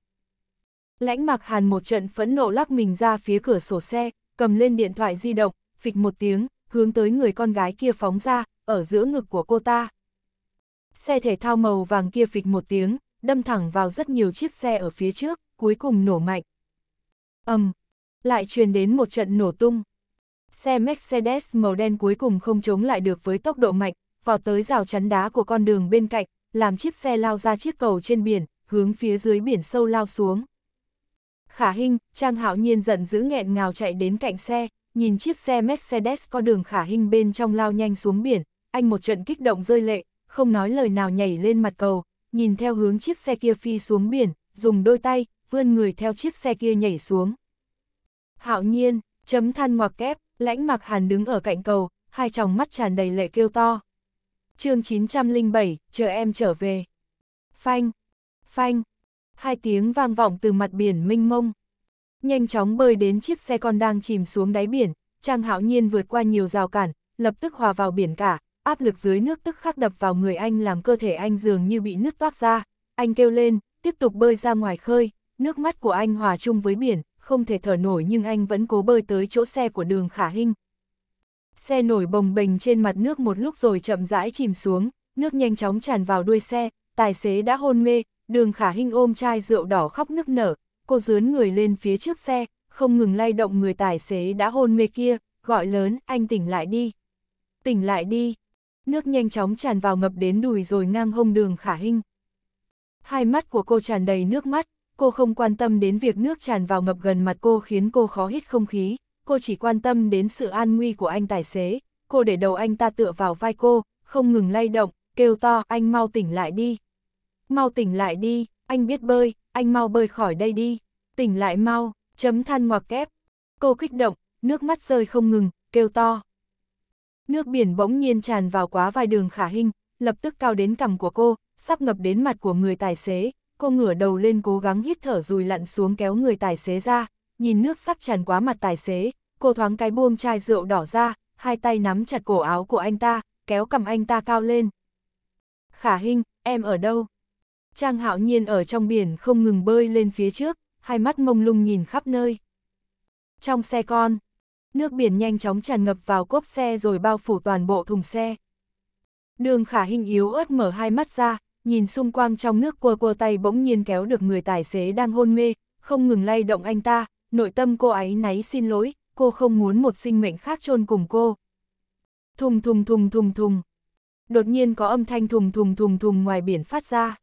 Lãnh Mặc Hàn một trận phẫn nộ lắc mình ra phía cửa sổ xe, cầm lên điện thoại di động, phịch một tiếng, hướng tới người con gái kia phóng ra, ở giữa ngực của cô ta. Xe thể thao màu vàng kia phịch một tiếng, đâm thẳng vào rất nhiều chiếc xe ở phía trước, cuối cùng nổ mạnh. ầm, um, lại truyền đến một trận nổ tung. Xe Mercedes màu đen cuối cùng không chống lại được với tốc độ mạnh, vào tới rào chắn đá của con đường bên cạnh, làm chiếc xe lao ra chiếc cầu trên biển, hướng phía dưới biển sâu lao xuống. Khả Hinh, Trang Hạo Nhiên giận dữ nghẹn ngào chạy đến cạnh xe, nhìn chiếc xe Mercedes có đường Khả Hinh bên trong lao nhanh xuống biển, anh một trận kích động rơi lệ, không nói lời nào nhảy lên mặt cầu, nhìn theo hướng chiếc xe kia phi xuống biển, dùng đôi tay, vươn người theo chiếc xe kia nhảy xuống. Hạo Nhiên, chấm than ngoặc kép, Lãnh Mạc Hàn đứng ở cạnh cầu, hai tròng mắt tràn đầy lệ kêu to. chương 907, chờ em trở về. Phanh, phanh, hai tiếng vang vọng từ mặt biển minh mông. Nhanh chóng bơi đến chiếc xe con đang chìm xuống đáy biển, Trang Hạo Nhiên vượt qua nhiều rào cản, lập tức hòa vào biển cả, áp lực dưới nước tức khắc đập vào người anh làm cơ thể anh dường như bị nứt toác ra. Anh kêu lên, tiếp tục bơi ra ngoài khơi, nước mắt của anh hòa chung với biển, không thể thở nổi nhưng anh vẫn cố bơi tới chỗ xe của đường khả hinh. Xe nổi bồng bềnh trên mặt nước một lúc rồi chậm rãi chìm xuống, nước nhanh chóng tràn vào đuôi xe, tài xế đã hôn mê, đường khả hinh ôm chai rượu đỏ khóc nức nở, cô dướn người lên phía trước xe, không ngừng lay động người tài xế đã hôn mê kia, gọi lớn, anh tỉnh lại đi. Tỉnh lại đi. Nước nhanh chóng tràn vào ngập đến đùi rồi ngang hông đường khả hinh. Hai mắt của cô tràn đầy nước mắt, cô không quan tâm đến việc nước tràn vào ngập gần mặt cô khiến cô khó hít không khí, cô chỉ quan tâm đến sự an nguy của anh tài xế, cô để đầu anh ta tựa vào vai cô, không ngừng lay động, kêu to, anh mau tỉnh lại đi. Mau tỉnh lại đi, anh biết bơi, anh mau bơi khỏi đây đi, tỉnh lại mau, chấm than ngoặc kép. Cô kích động, nước mắt rơi không ngừng, kêu to. Nước biển bỗng nhiên tràn vào quá vai đường khả hình, lập tức cao đến cằm của cô, sắp ngập đến mặt của người tài xế, cô ngửa đầu lên cố gắng hít thở rồi lặn xuống kéo người tài xế ra, nhìn nước sắp tràn quá mặt tài xế, cô thoáng cái buông chai rượu đỏ ra, hai tay nắm chặt cổ áo của anh ta, kéo cầm anh ta cao lên. Khả Hinh, em ở đâu? Trang hạo nhiên ở trong biển không ngừng bơi lên phía trước, hai mắt mông lung nhìn khắp nơi. Trong xe con, nước biển nhanh chóng tràn ngập vào cốp xe rồi bao phủ toàn bộ thùng xe. Đường khả hình yếu ớt mở hai mắt ra, nhìn xung quanh trong nước cua cua tay bỗng nhiên kéo được người tài xế đang hôn mê, không ngừng lay động anh ta, nội tâm cô ấy náy xin lỗi, cô không muốn một sinh mệnh khác chôn cùng cô. Thùng thùng thùng thùng thùng. Đột nhiên có âm thanh thùng thùng thùng thùng ngoài biển phát ra.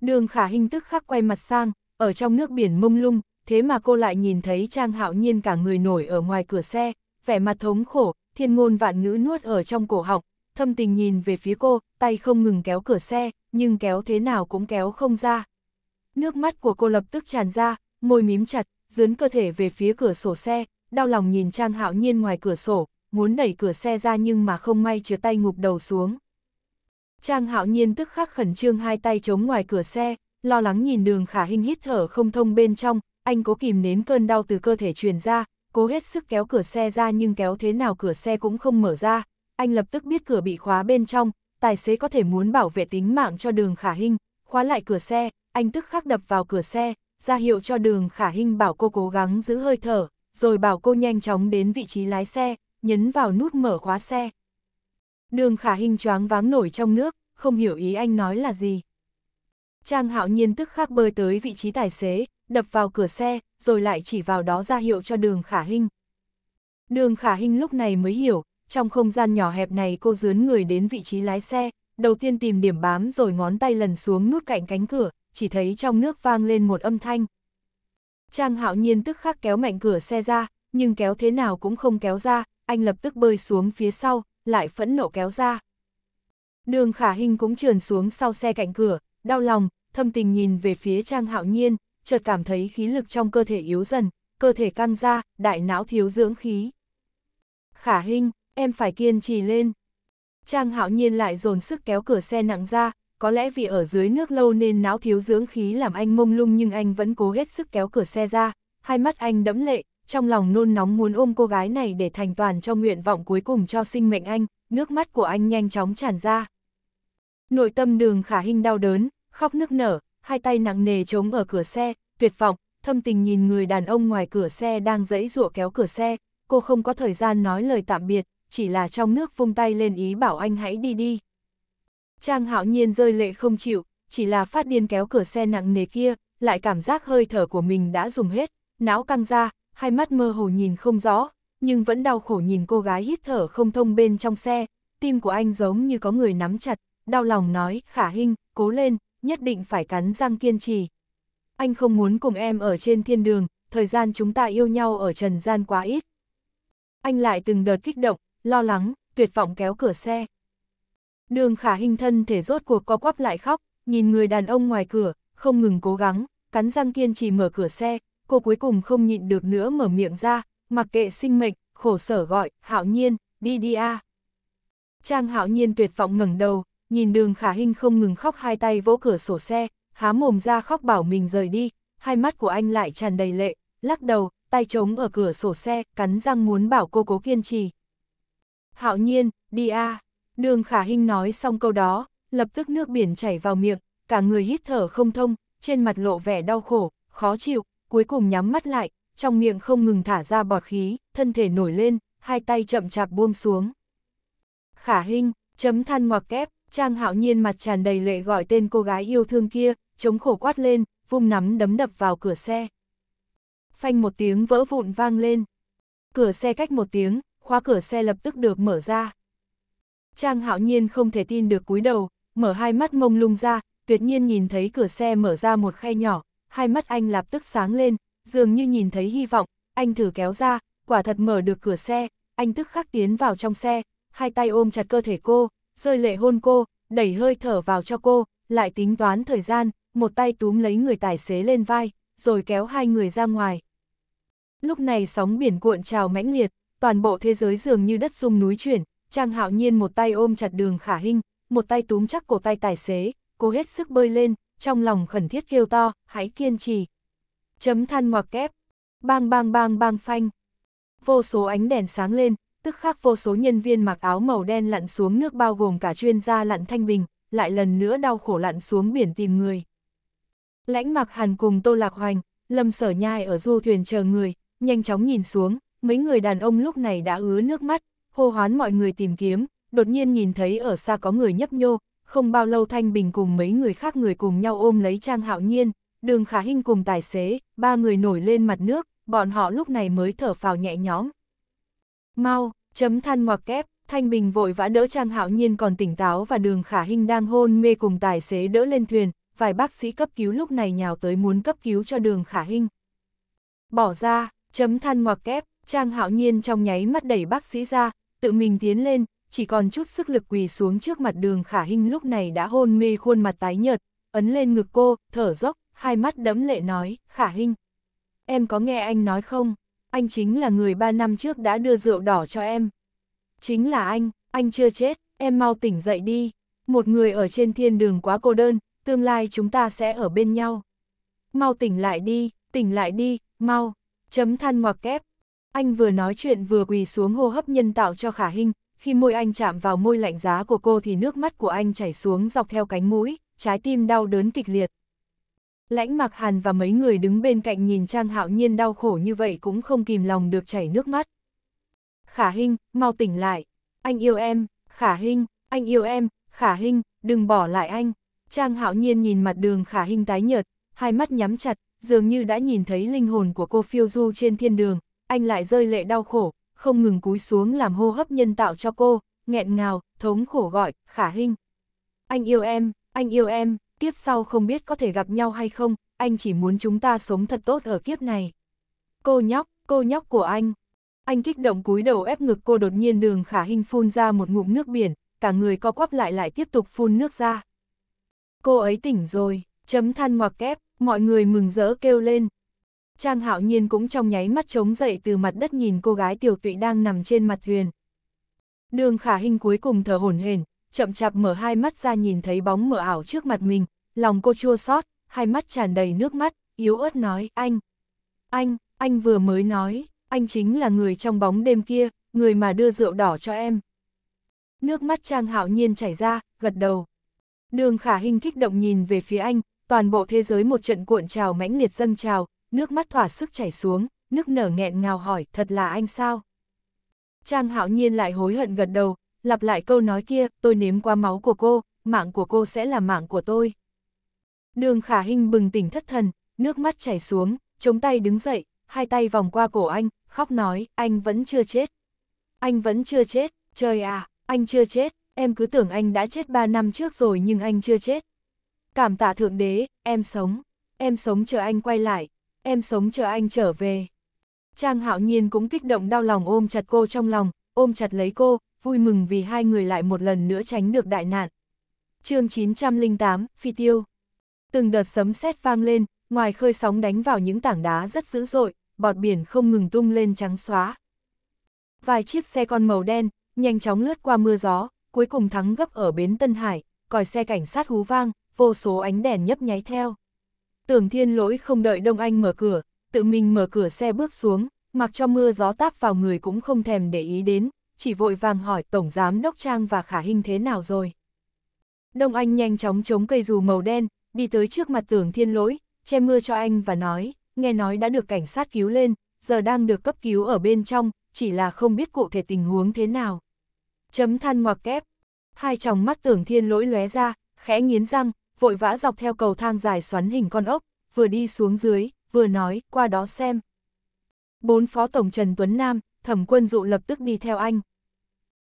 Đường khả hình tức khắc quay mặt sang, ở trong nước biển mông lung, thế mà cô lại nhìn thấy Trang Hạo Nhiên cả người nổi ở ngoài cửa xe, vẻ mặt thống khổ, thiên ngôn vạn ngữ nuốt ở trong cổ họng, thâm tình nhìn về phía cô, tay không ngừng kéo cửa xe, nhưng kéo thế nào cũng kéo không ra. Nước mắt của cô lập tức tràn ra, môi mím chặt, dướn cơ thể về phía cửa sổ xe, đau lòng nhìn Trang Hạo Nhiên ngoài cửa sổ, muốn đẩy cửa xe ra nhưng mà không may chứa tay ngục đầu xuống. Trang Hạo Nhiên tức khắc khẩn trương hai tay chống ngoài cửa xe, lo lắng nhìn đường khả hình hít thở không thông bên trong, anh cố kìm nén cơn đau từ cơ thể truyền ra, cố hết sức kéo cửa xe ra nhưng kéo thế nào cửa xe cũng không mở ra, anh lập tức biết cửa bị khóa bên trong, tài xế có thể muốn bảo vệ tính mạng cho đường khả hình, khóa lại cửa xe, anh tức khắc đập vào cửa xe, ra hiệu cho đường khả hình bảo cô cố gắng giữ hơi thở, rồi bảo cô nhanh chóng đến vị trí lái xe, nhấn vào nút mở khóa xe. Đường khả hình choáng váng nổi trong nước, không hiểu ý anh nói là gì. Trang hạo nhiên tức khắc bơi tới vị trí tài xế, đập vào cửa xe, rồi lại chỉ vào đó ra hiệu cho đường khả hình. Đường khả hình lúc này mới hiểu, trong không gian nhỏ hẹp này cô dướn người đến vị trí lái xe, đầu tiên tìm điểm bám rồi ngón tay lần xuống nút cạnh cánh cửa, chỉ thấy trong nước vang lên một âm thanh. Trang hạo nhiên tức khắc kéo mạnh cửa xe ra, nhưng kéo thế nào cũng không kéo ra, anh lập tức bơi xuống phía sau, lại phẫn nộ kéo ra. Đường khả hình cũng trườn xuống sau xe cạnh cửa, đau lòng, thâm tình nhìn về phía Trang hạo nhiên, chợt cảm thấy khí lực trong cơ thể yếu dần, cơ thể căng ra, đại não thiếu dưỡng khí. Khả hình, em phải kiên trì lên. Trang hạo nhiên lại dồn sức kéo cửa xe nặng ra, có lẽ vì ở dưới nước lâu nên não thiếu dưỡng khí làm anh mông lung nhưng anh vẫn cố hết sức kéo cửa xe ra, hai mắt anh đẫm lệ, trong lòng nôn nóng muốn ôm cô gái này để thành toàn cho nguyện vọng cuối cùng cho sinh mệnh anh, nước mắt của anh nhanh chóng tràn ra. Nội tâm đường khả hình đau đớn, khóc nức nở, hai tay nặng nề chống ở cửa xe, tuyệt vọng, thâm tình nhìn người đàn ông ngoài cửa xe đang dẫy dụa kéo cửa xe, cô không có thời gian nói lời tạm biệt, chỉ là trong nước vung tay lên ý bảo anh hãy đi đi. Trang hạo nhiên rơi lệ không chịu, chỉ là phát điên kéo cửa xe nặng nề kia, lại cảm giác hơi thở của mình đã dùng hết, não căng ra, hai mắt mơ hồ nhìn không rõ, nhưng vẫn đau khổ nhìn cô gái hít thở không thông bên trong xe, tim của anh giống như có người nắm chặt, đau lòng nói, khả hình, cố lên, nhất định phải cắn răng kiên trì. Anh không muốn cùng em ở trên thiên đường, thời gian chúng ta yêu nhau ở trần gian quá ít. Anh lại từng đợt kích động, lo lắng, tuyệt vọng kéo cửa xe. Đường khả hình thân thể rốt cuộc co quắp lại khóc, nhìn người đàn ông ngoài cửa, không ngừng cố gắng, cắn răng kiên trì mở cửa xe, cô cuối cùng không nhịn được nữa mở miệng ra, mặc kệ sinh mệnh, khổ sở gọi, hạo nhiên, đi đi a. Trang hạo nhiên tuyệt vọng ngẩng đầu, nhìn đường khả hình không ngừng khóc hai tay vỗ cửa sổ xe, há mồm ra khóc bảo mình rời đi, hai mắt của anh lại tràn đầy lệ, lắc đầu, tay trống ở cửa sổ xe, cắn răng muốn bảo cô cố kiên trì. Hạo nhiên, đi a. Đường khả hinh nói xong câu đó, lập tức nước biển chảy vào miệng, cả người hít thở không thông, trên mặt lộ vẻ đau khổ, khó chịu, cuối cùng nhắm mắt lại, trong miệng không ngừng thả ra bọt khí, thân thể nổi lên, hai tay chậm chạp buông xuống. Khả hinh, chấm than ngoặc kép, Trang hạo nhiên mặt tràn đầy lệ gọi tên cô gái yêu thương kia, chống khổ quát lên, vung nắm đấm đập vào cửa xe. Phanh một tiếng vỡ vụn vang lên. Cửa xe cách một tiếng, khóa cửa xe lập tức được mở ra. Trang hạo nhiên không thể tin được cúi đầu, mở hai mắt mông lung ra, tuyệt nhiên nhìn thấy cửa xe mở ra một khe nhỏ, hai mắt anh lập tức sáng lên, dường như nhìn thấy hy vọng, anh thử kéo ra, quả thật mở được cửa xe, anh tức khắc tiến vào trong xe, hai tay ôm chặt cơ thể cô, rơi lệ hôn cô, đẩy hơi thở vào cho cô, lại tính toán thời gian, một tay túm lấy người tài xế lên vai, rồi kéo hai người ra ngoài. Lúc này sóng biển cuộn trào mãnh liệt, toàn bộ thế giới dường như đất rung núi chuyển, Trang Hạo Nhiên một tay ôm chặt đường khả hình, một tay túm chắc cổ tay tài xế, cố hết sức bơi lên, trong lòng khẩn thiết kêu to, hãy kiên trì. Chấm than ngoặc kép, bang bang bang bang phanh. Vô số ánh đèn sáng lên, tức khắc vô số nhân viên mặc áo màu đen lặn xuống nước bao gồm cả chuyên gia lặn thanh bình, lại lần nữa đau khổ lặn xuống biển tìm người. Lãnh mặc hàn cùng Tô Lạc Hoành, Lâm Sở Nhai ở du thuyền chờ người, nhanh chóng nhìn xuống, mấy người đàn ông lúc này đã ứa nước mắt, hô hoán mọi người tìm kiếm, đột nhiên nhìn thấy ở xa có người nhấp nhô, không bao lâu Thanh Bình cùng mấy người khác người cùng nhau ôm lấy Trang Hạo Nhiên, đường khả hình cùng tài xế, ba người nổi lên mặt nước, bọn họ lúc này mới thở phào nhẹ nhõm. Mau, chấm than ngoặc kép, Thanh Bình vội vã đỡ Trang Hạo Nhiên còn tỉnh táo và đường khả hình đang hôn mê cùng tài xế đỡ lên thuyền, vài bác sĩ cấp cứu lúc này nhào tới muốn cấp cứu cho đường khả hình. Bỏ ra, chấm than ngoặc kép, Trang hạo nhiên trong nháy mắt đẩy bác sĩ ra, tự mình tiến lên, chỉ còn chút sức lực quỳ xuống trước mặt đường khả Hinh lúc này đã hôn mê khuôn mặt tái nhợt, ấn lên ngực cô, thở dốc, hai mắt đẫm lệ nói, khả Hinh, Em có nghe anh nói không? Anh chính là người ba năm trước đã đưa rượu đỏ cho em. Chính là anh, anh chưa chết, em mau tỉnh dậy đi. Một người ở trên thiên đường quá cô đơn, tương lai chúng ta sẽ ở bên nhau. Mau tỉnh lại đi, tỉnh lại đi, mau. Chấm than ngoặc kép, anh vừa nói chuyện vừa quỳ xuống hô hấp nhân tạo cho khả hình, khi môi anh chạm vào môi lạnh giá của cô thì nước mắt của anh chảy xuống dọc theo cánh mũi, trái tim đau đớn kịch liệt. Lãnh Mặc Hàn và mấy người đứng bên cạnh nhìn Trang Hạo Nhiên đau khổ như vậy cũng không kìm lòng được chảy nước mắt. Khả Hinh, mau tỉnh lại. Anh yêu em, Khả Hinh, anh yêu em, Khả Hinh, đừng bỏ lại anh. Trang Hạo Nhiên nhìn mặt đường Khả Hinh tái nhợt, hai mắt nhắm chặt, dường như đã nhìn thấy linh hồn của cô phiêu du trên thiên đường, anh lại rơi lệ đau khổ, không ngừng cúi xuống làm hô hấp nhân tạo cho cô, nghẹn ngào, thống khổ gọi, khả hình. Anh yêu em, anh yêu em, tiếp sau không biết có thể gặp nhau hay không, anh chỉ muốn chúng ta sống thật tốt ở kiếp này. Cô nhóc, cô nhóc của anh. Anh kích động cúi đầu ép ngực cô đột nhiên đường khả hình phun ra một ngụm nước biển, cả người co quắp lại lại tiếp tục phun nước ra. Cô ấy tỉnh rồi, chấm than ngoặc kép, mọi người mừng rỡ kêu lên, Trang hạo nhiên cũng trong nháy mắt chống dậy từ mặt đất nhìn cô gái tiểu tụy đang nằm trên mặt thuyền. Đường khả Hinh cuối cùng thở hổn hển, chậm chạp mở hai mắt ra nhìn thấy bóng mờ ảo trước mặt mình, lòng cô chua xót, hai mắt tràn đầy nước mắt, yếu ớt nói, anh, anh, anh vừa mới nói, anh chính là người trong bóng đêm kia, người mà đưa rượu đỏ cho em. Nước mắt Trang hạo nhiên chảy ra, gật đầu. Đường khả Hinh kích động nhìn về phía anh, toàn bộ thế giới một trận cuộn trào mãnh liệt dâng trào, nước mắt thỏa sức chảy xuống, nước nở nghẹn ngào hỏi thật là anh sao? Trang hạo nhiên lại hối hận gật đầu, lặp lại câu nói kia, tôi nếm qua máu của cô, mạng của cô sẽ là mạng của tôi. Đường khả hình bừng tỉnh thất thần, nước mắt chảy xuống, chống tay đứng dậy, hai tay vòng qua cổ anh, khóc nói, anh vẫn chưa chết. Anh vẫn chưa chết, trời à, anh chưa chết, em cứ tưởng anh đã chết ba năm trước rồi nhưng anh chưa chết. Cảm tạ Thượng Đế, em sống, em sống chờ anh quay lại, em sống chờ anh trở về. Trang hạo nhiên cũng kích động đau lòng ôm chặt cô trong lòng, ôm chặt lấy cô, vui mừng vì hai người lại một lần nữa tránh được đại nạn. chương 908, Phi Tiêu Từng đợt sấm sét vang lên, ngoài khơi sóng đánh vào những tảng đá rất dữ dội, bọt biển không ngừng tung lên trắng xóa. Vài chiếc xe con màu đen, nhanh chóng lướt qua mưa gió, cuối cùng thắng gấp ở bến Tân Hải, còi xe cảnh sát hú vang, vô số ánh đèn nhấp nháy theo. Tưởng thiên lỗi không đợi Đông Anh mở cửa, tự mình mở cửa xe bước xuống, mặc cho mưa gió táp vào người cũng không thèm để ý đến, chỉ vội vàng hỏi Tổng Giám Đốc Trang và Khả Hinh thế nào rồi. Đông Anh nhanh chóng chống cây dù màu đen, đi tới trước mặt tưởng thiên lỗi, che mưa cho anh và nói, nghe nói đã được cảnh sát cứu lên, giờ đang được cấp cứu ở bên trong, chỉ là không biết cụ thể tình huống thế nào. Chấm than ngoặc kép, hai tròng mắt tưởng thiên lỗi lóe ra, khẽ nghiến răng, vội vã dọc theo cầu thang dài xoắn hình con ốc, vừa đi xuống dưới, vừa nói, qua đó xem. Bốn phó tổng Trần Tuấn Nam, thẩm quân dụ lập tức đi theo anh.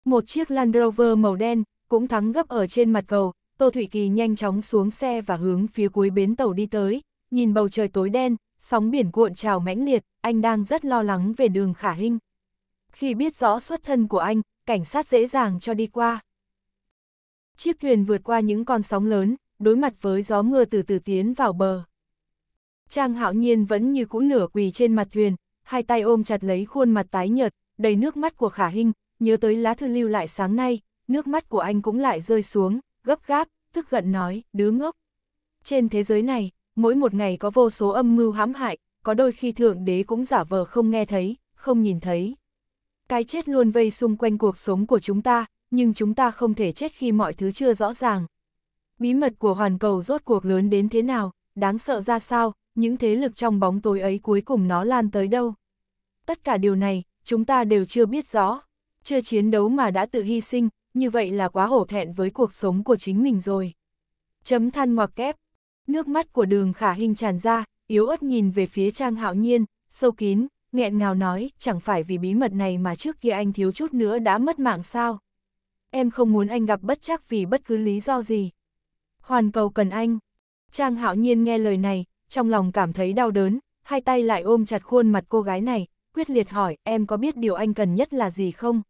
Một chiếc Land Rover màu đen, cũng thắng gấp ở trên mặt cầu, Tô Thủy Kỳ nhanh chóng xuống xe và hướng phía cuối bến tàu đi tới, nhìn bầu trời tối đen, sóng biển cuộn trào mãnh liệt, anh đang rất lo lắng về đường khả hình. Khi biết rõ xuất thân của anh, cảnh sát dễ dàng cho đi qua. Chiếc thuyền vượt qua những con sóng lớn, đối mặt với gió mưa từ từ tiến vào bờ. Trang hạo nhiên vẫn như cũ nửa quỳ trên mặt thuyền, hai tay ôm chặt lấy khuôn mặt tái nhợt, đầy nước mắt của khả hình, nhớ tới lá thư lưu lại sáng nay, nước mắt của anh cũng lại rơi xuống, gấp gáp, tức giận nói, đứa ngốc. Trên thế giới này, mỗi một ngày có vô số âm mưu hãm hại, có đôi khi thượng đế cũng giả vờ không nghe thấy, không nhìn thấy. Cái chết luôn vây xung quanh cuộc sống của chúng ta, nhưng chúng ta không thể chết khi mọi thứ chưa rõ ràng bí mật của hoàn cầu rốt cuộc lớn đến thế nào, đáng sợ ra sao, những thế lực trong bóng tối ấy cuối cùng nó lan tới đâu. Tất cả điều này, chúng ta đều chưa biết rõ, chưa chiến đấu mà đã tự hy sinh, như vậy là quá hổ thẹn với cuộc sống của chính mình rồi. Chấm than ngoặc kép, nước mắt của đường khả hình tràn ra, yếu ớt nhìn về phía trang hạo nhiên, sâu kín, nghẹn ngào nói, chẳng phải vì bí mật này mà trước kia anh thiếu chút nữa đã mất mạng sao. Em không muốn anh gặp bất chắc vì bất cứ lý do gì hoàn cầu cần anh. Trang hạo nhiên nghe lời này, trong lòng cảm thấy đau đớn, hai tay lại ôm chặt khuôn mặt cô gái này, quyết liệt hỏi, em có biết điều anh cần nhất là gì không?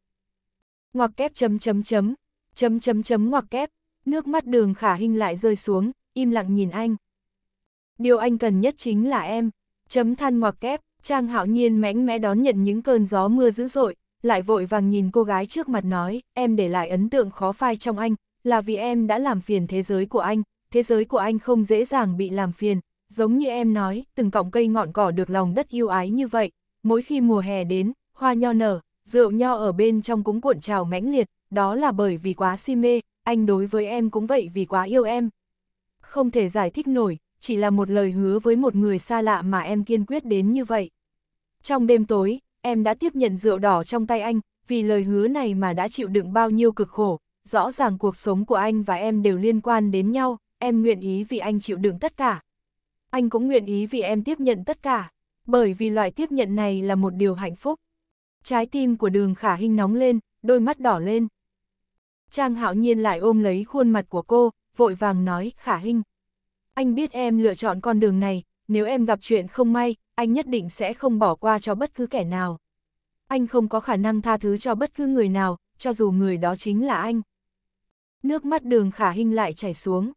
Ngoặc kép chấm chấm chấm, chấm chấm chấm ngoặc kép, nước mắt đường khả hình lại rơi xuống, im lặng nhìn anh. Điều anh cần nhất chính là em, chấm than ngoặc kép, Trang hạo nhiên mãnh mẽ đón nhận những cơn gió mưa dữ dội, lại vội vàng nhìn cô gái trước mặt nói, em để lại ấn tượng khó phai trong anh, là vì em đã làm phiền thế giới của anh, thế giới của anh không dễ dàng bị làm phiền, giống như em nói, từng cọng cây ngọn cỏ được lòng đất yêu ái như vậy, mỗi khi mùa hè đến, hoa nho nở, rượu nho ở bên trong cũng cuộn trào mãnh liệt, đó là bởi vì quá si mê, anh đối với em cũng vậy vì quá yêu em. Không thể giải thích nổi, chỉ là một lời hứa với một người xa lạ mà em kiên quyết đến như vậy. Trong đêm tối, em đã tiếp nhận rượu đỏ trong tay anh, vì lời hứa này mà đã chịu đựng bao nhiêu cực khổ, rõ ràng cuộc sống của anh và em đều liên quan đến nhau, em nguyện ý vì anh chịu đựng tất cả. Anh cũng nguyện ý vì em tiếp nhận tất cả, bởi vì loại tiếp nhận này là một điều hạnh phúc. Trái tim của đường khả hình nóng lên, đôi mắt đỏ lên. Trang hạo nhiên lại ôm lấy khuôn mặt của cô, vội vàng nói, khả hình. Anh biết em lựa chọn con đường này, nếu em gặp chuyện không may, anh nhất định sẽ không bỏ qua cho bất cứ kẻ nào. Anh không có khả năng tha thứ cho bất cứ người nào, cho dù người đó chính là anh nước mắt đường khả hình lại chảy xuống.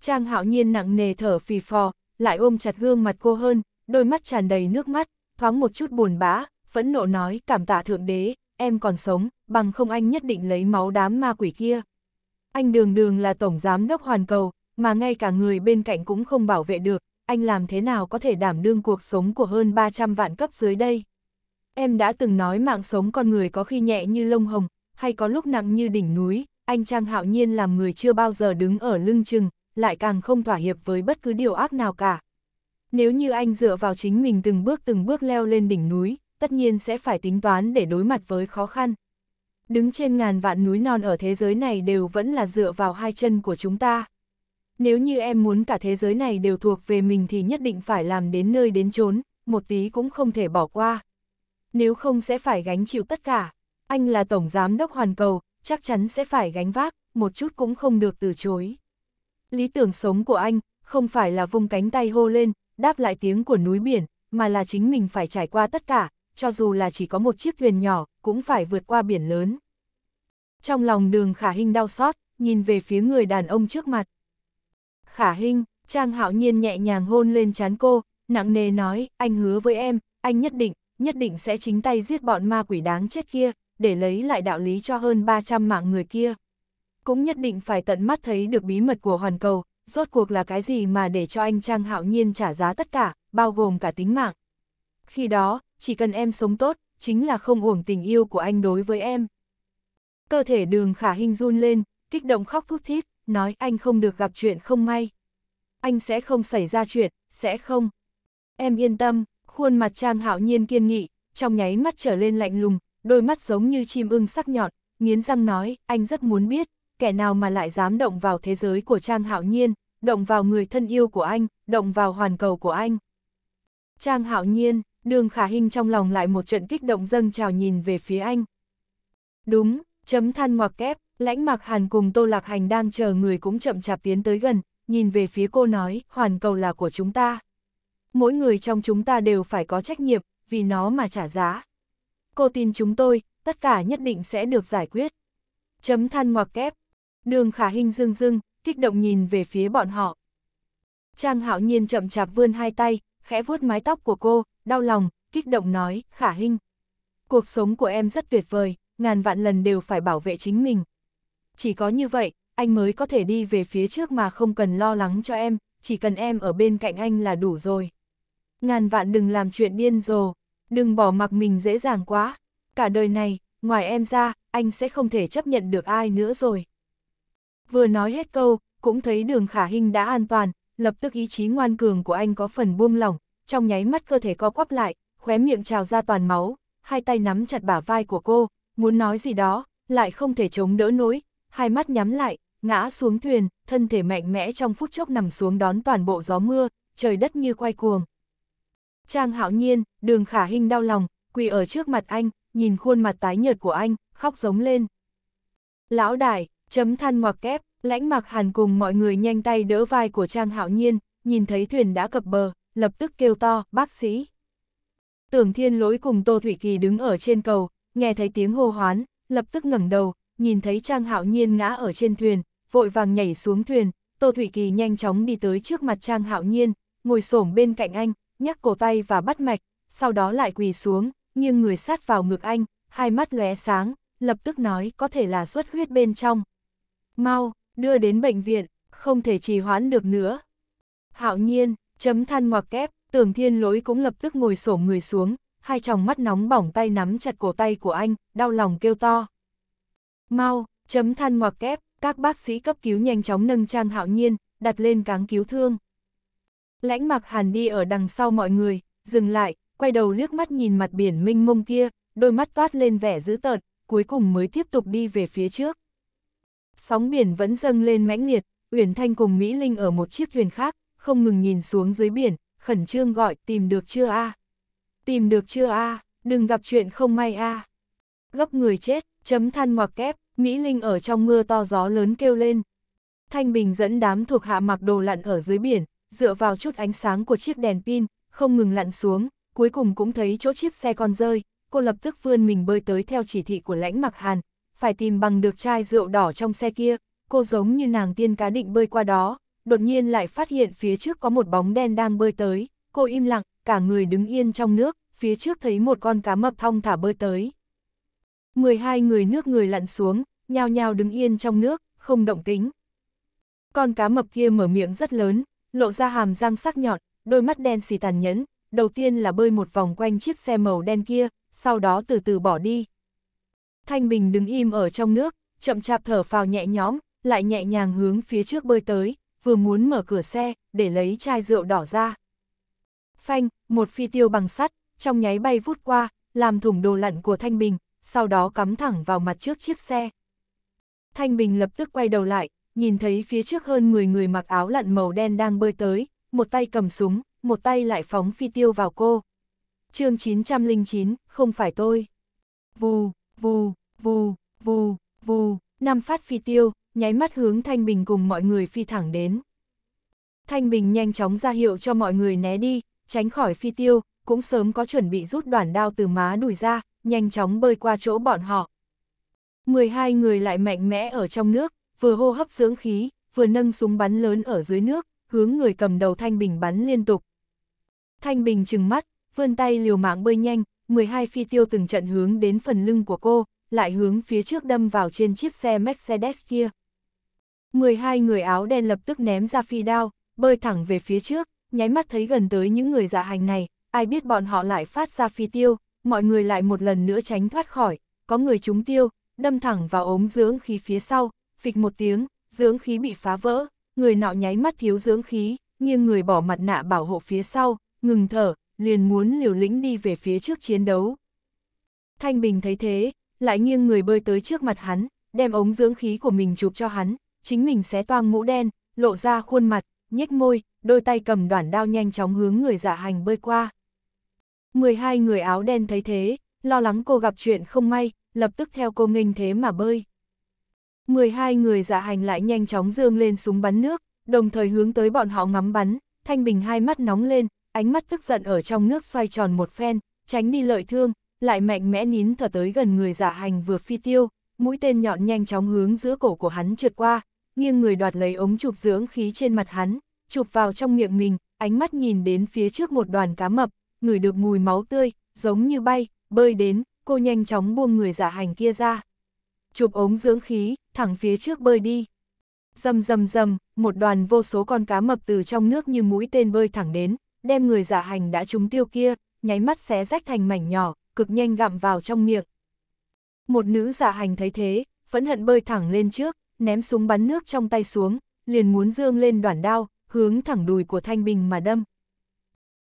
Trang hạo nhiên nặng nề thở phì phò, lại ôm chặt gương mặt cô hơn, đôi mắt tràn đầy nước mắt, thoáng một chút buồn bã, phẫn nộ nói cảm tạ thượng đế, em còn sống, bằng không anh nhất định lấy máu đám ma quỷ kia. Anh đường đường là tổng giám đốc hoàn cầu, mà ngay cả người bên cạnh cũng không bảo vệ được, anh làm thế nào có thể đảm đương cuộc sống của hơn 300 vạn cấp dưới đây. Em đã từng nói mạng sống con người có khi nhẹ như lông hồng, hay có lúc nặng như đỉnh núi, anh Trang Hạo Nhiên làm người chưa bao giờ đứng ở lưng chừng, lại càng không thỏa hiệp với bất cứ điều ác nào cả. Nếu như anh dựa vào chính mình từng bước từng bước leo lên đỉnh núi, tất nhiên sẽ phải tính toán để đối mặt với khó khăn. Đứng trên ngàn vạn núi non ở thế giới này đều vẫn là dựa vào hai chân của chúng ta. Nếu như em muốn cả thế giới này đều thuộc về mình thì nhất định phải làm đến nơi đến chốn, một tí cũng không thể bỏ qua. Nếu không sẽ phải gánh chịu tất cả. Anh là tổng giám đốc hoàn cầu, chắc chắn sẽ phải gánh vác, một chút cũng không được từ chối. Lý tưởng sống của anh, không phải là vung cánh tay hô lên, đáp lại tiếng của núi biển, mà là chính mình phải trải qua tất cả, cho dù là chỉ có một chiếc thuyền nhỏ, cũng phải vượt qua biển lớn. Trong lòng đường khả hình đau xót, nhìn về phía người đàn ông trước mặt. Khả hình, Trang hạo nhiên nhẹ nhàng hôn lên chán cô, nặng nề nói, anh hứa với em, anh nhất định, nhất định sẽ chính tay giết bọn ma quỷ đáng chết kia để lấy lại đạo lý cho hơn 300 mạng người kia. Cũng nhất định phải tận mắt thấy được bí mật của hoàn cầu, rốt cuộc là cái gì mà để cho anh Trang Hạo Nhiên trả giá tất cả, bao gồm cả tính mạng. Khi đó, chỉ cần em sống tốt, chính là không uổng tình yêu của anh đối với em. Cơ thể đường khả hình run lên, kích động khóc thút thít, nói anh không được gặp chuyện không may. Anh sẽ không xảy ra chuyện, sẽ không. Em yên tâm, khuôn mặt Trang Hạo Nhiên kiên nghị, trong nháy mắt trở lên lạnh lùng, đôi mắt giống như chim ưng sắc nhọn, nghiến răng nói, anh rất muốn biết, kẻ nào mà lại dám động vào thế giới của Trang Hạo Nhiên, động vào người thân yêu của anh, động vào hoàn cầu của anh. Trang Hạo Nhiên, đường khả hình trong lòng lại một trận kích động dâng trào nhìn về phía anh. Đúng, chấm than ngoặc kép, lãnh mặc hàn cùng Tô Lạc Hành đang chờ người cũng chậm chạp tiến tới gần, nhìn về phía cô nói, hoàn cầu là của chúng ta. Mỗi người trong chúng ta đều phải có trách nhiệm, vì nó mà trả giá. Cô tin chúng tôi, tất cả nhất định sẽ được giải quyết. Chấm than ngoặc kép. Đường khả hình dương dương, kích động nhìn về phía bọn họ. Trang hạo nhiên chậm chạp vươn hai tay, khẽ vuốt mái tóc của cô, đau lòng, kích động nói, khả hình. Cuộc sống của em rất tuyệt vời, ngàn vạn lần đều phải bảo vệ chính mình. Chỉ có như vậy, anh mới có thể đi về phía trước mà không cần lo lắng cho em, chỉ cần em ở bên cạnh anh là đủ rồi. Ngàn vạn đừng làm chuyện điên rồ. Đừng bỏ mặc mình dễ dàng quá. Cả đời này, ngoài em ra, anh sẽ không thể chấp nhận được ai nữa rồi. Vừa nói hết câu, cũng thấy đường khả hình đã an toàn, lập tức ý chí ngoan cường của anh có phần buông lỏng, trong nháy mắt cơ thể co quắp lại, khóe miệng trào ra toàn máu, hai tay nắm chặt bả vai của cô, muốn nói gì đó, lại không thể chống đỡ nổi, hai mắt nhắm lại, ngã xuống thuyền, thân thể mạnh mẽ trong phút chốc nằm xuống đón toàn bộ gió mưa, trời đất như quay cuồng. Trang hạo nhiên, đường khả Hinh đau lòng, quỳ ở trước mặt anh, nhìn khuôn mặt tái nhợt của anh, khóc giống lên. Lão đại, chấm than ngoặc kép, lãnh mặc hàn cùng mọi người nhanh tay đỡ vai của Trang hạo nhiên, nhìn thấy thuyền đã cập bờ, lập tức kêu to, bác sĩ. Tưởng thiên lỗi cùng Tô Thủy Kỳ đứng ở trên cầu, nghe thấy tiếng hô hoán, lập tức ngẩng đầu, nhìn thấy Trang hạo nhiên ngã ở trên thuyền, vội vàng nhảy xuống thuyền, Tô Thủy Kỳ nhanh chóng đi tới trước mặt Trang hạo nhiên, ngồi xổm bên cạnh anh, nhắc cổ tay và bắt mạch, sau đó lại quỳ xuống, nhưng người sát vào ngực anh, hai mắt lóe sáng, lập tức nói có thể là xuất huyết bên trong. Mau, đưa đến bệnh viện, không thể trì hoãn được nữa. Hạo nhiên, chấm than ngoặc kép, tưởng thiên lỗi cũng lập tức ngồi xổm người xuống, hai tròng mắt nóng bỏng tay nắm chặt cổ tay của anh, đau lòng kêu to. Mau, chấm than ngoặc kép, các bác sĩ cấp cứu nhanh chóng nâng trang hạo nhiên, đặt lên cáng cứu thương. Lãnh mặc hàn đi ở đằng sau mọi người, dừng lại, quay đầu liếc mắt nhìn mặt biển minh mông kia, đôi mắt toát lên vẻ dữ tợn, cuối cùng mới tiếp tục đi về phía trước. Sóng biển vẫn dâng lên mãnh liệt, Uyển Thanh cùng Mỹ Linh ở một chiếc thuyền khác, không ngừng nhìn xuống dưới biển, khẩn trương gọi tìm được chưa a Tìm được chưa a đừng gặp chuyện không may a Gấp người chết, chấm than ngoặc kép, Mỹ Linh ở trong mưa to gió lớn kêu lên. Thanh Bình dẫn đám thuộc hạ mặc đồ lặn ở dưới biển, dựa vào chút ánh sáng của chiếc đèn pin, không ngừng lặn xuống, cuối cùng cũng thấy chỗ chiếc xe con rơi, cô lập tức vươn mình bơi tới theo chỉ thị của lãnh mặc hàn, phải tìm bằng được chai rượu đỏ trong xe kia, cô giống như nàng tiên cá định bơi qua đó, đột nhiên lại phát hiện phía trước có một bóng đen đang bơi tới, cô im lặng, cả người đứng yên trong nước, phía trước thấy một con cá mập thong thả bơi tới. 12 người nước người lặn xuống, nhao nhao đứng yên trong nước, không động tính. Con cá mập kia mở miệng rất lớn, lộ ra hàm răng sắc nhọn, đôi mắt đen xì tàn nhẫn, đầu tiên là bơi một vòng quanh chiếc xe màu đen kia, sau đó từ từ bỏ đi. Thanh Bình đứng im ở trong nước, chậm chạp thở phào nhẹ nhõm, lại nhẹ nhàng hướng phía trước bơi tới, vừa muốn mở cửa xe, để lấy chai rượu đỏ ra. Phanh, một phi tiêu bằng sắt, trong nháy bay vút qua, làm thủng đồ lặn của Thanh Bình, sau đó cắm thẳng vào mặt trước chiếc xe. Thanh Bình lập tức quay đầu lại, nhìn thấy phía trước hơn 10 người mặc áo lặn màu đen đang bơi tới, một tay cầm súng, một tay lại phóng phi tiêu vào cô. chương 909, không phải tôi. Vù, vù, vù, vù, vù, năm phát phi tiêu, nháy mắt hướng Thanh Bình cùng mọi người phi thẳng đến. Thanh Bình nhanh chóng ra hiệu cho mọi người né đi, tránh khỏi phi tiêu, cũng sớm có chuẩn bị rút đoạn đao từ má đùi ra, nhanh chóng bơi qua chỗ bọn họ. 12 người lại mạnh mẽ ở trong nước, vừa hô hấp dưỡng khí, vừa nâng súng bắn lớn ở dưới nước, hướng người cầm đầu Thanh Bình bắn liên tục. Thanh Bình trừng mắt, vươn tay liều mạng bơi nhanh, 12 phi tiêu từng trận hướng đến phần lưng của cô, lại hướng phía trước đâm vào trên chiếc xe Mercedes kia. 12 người áo đen lập tức ném ra phi đao, bơi thẳng về phía trước, nháy mắt thấy gần tới những người dạ hành này, ai biết bọn họ lại phát ra phi tiêu, mọi người lại một lần nữa tránh thoát khỏi, có người trúng tiêu, đâm thẳng vào ống dưỡng khí phía sau, phịch một tiếng, dưỡng khí bị phá vỡ, người nọ nháy mắt thiếu dưỡng khí, nghiêng người bỏ mặt nạ bảo hộ phía sau, ngừng thở, liền muốn liều lĩnh đi về phía trước chiến đấu. Thanh Bình thấy thế, lại nghiêng người bơi tới trước mặt hắn, đem ống dưỡng khí của mình chụp cho hắn, chính mình xé toang mũ đen, lộ ra khuôn mặt, nhếch môi, đôi tay cầm đoạn đao nhanh chóng hướng người dạ hành bơi qua. 12 người áo đen thấy thế, lo lắng cô gặp chuyện không may, lập tức theo cô nghênh thế mà bơi. 12 người dạ hành lại nhanh chóng dương lên súng bắn nước, đồng thời hướng tới bọn họ ngắm bắn, Thanh Bình hai mắt nóng lên, ánh mắt tức giận ở trong nước xoay tròn một phen, tránh đi lợi thương, lại mạnh mẽ nín thở tới gần người dạ hành vừa phi tiêu, mũi tên nhọn nhanh chóng hướng giữa cổ của hắn trượt qua, nghiêng người đoạt lấy ống chụp dưỡng khí trên mặt hắn, chụp vào trong miệng mình, ánh mắt nhìn đến phía trước một đoàn cá mập, ngửi được mùi máu tươi, giống như bay, bơi đến, cô nhanh chóng buông người giả dạ hành kia ra chụp ống dưỡng khí, thẳng phía trước bơi đi. Dầm dầm dầm, một đoàn vô số con cá mập từ trong nước như mũi tên bơi thẳng đến, đem người giả dạ hành đã trúng tiêu kia, nháy mắt xé rách thành mảnh nhỏ, cực nhanh gặm vào trong miệng. Một nữ giả dạ hành thấy thế, phẫn hận bơi thẳng lên trước, ném súng bắn nước trong tay xuống, liền muốn dương lên đoàn đao, hướng thẳng đùi của Thanh Bình mà đâm.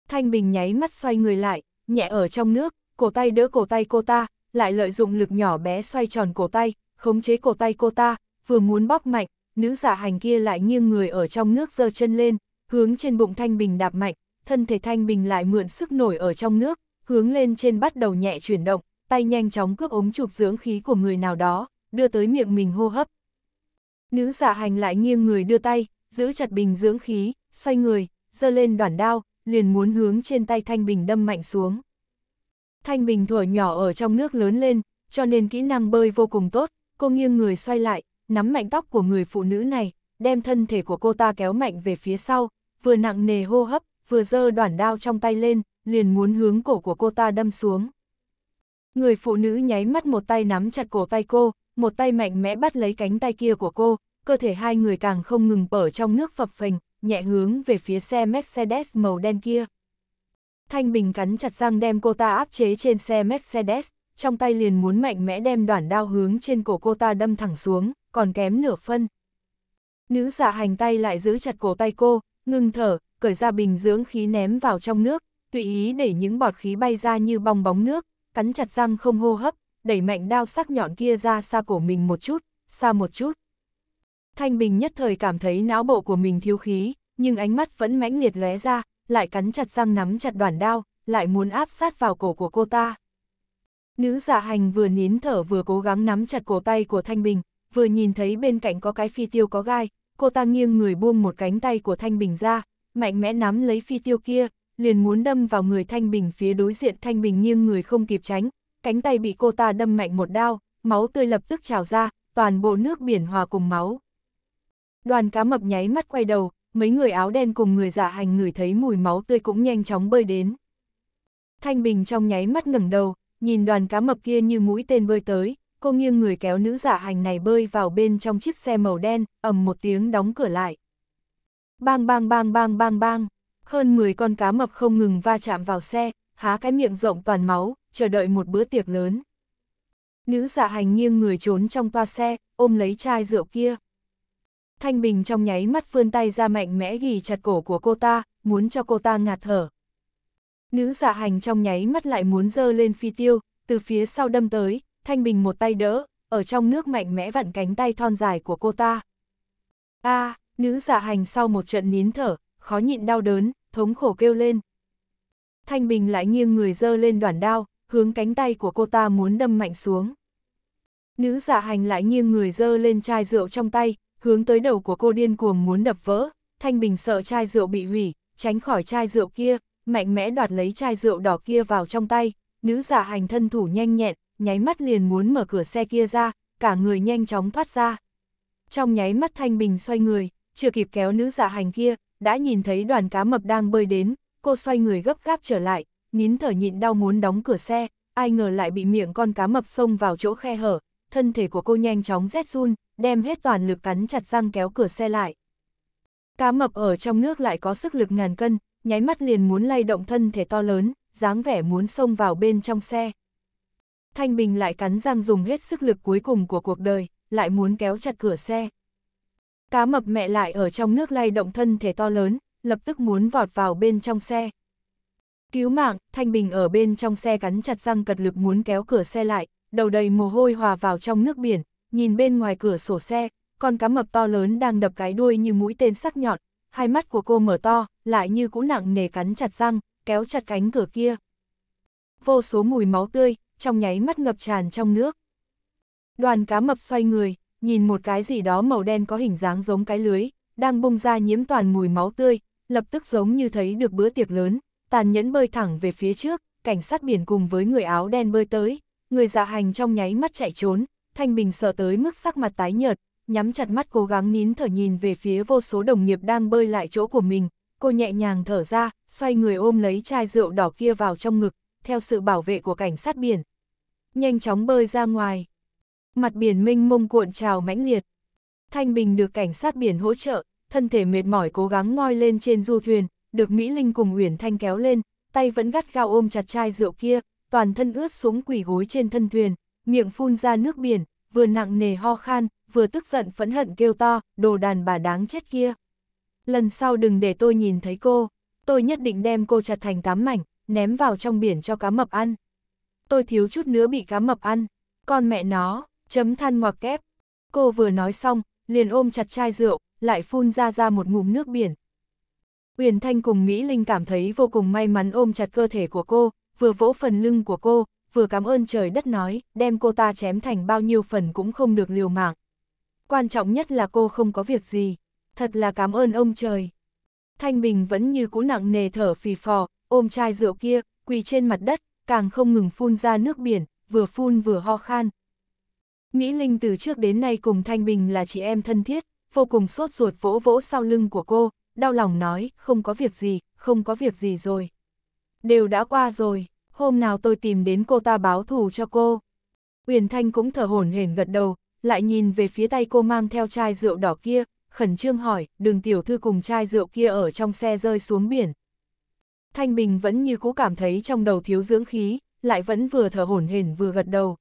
Thanh Bình nháy mắt xoay người lại, nhẹ ở trong nước, cổ tay đỡ cổ tay cô ta, lại lợi dụng lực nhỏ bé xoay tròn cổ tay, khống chế cổ tay cô ta, vừa muốn bóp mạnh, nữ giả hành kia lại nghiêng người ở trong nước giơ chân lên, hướng trên bụng Thanh Bình đạp mạnh, thân thể Thanh Bình lại mượn sức nổi ở trong nước, hướng lên trên bắt đầu nhẹ chuyển động, tay nhanh chóng cướp ống chụp dưỡng khí của người nào đó, đưa tới miệng mình hô hấp. Nữ giả hành lại nghiêng người đưa tay, giữ chặt bình dưỡng khí, xoay người, giơ lên đoạn đao, liền muốn hướng trên tay Thanh Bình đâm mạnh xuống. Thanh Bình thuở nhỏ ở trong nước lớn lên, cho nên kỹ năng bơi vô cùng tốt, cô nghiêng người xoay lại, nắm mạnh tóc của người phụ nữ này, đem thân thể của cô ta kéo mạnh về phía sau, vừa nặng nề hô hấp, vừa giơ đoạn đao trong tay lên, liền muốn hướng cổ của cô ta đâm xuống. Người phụ nữ nháy mắt một tay nắm chặt cổ tay cô, một tay mạnh mẽ bắt lấy cánh tay kia của cô, cơ thể hai người càng không ngừng bở trong nước phập phình, nhẹ hướng về phía xe Mercedes màu đen kia. Thanh Bình cắn chặt răng đem cô ta áp chế trên xe Mercedes, trong tay liền muốn mạnh mẽ đem đoạn đao hướng trên cổ cô ta đâm thẳng xuống, còn kém nửa phân. Nữ giả hành tay lại giữ chặt cổ tay cô, ngưng thở, cởi ra bình dưỡng khí ném vào trong nước, tùy ý để những bọt khí bay ra như bong bóng nước, cắn chặt răng không hô hấp, đẩy mạnh đao sắc nhọn kia ra xa cổ mình một chút, xa một chút. Thanh Bình nhất thời cảm thấy não bộ của mình thiếu khí, nhưng ánh mắt vẫn mãnh liệt lóe ra, lại cắn chặt răng nắm chặt đoàn đao, lại muốn áp sát vào cổ của cô ta. Nữ giả dạ hành vừa nín thở vừa cố gắng nắm chặt cổ tay của Thanh Bình, vừa nhìn thấy bên cạnh có cái phi tiêu có gai, cô ta nghiêng người buông một cánh tay của Thanh Bình ra, mạnh mẽ nắm lấy phi tiêu kia, liền muốn đâm vào người Thanh Bình phía đối diện Thanh Bình nghiêng người không kịp tránh, cánh tay bị cô ta đâm mạnh một đao, máu tươi lập tức trào ra, toàn bộ nước biển hòa cùng máu. Đoàn cá mập nháy mắt quay đầu, mấy người áo đen cùng người giả dạ hành người thấy mùi máu tươi cũng nhanh chóng bơi đến. Thanh Bình trong nháy mắt ngẩng đầu, nhìn đoàn cá mập kia như mũi tên bơi tới, cô nghiêng người kéo nữ giả hành này bơi vào bên trong chiếc xe màu đen, ầm một tiếng đóng cửa lại. Bang bang bang bang bang bang, hơn 10 con cá mập không ngừng va chạm vào xe, há cái miệng rộng toàn máu, chờ đợi một bữa tiệc lớn. Nữ giả hành nghiêng người trốn trong toa xe, ôm lấy chai rượu kia. Thanh Bình trong nháy mắt vươn tay ra mạnh mẽ ghi chặt cổ của cô ta, muốn cho cô ta ngạt thở. Nữ dạ hành trong nháy mắt lại muốn dơ lên phi tiêu, từ phía sau đâm tới, Thanh Bình một tay đỡ, ở trong nước mạnh mẽ vặn cánh tay thon dài của cô ta. a à, nữ dạ hành sau một trận nín thở, khó nhịn đau đớn, thống khổ kêu lên. Thanh Bình lại nghiêng người dơ lên đoàn đao, hướng cánh tay của cô ta muốn đâm mạnh xuống. Nữ dạ hành lại nghiêng người dơ lên chai rượu trong tay, hướng tới đầu của cô điên cuồng muốn đập vỡ, Thanh Bình sợ chai rượu bị hủy, tránh khỏi chai rượu kia, mạnh mẽ đoạt lấy chai rượu đỏ kia vào trong tay, nữ giả hành thân thủ nhanh nhẹn, nháy mắt liền muốn mở cửa xe kia ra, cả người nhanh chóng thoát ra. Trong nháy mắt Thanh Bình xoay người, chưa kịp kéo nữ giả hành kia, đã nhìn thấy đoàn cá mập đang bơi đến, cô xoay người gấp gáp trở lại, nín thở nhịn đau muốn đóng cửa xe, ai ngờ lại bị miệng con cá mập xông vào chỗ khe hở, thân thể của cô nhanh chóng rét run, đem hết toàn lực cắn chặt răng kéo cửa xe lại. Cá mập ở trong nước lại có sức lực ngàn cân, nháy mắt liền muốn lay động thân thể to lớn, dáng vẻ muốn xông vào bên trong xe. Thanh Bình lại cắn răng dùng hết sức lực cuối cùng của cuộc đời, lại muốn kéo chặt cửa xe. Cá mập mẹ lại ở trong nước lay động thân thể to lớn, lập tức muốn vọt vào bên trong xe. Cứu mạng, Thanh Bình ở bên trong xe cắn chặt răng cật lực muốn kéo cửa xe lại, đầu đầy mồ hôi hòa vào trong nước biển, nhìn bên ngoài cửa sổ xe, con cá mập to lớn đang đập cái đuôi như mũi tên sắc nhọn, hai mắt của cô mở to, lại như cũ nặng nề cắn chặt răng, kéo chặt cánh cửa kia. Vô số mùi máu tươi, trong nháy mắt ngập tràn trong nước. Đoàn cá mập xoay người, nhìn một cái gì đó màu đen có hình dáng giống cái lưới, đang bung ra nhiễm toàn mùi máu tươi, lập tức giống như thấy được bữa tiệc lớn, tàn nhẫn bơi thẳng về phía trước, cảnh sát biển cùng với người áo đen bơi tới, người dạ hành trong nháy mắt chạy trốn, Thanh Bình sợ tới mức sắc mặt tái nhợt, nhắm chặt mắt cố gắng nín thở nhìn về phía vô số đồng nghiệp đang bơi lại chỗ của mình, cô nhẹ nhàng thở ra, xoay người ôm lấy chai rượu đỏ kia vào trong ngực, theo sự bảo vệ của cảnh sát biển. Nhanh chóng bơi ra ngoài. Mặt biển mênh mông cuộn trào mãnh liệt. Thanh Bình được cảnh sát biển hỗ trợ, thân thể mệt mỏi cố gắng ngoi lên trên du thuyền, được Mỹ Linh cùng Uyển Thanh kéo lên, tay vẫn gắt gao ôm chặt chai rượu kia, toàn thân ướt xuống quỷ gối trên thân thuyền, miệng phun ra nước biển, vừa nặng nề ho khan, vừa tức giận phẫn hận kêu to, đồ đàn bà đáng chết kia. Lần sau đừng để tôi nhìn thấy cô, tôi nhất định đem cô chặt thành tám mảnh, ném vào trong biển cho cá mập ăn. Tôi thiếu chút nữa bị cá mập ăn, con mẹ nó, chấm than ngoặc kép. Cô vừa nói xong, liền ôm chặt chai rượu, lại phun ra ra một ngụm nước biển. Uyển Thanh cùng Mỹ Linh cảm thấy vô cùng may mắn ôm chặt cơ thể của cô, vừa vỗ phần lưng của cô, vừa cảm ơn trời đất nói, đem cô ta chém thành bao nhiêu phần cũng không được liều mạng quan trọng nhất là cô không có việc gì. Thật là cảm ơn ông trời. Thanh Bình vẫn như cũ nặng nề thở phì phò, ôm chai rượu kia, quỳ trên mặt đất, càng không ngừng phun ra nước biển, vừa phun vừa ho khan. Mỹ Linh từ trước đến nay cùng Thanh Bình là chị em thân thiết, vô cùng sốt ruột vỗ vỗ sau lưng của cô, đau lòng nói, không có việc gì, không có việc gì rồi. Đều đã qua rồi, hôm nào tôi tìm đến cô ta báo thù cho cô. Uyển Thanh cũng thở hổn hển gật đầu, lại nhìn về phía tay cô mang theo chai rượu đỏ kia, khẩn trương hỏi, đường tiểu thư cùng chai rượu kia ở trong xe rơi xuống biển. Thanh Bình vẫn như cũ cảm thấy trong đầu thiếu dưỡng khí, lại vẫn vừa thở hổn hển vừa gật đầu.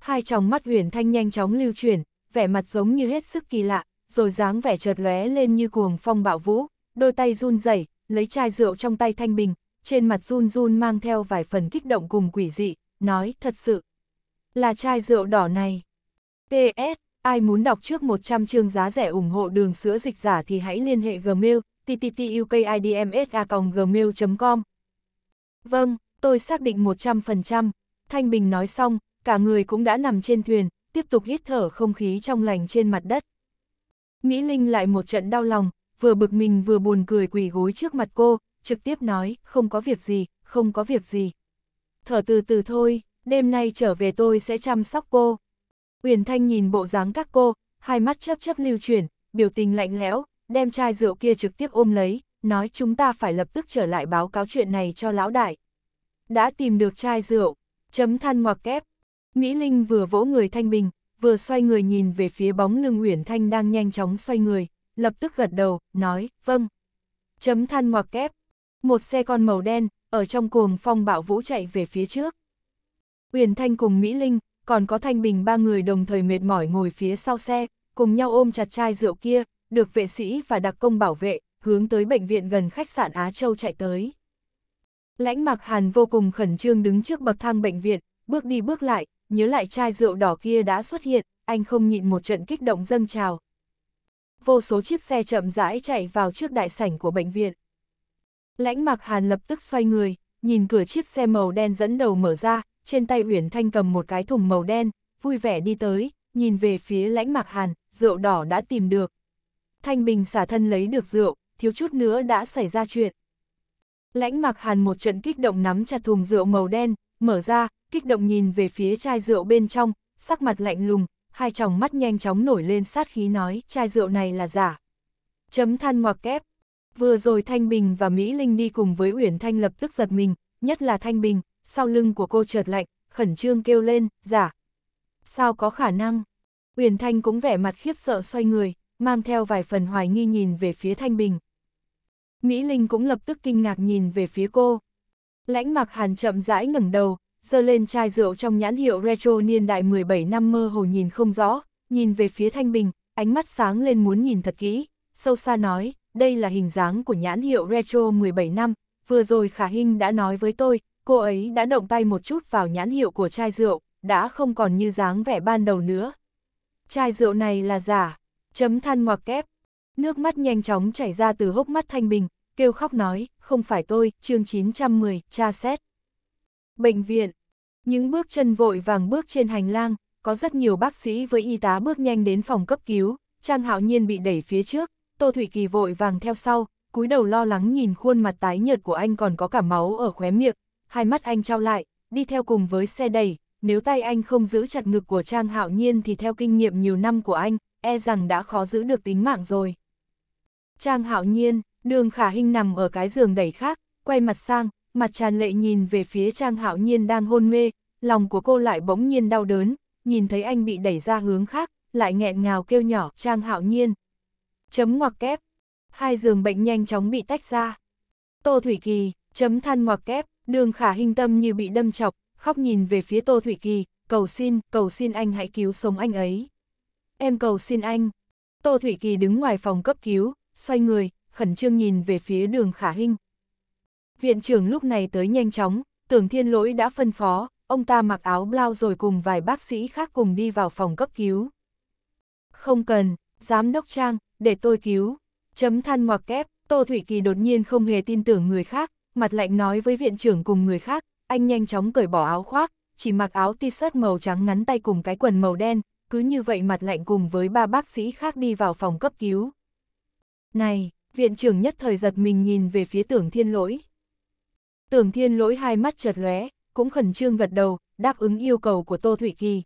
Hai tròng mắt huyền thanh nhanh chóng lưu chuyển, vẻ mặt giống như hết sức kỳ lạ, rồi dáng vẻ chợt lóe lên như cuồng phong bạo vũ, đôi tay run rẩy, lấy chai rượu trong tay Thanh Bình, trên mặt run run mang theo vài phần kích động cùng quỷ dị, nói thật sự. Là chai rượu đỏ này. PS, ai muốn đọc trước 100 chương giá rẻ ủng hộ đường sữa dịch giả thì hãy liên hệ Gmail, tttukidmsa.gmail.com. Vâng, tôi xác định 100%, Thanh Bình nói xong, cả người cũng đã nằm trên thuyền, tiếp tục hít thở không khí trong lành trên mặt đất. Mỹ Linh lại một trận đau lòng, vừa bực mình vừa buồn cười quỳ gối trước mặt cô, trực tiếp nói, không có việc gì, không có việc gì. Thở từ từ thôi, đêm nay trở về tôi sẽ chăm sóc cô. Uyển Thanh nhìn bộ dáng các cô, hai mắt chớp chớp lưu chuyển, biểu tình lạnh lẽo, đem chai rượu kia trực tiếp ôm lấy, nói chúng ta phải lập tức trở lại báo cáo chuyện này cho lão đại. Đã tìm được chai rượu, chấm than ngoặc kép. Mỹ Linh vừa vỗ người Thanh Bình, vừa xoay người nhìn về phía bóng lưng Uyển Thanh đang nhanh chóng xoay người, lập tức gật đầu, nói, vâng. Chấm than ngoặc kép. Một xe con màu đen, ở trong cuồng phong bạo vũ chạy về phía trước. Uyển Thanh cùng Mỹ Linh, còn có Thanh Bình ba người đồng thời mệt mỏi ngồi phía sau xe, cùng nhau ôm chặt chai rượu kia, được vệ sĩ và đặc công bảo vệ, hướng tới bệnh viện gần khách sạn Á Châu chạy tới. Lãnh Mạc Hàn vô cùng khẩn trương đứng trước bậc thang bệnh viện, bước đi bước lại, nhớ lại chai rượu đỏ kia đã xuất hiện, anh không nhịn một trận kích động dâng trào. Vô số chiếc xe chậm rãi chạy vào trước đại sảnh của bệnh viện. Lãnh Mạc Hàn lập tức xoay người, nhìn cửa chiếc xe màu đen dẫn đầu mở ra, trên tay Uyển Thanh cầm một cái thùng màu đen, vui vẻ đi tới, nhìn về phía lãnh mạc hàn, rượu đỏ đã tìm được. Thanh Bình xả thân lấy được rượu, thiếu chút nữa đã xảy ra chuyện. Lãnh mạc hàn một trận kích động nắm chặt thùng rượu màu đen, mở ra, kích động nhìn về phía chai rượu bên trong, sắc mặt lạnh lùng, hai tròng mắt nhanh chóng nổi lên sát khí nói chai rượu này là giả. Chấm than ngoặc kép, Vừa rồi Thanh Bình và Mỹ Linh đi cùng với Uyển Thanh lập tức giật mình, nhất là Thanh Bình, sau lưng của cô chợt lạnh, khẩn trương kêu lên, giả. Dạ. Sao có khả năng? Uyển Thanh cũng vẻ mặt khiếp sợ xoay người, mang theo vài phần hoài nghi nhìn về phía Thanh Bình. Mỹ Linh cũng lập tức kinh ngạc nhìn về phía cô. Lãnh mặc hàn chậm rãi ngẩng đầu, giơ lên chai rượu trong nhãn hiệu retro niên đại 17 năm mơ hồ nhìn không rõ, nhìn về phía Thanh Bình, ánh mắt sáng lên muốn nhìn thật kỹ, sâu xa nói, đây là hình dáng của nhãn hiệu Retro 17 năm, vừa rồi Khả Hinh đã nói với tôi, cô ấy đã động tay một chút vào nhãn hiệu của chai rượu, đã không còn như dáng vẻ ban đầu nữa. Chai rượu này là giả, chấm than ngoặc kép. Nước mắt nhanh chóng chảy ra từ hốc mắt Thanh Bình, kêu khóc nói, không phải tôi, chương 910, cha xét. Bệnh viện. Những bước chân vội vàng bước trên hành lang, có rất nhiều bác sĩ với y tá bước nhanh đến phòng cấp cứu, Trang Hạo Nhiên bị đẩy phía trước, Tô Thủy Kỳ vội vàng theo sau, cúi đầu lo lắng nhìn khuôn mặt tái nhợt của anh còn có cả máu ở khóe miệng, hai mắt anh trao lại, đi theo cùng với xe đẩy, nếu tay anh không giữ chặt ngực của Trang Hạo Nhiên thì theo kinh nghiệm nhiều năm của anh, e rằng đã khó giữ được tính mạng rồi. Trang Hạo Nhiên, đường khả hình nằm ở cái giường đẩy khác, quay mặt sang, mặt tràn lệ nhìn về phía Trang Hạo Nhiên đang hôn mê, lòng của cô lại bỗng nhiên đau đớn, nhìn thấy anh bị đẩy ra hướng khác, lại nghẹn ngào kêu nhỏ Trang Hạo Nhiên, chấm ngoặc kép. Hai giường bệnh nhanh chóng bị tách ra. Tô Thủy Kỳ, chấm than ngoặc kép, đường khả hình tâm như bị đâm chọc, khóc nhìn về phía Tô Thủy Kỳ, cầu xin, cầu xin anh hãy cứu sống anh ấy. Em cầu xin anh. Tô Thủy Kỳ đứng ngoài phòng cấp cứu, xoay người, khẩn trương nhìn về phía đường khả hình. Viện trưởng lúc này tới nhanh chóng, tưởng thiên lỗi đã phân phó, ông ta mặc áo blau rồi cùng vài bác sĩ khác cùng đi vào phòng cấp cứu. Không cần, giám đốc Trang, để tôi cứu. Chấm than ngoặc kép, Tô Thủy Kỳ đột nhiên không hề tin tưởng người khác, mặt lạnh nói với viện trưởng cùng người khác, anh nhanh chóng cởi bỏ áo khoác, chỉ mặc áo t-shirt màu trắng ngắn tay cùng cái quần màu đen, cứ như vậy mặt lạnh cùng với ba bác sĩ khác đi vào phòng cấp cứu. Này, viện trưởng nhất thời giật mình nhìn về phía tưởng thiên lỗi. Tưởng thiên lỗi hai mắt chợt lóe, cũng khẩn trương gật đầu, đáp ứng yêu cầu của Tô Thủy Kỳ.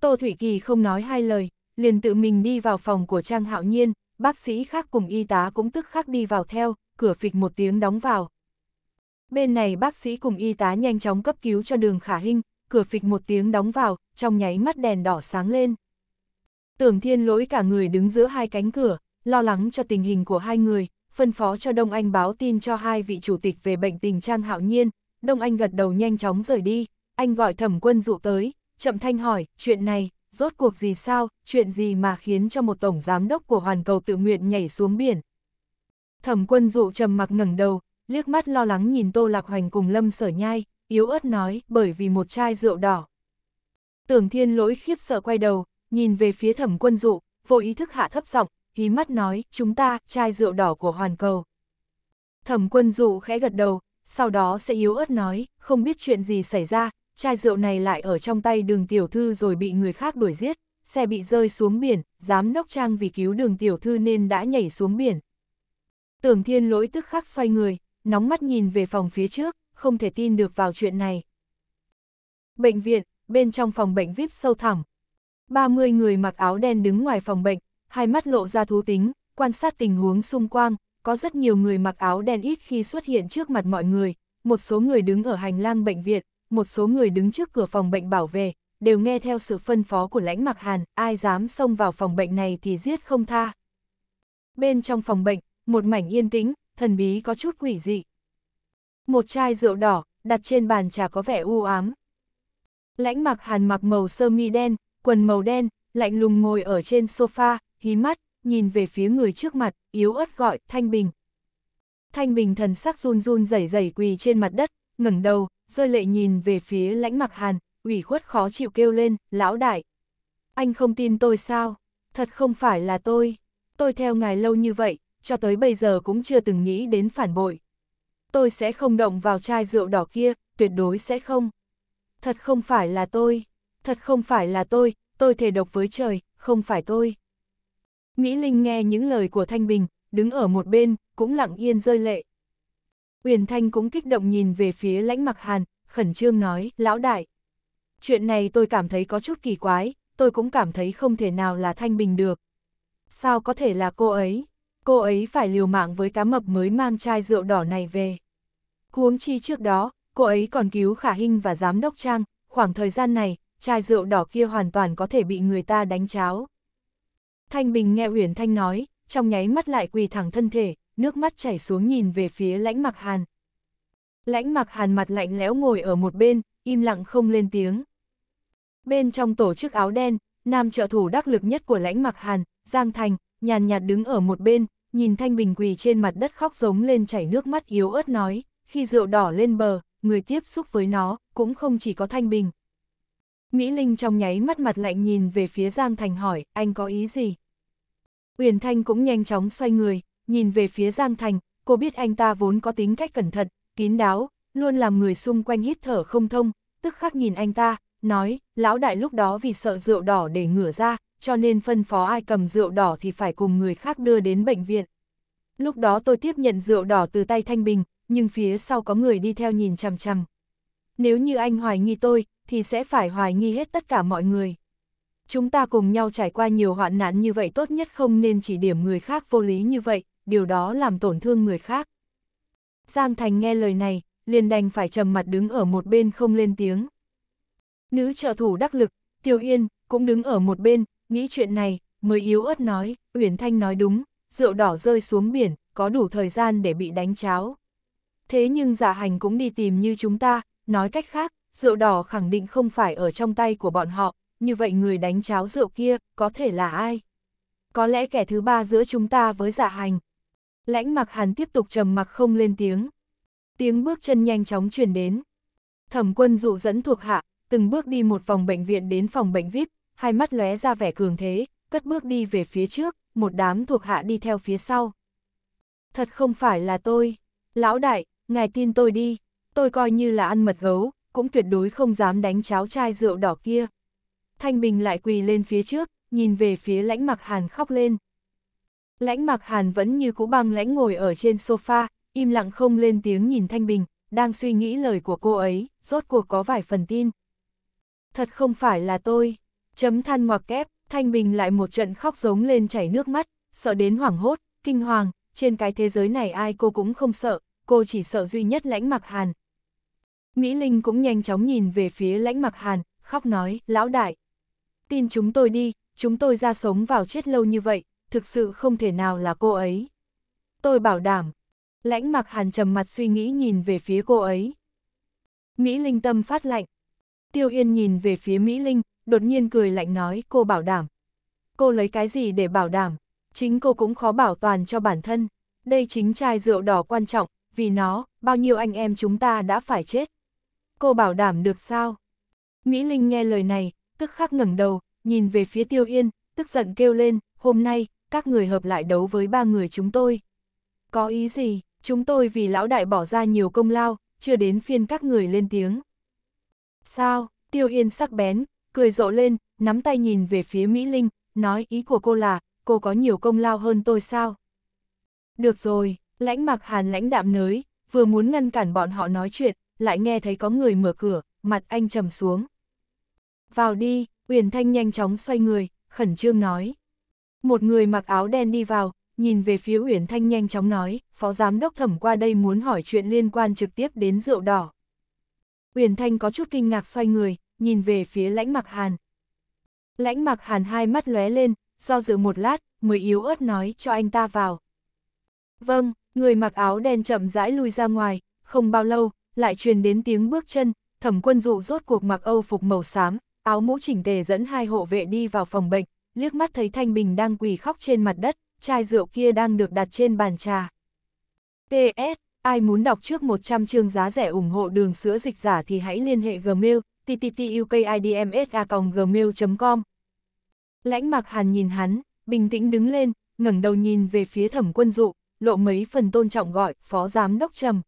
Tô Thủy Kỳ không nói hai lời, liền tự mình đi vào phòng của Trang Hạo Nhiên, bác sĩ khác cùng y tá cũng tức khắc đi vào theo, cửa phịch một tiếng đóng vào. Bên này bác sĩ cùng y tá nhanh chóng cấp cứu cho đường khả hình, cửa phịch một tiếng đóng vào, trong nháy mắt đèn đỏ sáng lên. Tưởng thiên lỗi cả người đứng giữa hai cánh cửa, lo lắng cho tình hình của hai người, phân phó cho Đông Anh báo tin cho hai vị chủ tịch về bệnh tình Trang Hạo Nhiên, Đông Anh gật đầu nhanh chóng rời đi, anh gọi thẩm quân dụ tới, chậm thanh hỏi, chuyện này, rốt cuộc gì sao, chuyện gì mà khiến cho một tổng giám đốc của Hoàn Cầu tự nguyện nhảy xuống biển. Thẩm quân dụ trầm mặc ngẩng đầu, liếc mắt lo lắng nhìn Tô Lạc Hoành cùng Lâm Sở Nhai, yếu ớt nói, bởi vì một chai rượu đỏ. Tưởng thiên lỗi khiếp sợ quay đầu, nhìn về phía thẩm quân dụ, vô ý thức hạ thấp giọng, hí mắt nói, chúng ta, chai rượu đỏ của Hoàn Cầu. Thẩm quân dụ khẽ gật đầu, sau đó sẽ yếu ớt nói, không biết chuyện gì xảy ra, chai rượu này lại ở trong tay đường tiểu thư rồi bị người khác đuổi giết, xe bị rơi xuống biển, giám đốc trang vì cứu đường tiểu thư nên đã nhảy xuống biển. Tưởng thiên lỗi tức khắc xoay người, nóng mắt nhìn về phòng phía trước, không thể tin được vào chuyện này. Bệnh viện, bên trong phòng bệnh VIP sâu thẳm. 30 người mặc áo đen đứng ngoài phòng bệnh, hai mắt lộ ra thú tính, quan sát tình huống xung quanh, có rất nhiều người mặc áo đen ít khi xuất hiện trước mặt mọi người, một số người đứng ở hành lang bệnh viện, một số người đứng trước cửa phòng bệnh bảo vệ, đều nghe theo sự phân phó của lãnh mặc hàn, ai dám xông vào phòng bệnh này thì giết không tha. Bên trong phòng bệnh, một mảnh yên tĩnh, thần bí có chút quỷ dị. Một chai rượu đỏ, đặt trên bàn trà có vẻ u ám. Lãnh mặc hàn mặc màu sơ mi đen, quần màu đen, lạnh lùng ngồi ở trên sofa, hí mắt, nhìn về phía người trước mặt, yếu ớt gọi, Thanh Bình. Thanh Bình thần sắc run run rẩy rẩy quỳ trên mặt đất, ngẩng đầu, rơi lệ nhìn về phía lãnh mặc hàn, ủy khuất khó chịu kêu lên, lão đại. Anh không tin tôi sao? Thật không phải là tôi. Tôi theo ngài lâu như vậy, cho tới bây giờ cũng chưa từng nghĩ đến phản bội. Tôi sẽ không động vào chai rượu đỏ kia, tuyệt đối sẽ không. Thật không phải là tôi. Thật không phải là tôi, tôi thề độc với trời, không phải tôi. Mỹ Linh nghe những lời của Thanh Bình, đứng ở một bên, cũng lặng yên rơi lệ. Uyển Thanh cũng kích động nhìn về phía lãnh mặc hàn, khẩn trương nói, lão đại. Chuyện này tôi cảm thấy có chút kỳ quái, tôi cũng cảm thấy không thể nào là Thanh Bình được. Sao có thể là cô ấy? Cô ấy phải liều mạng với cá mập mới mang chai rượu đỏ này về. Huống chi trước đó, cô ấy còn cứu Khả Hinh và Giám Đốc Trang, khoảng thời gian này, chai rượu đỏ kia hoàn toàn có thể bị người ta đánh cháo. Thanh Bình nghe Uyển Thanh nói, trong nháy mắt lại quỳ thẳng thân thể, nước mắt chảy xuống nhìn về phía lãnh mặc hàn. Lãnh mặc hàn mặt lạnh lẽo ngồi ở một bên, im lặng không lên tiếng. Bên trong tổ chức áo đen, nam trợ thủ đắc lực nhất của lãnh mặc hàn, Giang Thành, nhàn nhạt đứng ở một bên, nhìn Thanh Bình quỳ trên mặt đất khóc giống lên chảy nước mắt yếu ớt nói, khi rượu đỏ lên bờ, người tiếp xúc với nó, cũng không chỉ có Thanh Bình. Mỹ Linh trong nháy mắt mặt lạnh nhìn về phía Giang Thành hỏi, anh có ý gì? Uyển Thanh cũng nhanh chóng xoay người, nhìn về phía Giang Thành, cô biết anh ta vốn có tính cách cẩn thận, kín đáo, luôn làm người xung quanh hít thở không thông, tức khắc nhìn anh ta, nói, lão đại lúc đó vì sợ rượu đỏ để ngửa ra, cho nên phân phó ai cầm rượu đỏ thì phải cùng người khác đưa đến bệnh viện. Lúc đó tôi tiếp nhận rượu đỏ từ tay Thanh Bình, nhưng phía sau có người đi theo nhìn chằm chằm. Nếu như anh hoài nghi tôi, thì sẽ phải hoài nghi hết tất cả mọi người. Chúng ta cùng nhau trải qua nhiều hoạn nạn như vậy tốt nhất không nên chỉ điểm người khác vô lý như vậy, điều đó làm tổn thương người khác. Giang Thành nghe lời này, liền đành phải trầm mặt đứng ở một bên không lên tiếng. Nữ trợ thủ đắc lực, Tiêu Yên, cũng đứng ở một bên, nghĩ chuyện này, mới yếu ớt nói, Uyển Thanh nói đúng, rượu đỏ rơi xuống biển, có đủ thời gian để bị đánh cháo. Thế nhưng giả dạ hành cũng đi tìm như chúng ta, nói cách khác, rượu đỏ khẳng định không phải ở trong tay của bọn họ, như vậy người đánh cháo rượu kia, có thể là ai? Có lẽ kẻ thứ ba giữa chúng ta với giả dạ hành lãnh mặc hàn tiếp tục trầm mặc không lên tiếng. Tiếng bước chân nhanh chóng chuyển đến. Thẩm quân dụ dẫn thuộc hạ, từng bước đi một vòng bệnh viện đến phòng bệnh VIP, hai mắt lóe ra vẻ cường thế, cất bước đi về phía trước, một đám thuộc hạ đi theo phía sau. Thật không phải là tôi. Lão đại, ngài tin tôi đi, tôi coi như là ăn mật gấu, cũng tuyệt đối không dám đánh cháo chai rượu đỏ kia. Thanh Bình lại quỳ lên phía trước, nhìn về phía lãnh mặc hàn khóc lên. Lãnh Mạc Hàn vẫn như cũ băng lãnh ngồi ở trên sofa, im lặng không lên tiếng nhìn Thanh Bình, đang suy nghĩ lời của cô ấy, rốt cuộc có vài phần tin. Thật không phải là tôi, chấm than ngoặc kép, Thanh Bình lại một trận khóc giống lên chảy nước mắt, sợ đến hoảng hốt, kinh hoàng, trên cái thế giới này ai cô cũng không sợ, cô chỉ sợ duy nhất lãnh mặc hàn. Mỹ Linh cũng nhanh chóng nhìn về phía lãnh mặc hàn, khóc nói, lão đại. Tin chúng tôi đi, chúng tôi ra sống vào chết lâu như vậy, thực sự không thể nào là cô ấy. Tôi bảo đảm, lãnh mặc hàn trầm mặt suy nghĩ nhìn về phía cô ấy. Mỹ Linh tâm phát lạnh. Tiêu Yên nhìn về phía Mỹ Linh, đột nhiên cười lạnh nói cô bảo đảm. Cô lấy cái gì để bảo đảm, chính cô cũng khó bảo toàn cho bản thân. Đây chính chai rượu đỏ quan trọng, vì nó, bao nhiêu anh em chúng ta đã phải chết. Cô bảo đảm được sao? Mỹ Linh nghe lời này, tức khắc ngẩng đầu, nhìn về phía Tiêu Yên, tức giận kêu lên, hôm nay, các người hợp lại đấu với ba người chúng tôi. Có ý gì, chúng tôi vì lão đại bỏ ra nhiều công lao, chưa đến phiên các người lên tiếng. Sao, tiêu yên sắc bén, cười rộ lên, nắm tay nhìn về phía Mỹ Linh, nói ý của cô là, cô có nhiều công lao hơn tôi sao? Được rồi, lãnh mặc hàn lãnh đạm nới, vừa muốn ngăn cản bọn họ nói chuyện, lại nghe thấy có người mở cửa, mặt anh trầm xuống. Vào đi, Uyển Thanh nhanh chóng xoay người, khẩn trương nói. Một người mặc áo đen đi vào, nhìn về phía Uyển Thanh nhanh chóng nói, phó giám đốc thẩm qua đây muốn hỏi chuyện liên quan trực tiếp đến rượu đỏ. Uyển Thanh có chút kinh ngạc xoay người, nhìn về phía lãnh mặc hàn. Lãnh mặc hàn hai mắt lóe lên, do dự một lát, mới yếu ớt nói cho anh ta vào. Vâng, người mặc áo đen chậm rãi lui ra ngoài, không bao lâu, lại truyền đến tiếng bước chân, thẩm quân dụ rốt cuộc mặc âu phục màu xám, áo mũ chỉnh tề dẫn hai hộ vệ đi vào phòng bệnh, liếc mắt thấy Thanh Bình đang quỳ khóc trên mặt đất, chai rượu kia đang được đặt trên bàn trà. PS, ai muốn đọc trước 100 chương giá rẻ ủng hộ đường sữa dịch giả thì hãy liên hệ Gmail, tttukidmsa.gmail.com. Lãnh mặc hàn nhìn hắn, bình tĩnh đứng lên, ngẩng đầu nhìn về phía thẩm quân dụ, lộ mấy phần tôn trọng gọi, phó giám đốc trầm.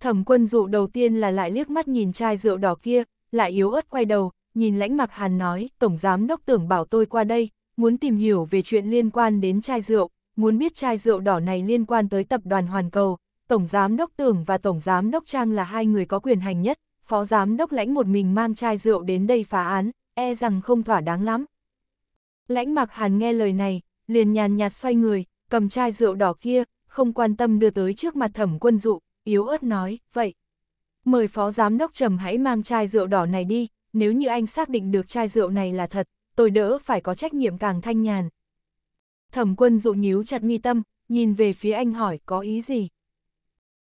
Thẩm quân dụ đầu tiên là lại liếc mắt nhìn chai rượu đỏ kia, lại yếu ớt quay đầu, nhìn lãnh mặc hàn nói, Tổng Giám Đốc tưởng bảo tôi qua đây, muốn tìm hiểu về chuyện liên quan đến chai rượu, muốn biết chai rượu đỏ này liên quan tới tập đoàn Hoàn Cầu, Tổng Giám Đốc Tưởng và Tổng Giám Đốc Trang là hai người có quyền hành nhất, Phó Giám Đốc Lãnh một mình mang chai rượu đến đây phá án, e rằng không thỏa đáng lắm. Lãnh mặc hàn nghe lời này, liền nhàn nhạt xoay người, cầm chai rượu đỏ kia, không quan tâm đưa tới trước mặt thẩm quân dụ, yếu ớt nói, vậy. Mời Phó Giám Đốc Trầm hãy mang chai rượu đỏ này đi, nếu như anh xác định được chai rượu này là thật, tôi đỡ phải có trách nhiệm càng thanh nhàn. Thẩm quân dụ nhíu chặt mi tâm, nhìn về phía anh hỏi có ý gì.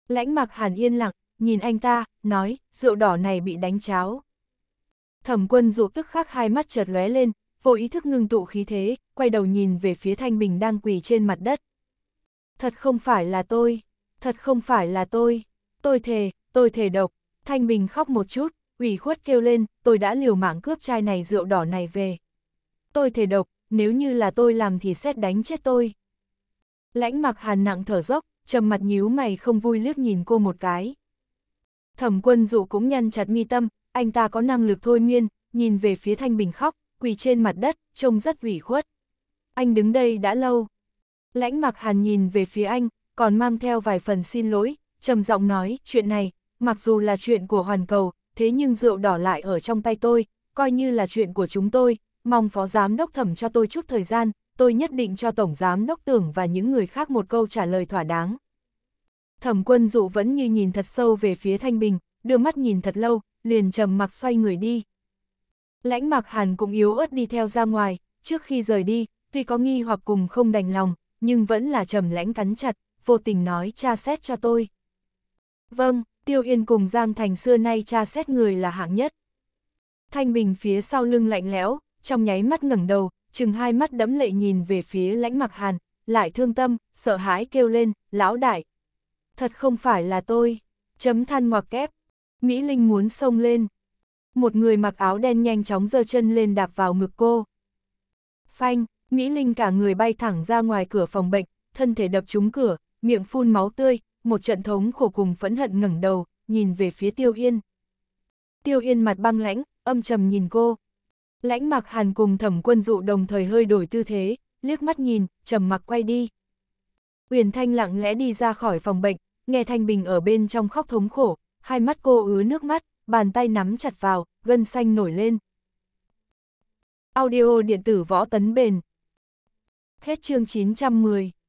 Lãnh mặc hàn yên lặng, nhìn anh ta, nói, rượu đỏ này bị đánh cháo. Thẩm quân dụ tức khắc hai mắt chợt lóe lên, vô ý thức ngưng tụ khí thế, quay đầu nhìn về phía Thanh Bình đang quỳ trên mặt đất. Thật không phải là tôi, thật không phải là tôi, tôi thề, tôi thề độc, Thanh Bình khóc một chút, ủy khuất kêu lên, tôi đã liều mạng cướp chai này rượu đỏ này về. Tôi thề độc, nếu như là tôi làm thì xét đánh chết tôi. Lãnh mặc hàn nặng thở dốc, trầm mặt nhíu mày không vui liếc nhìn cô một cái. Thẩm quân dụ cũng nhăn chặt mi tâm, anh ta có năng lực thôi miên, nhìn về phía Thanh Bình khóc, quỳ trên mặt đất, trông rất ủy khuất. Anh đứng đây đã lâu. Lãnh mặc hàn nhìn về phía anh, còn mang theo vài phần xin lỗi, trầm giọng nói, chuyện này, mặc dù là chuyện của hoàn cầu, thế nhưng rượu đỏ lại ở trong tay tôi, coi như là chuyện của chúng tôi, mong phó giám đốc thẩm cho tôi chút thời gian, tôi nhất định cho tổng giám đốc tưởng và những người khác một câu trả lời thỏa đáng. Thẩm quân dụ vẫn như nhìn thật sâu về phía Thanh Bình, đưa mắt nhìn thật lâu, liền trầm mặc xoay người đi. Lãnh mặc hàn cũng yếu ớt đi theo ra ngoài, trước khi rời đi, tuy có nghi hoặc cùng không đành lòng, nhưng vẫn là trầm lãnh cắn chặt, vô tình nói tra xét cho tôi. Vâng. Tiêu Yên cùng Giang Thành xưa nay tra xét người là hạng nhất. Thanh Bình phía sau lưng lạnh lẽo, trong nháy mắt ngẩng đầu, chừng hai mắt đẫm lệ nhìn về phía lãnh mặc hàn, lại thương tâm, sợ hãi kêu lên, lão đại. Thật không phải là tôi, chấm than ngoặc kép, Mỹ Linh muốn sông lên. Một người mặc áo đen nhanh chóng giơ chân lên đạp vào ngực cô. Phanh, Mỹ Linh cả người bay thẳng ra ngoài cửa phòng bệnh, thân thể đập trúng cửa, miệng phun máu tươi, một trận thống khổ cùng phẫn hận ngẩng đầu, nhìn về phía Tiêu Yên. Tiêu Yên mặt băng lãnh, âm trầm nhìn cô. Lãnh mặc hàn cùng thẩm quân dụ đồng thời hơi đổi tư thế, liếc mắt nhìn, trầm mặc quay đi. Uyển Thanh lặng lẽ đi ra khỏi phòng bệnh, nghe Thanh Bình ở bên trong khóc thống khổ, hai mắt cô ứa nước mắt, bàn tay nắm chặt vào, gân xanh nổi lên. Audio điện tử võ tấn bền. Hết chương 910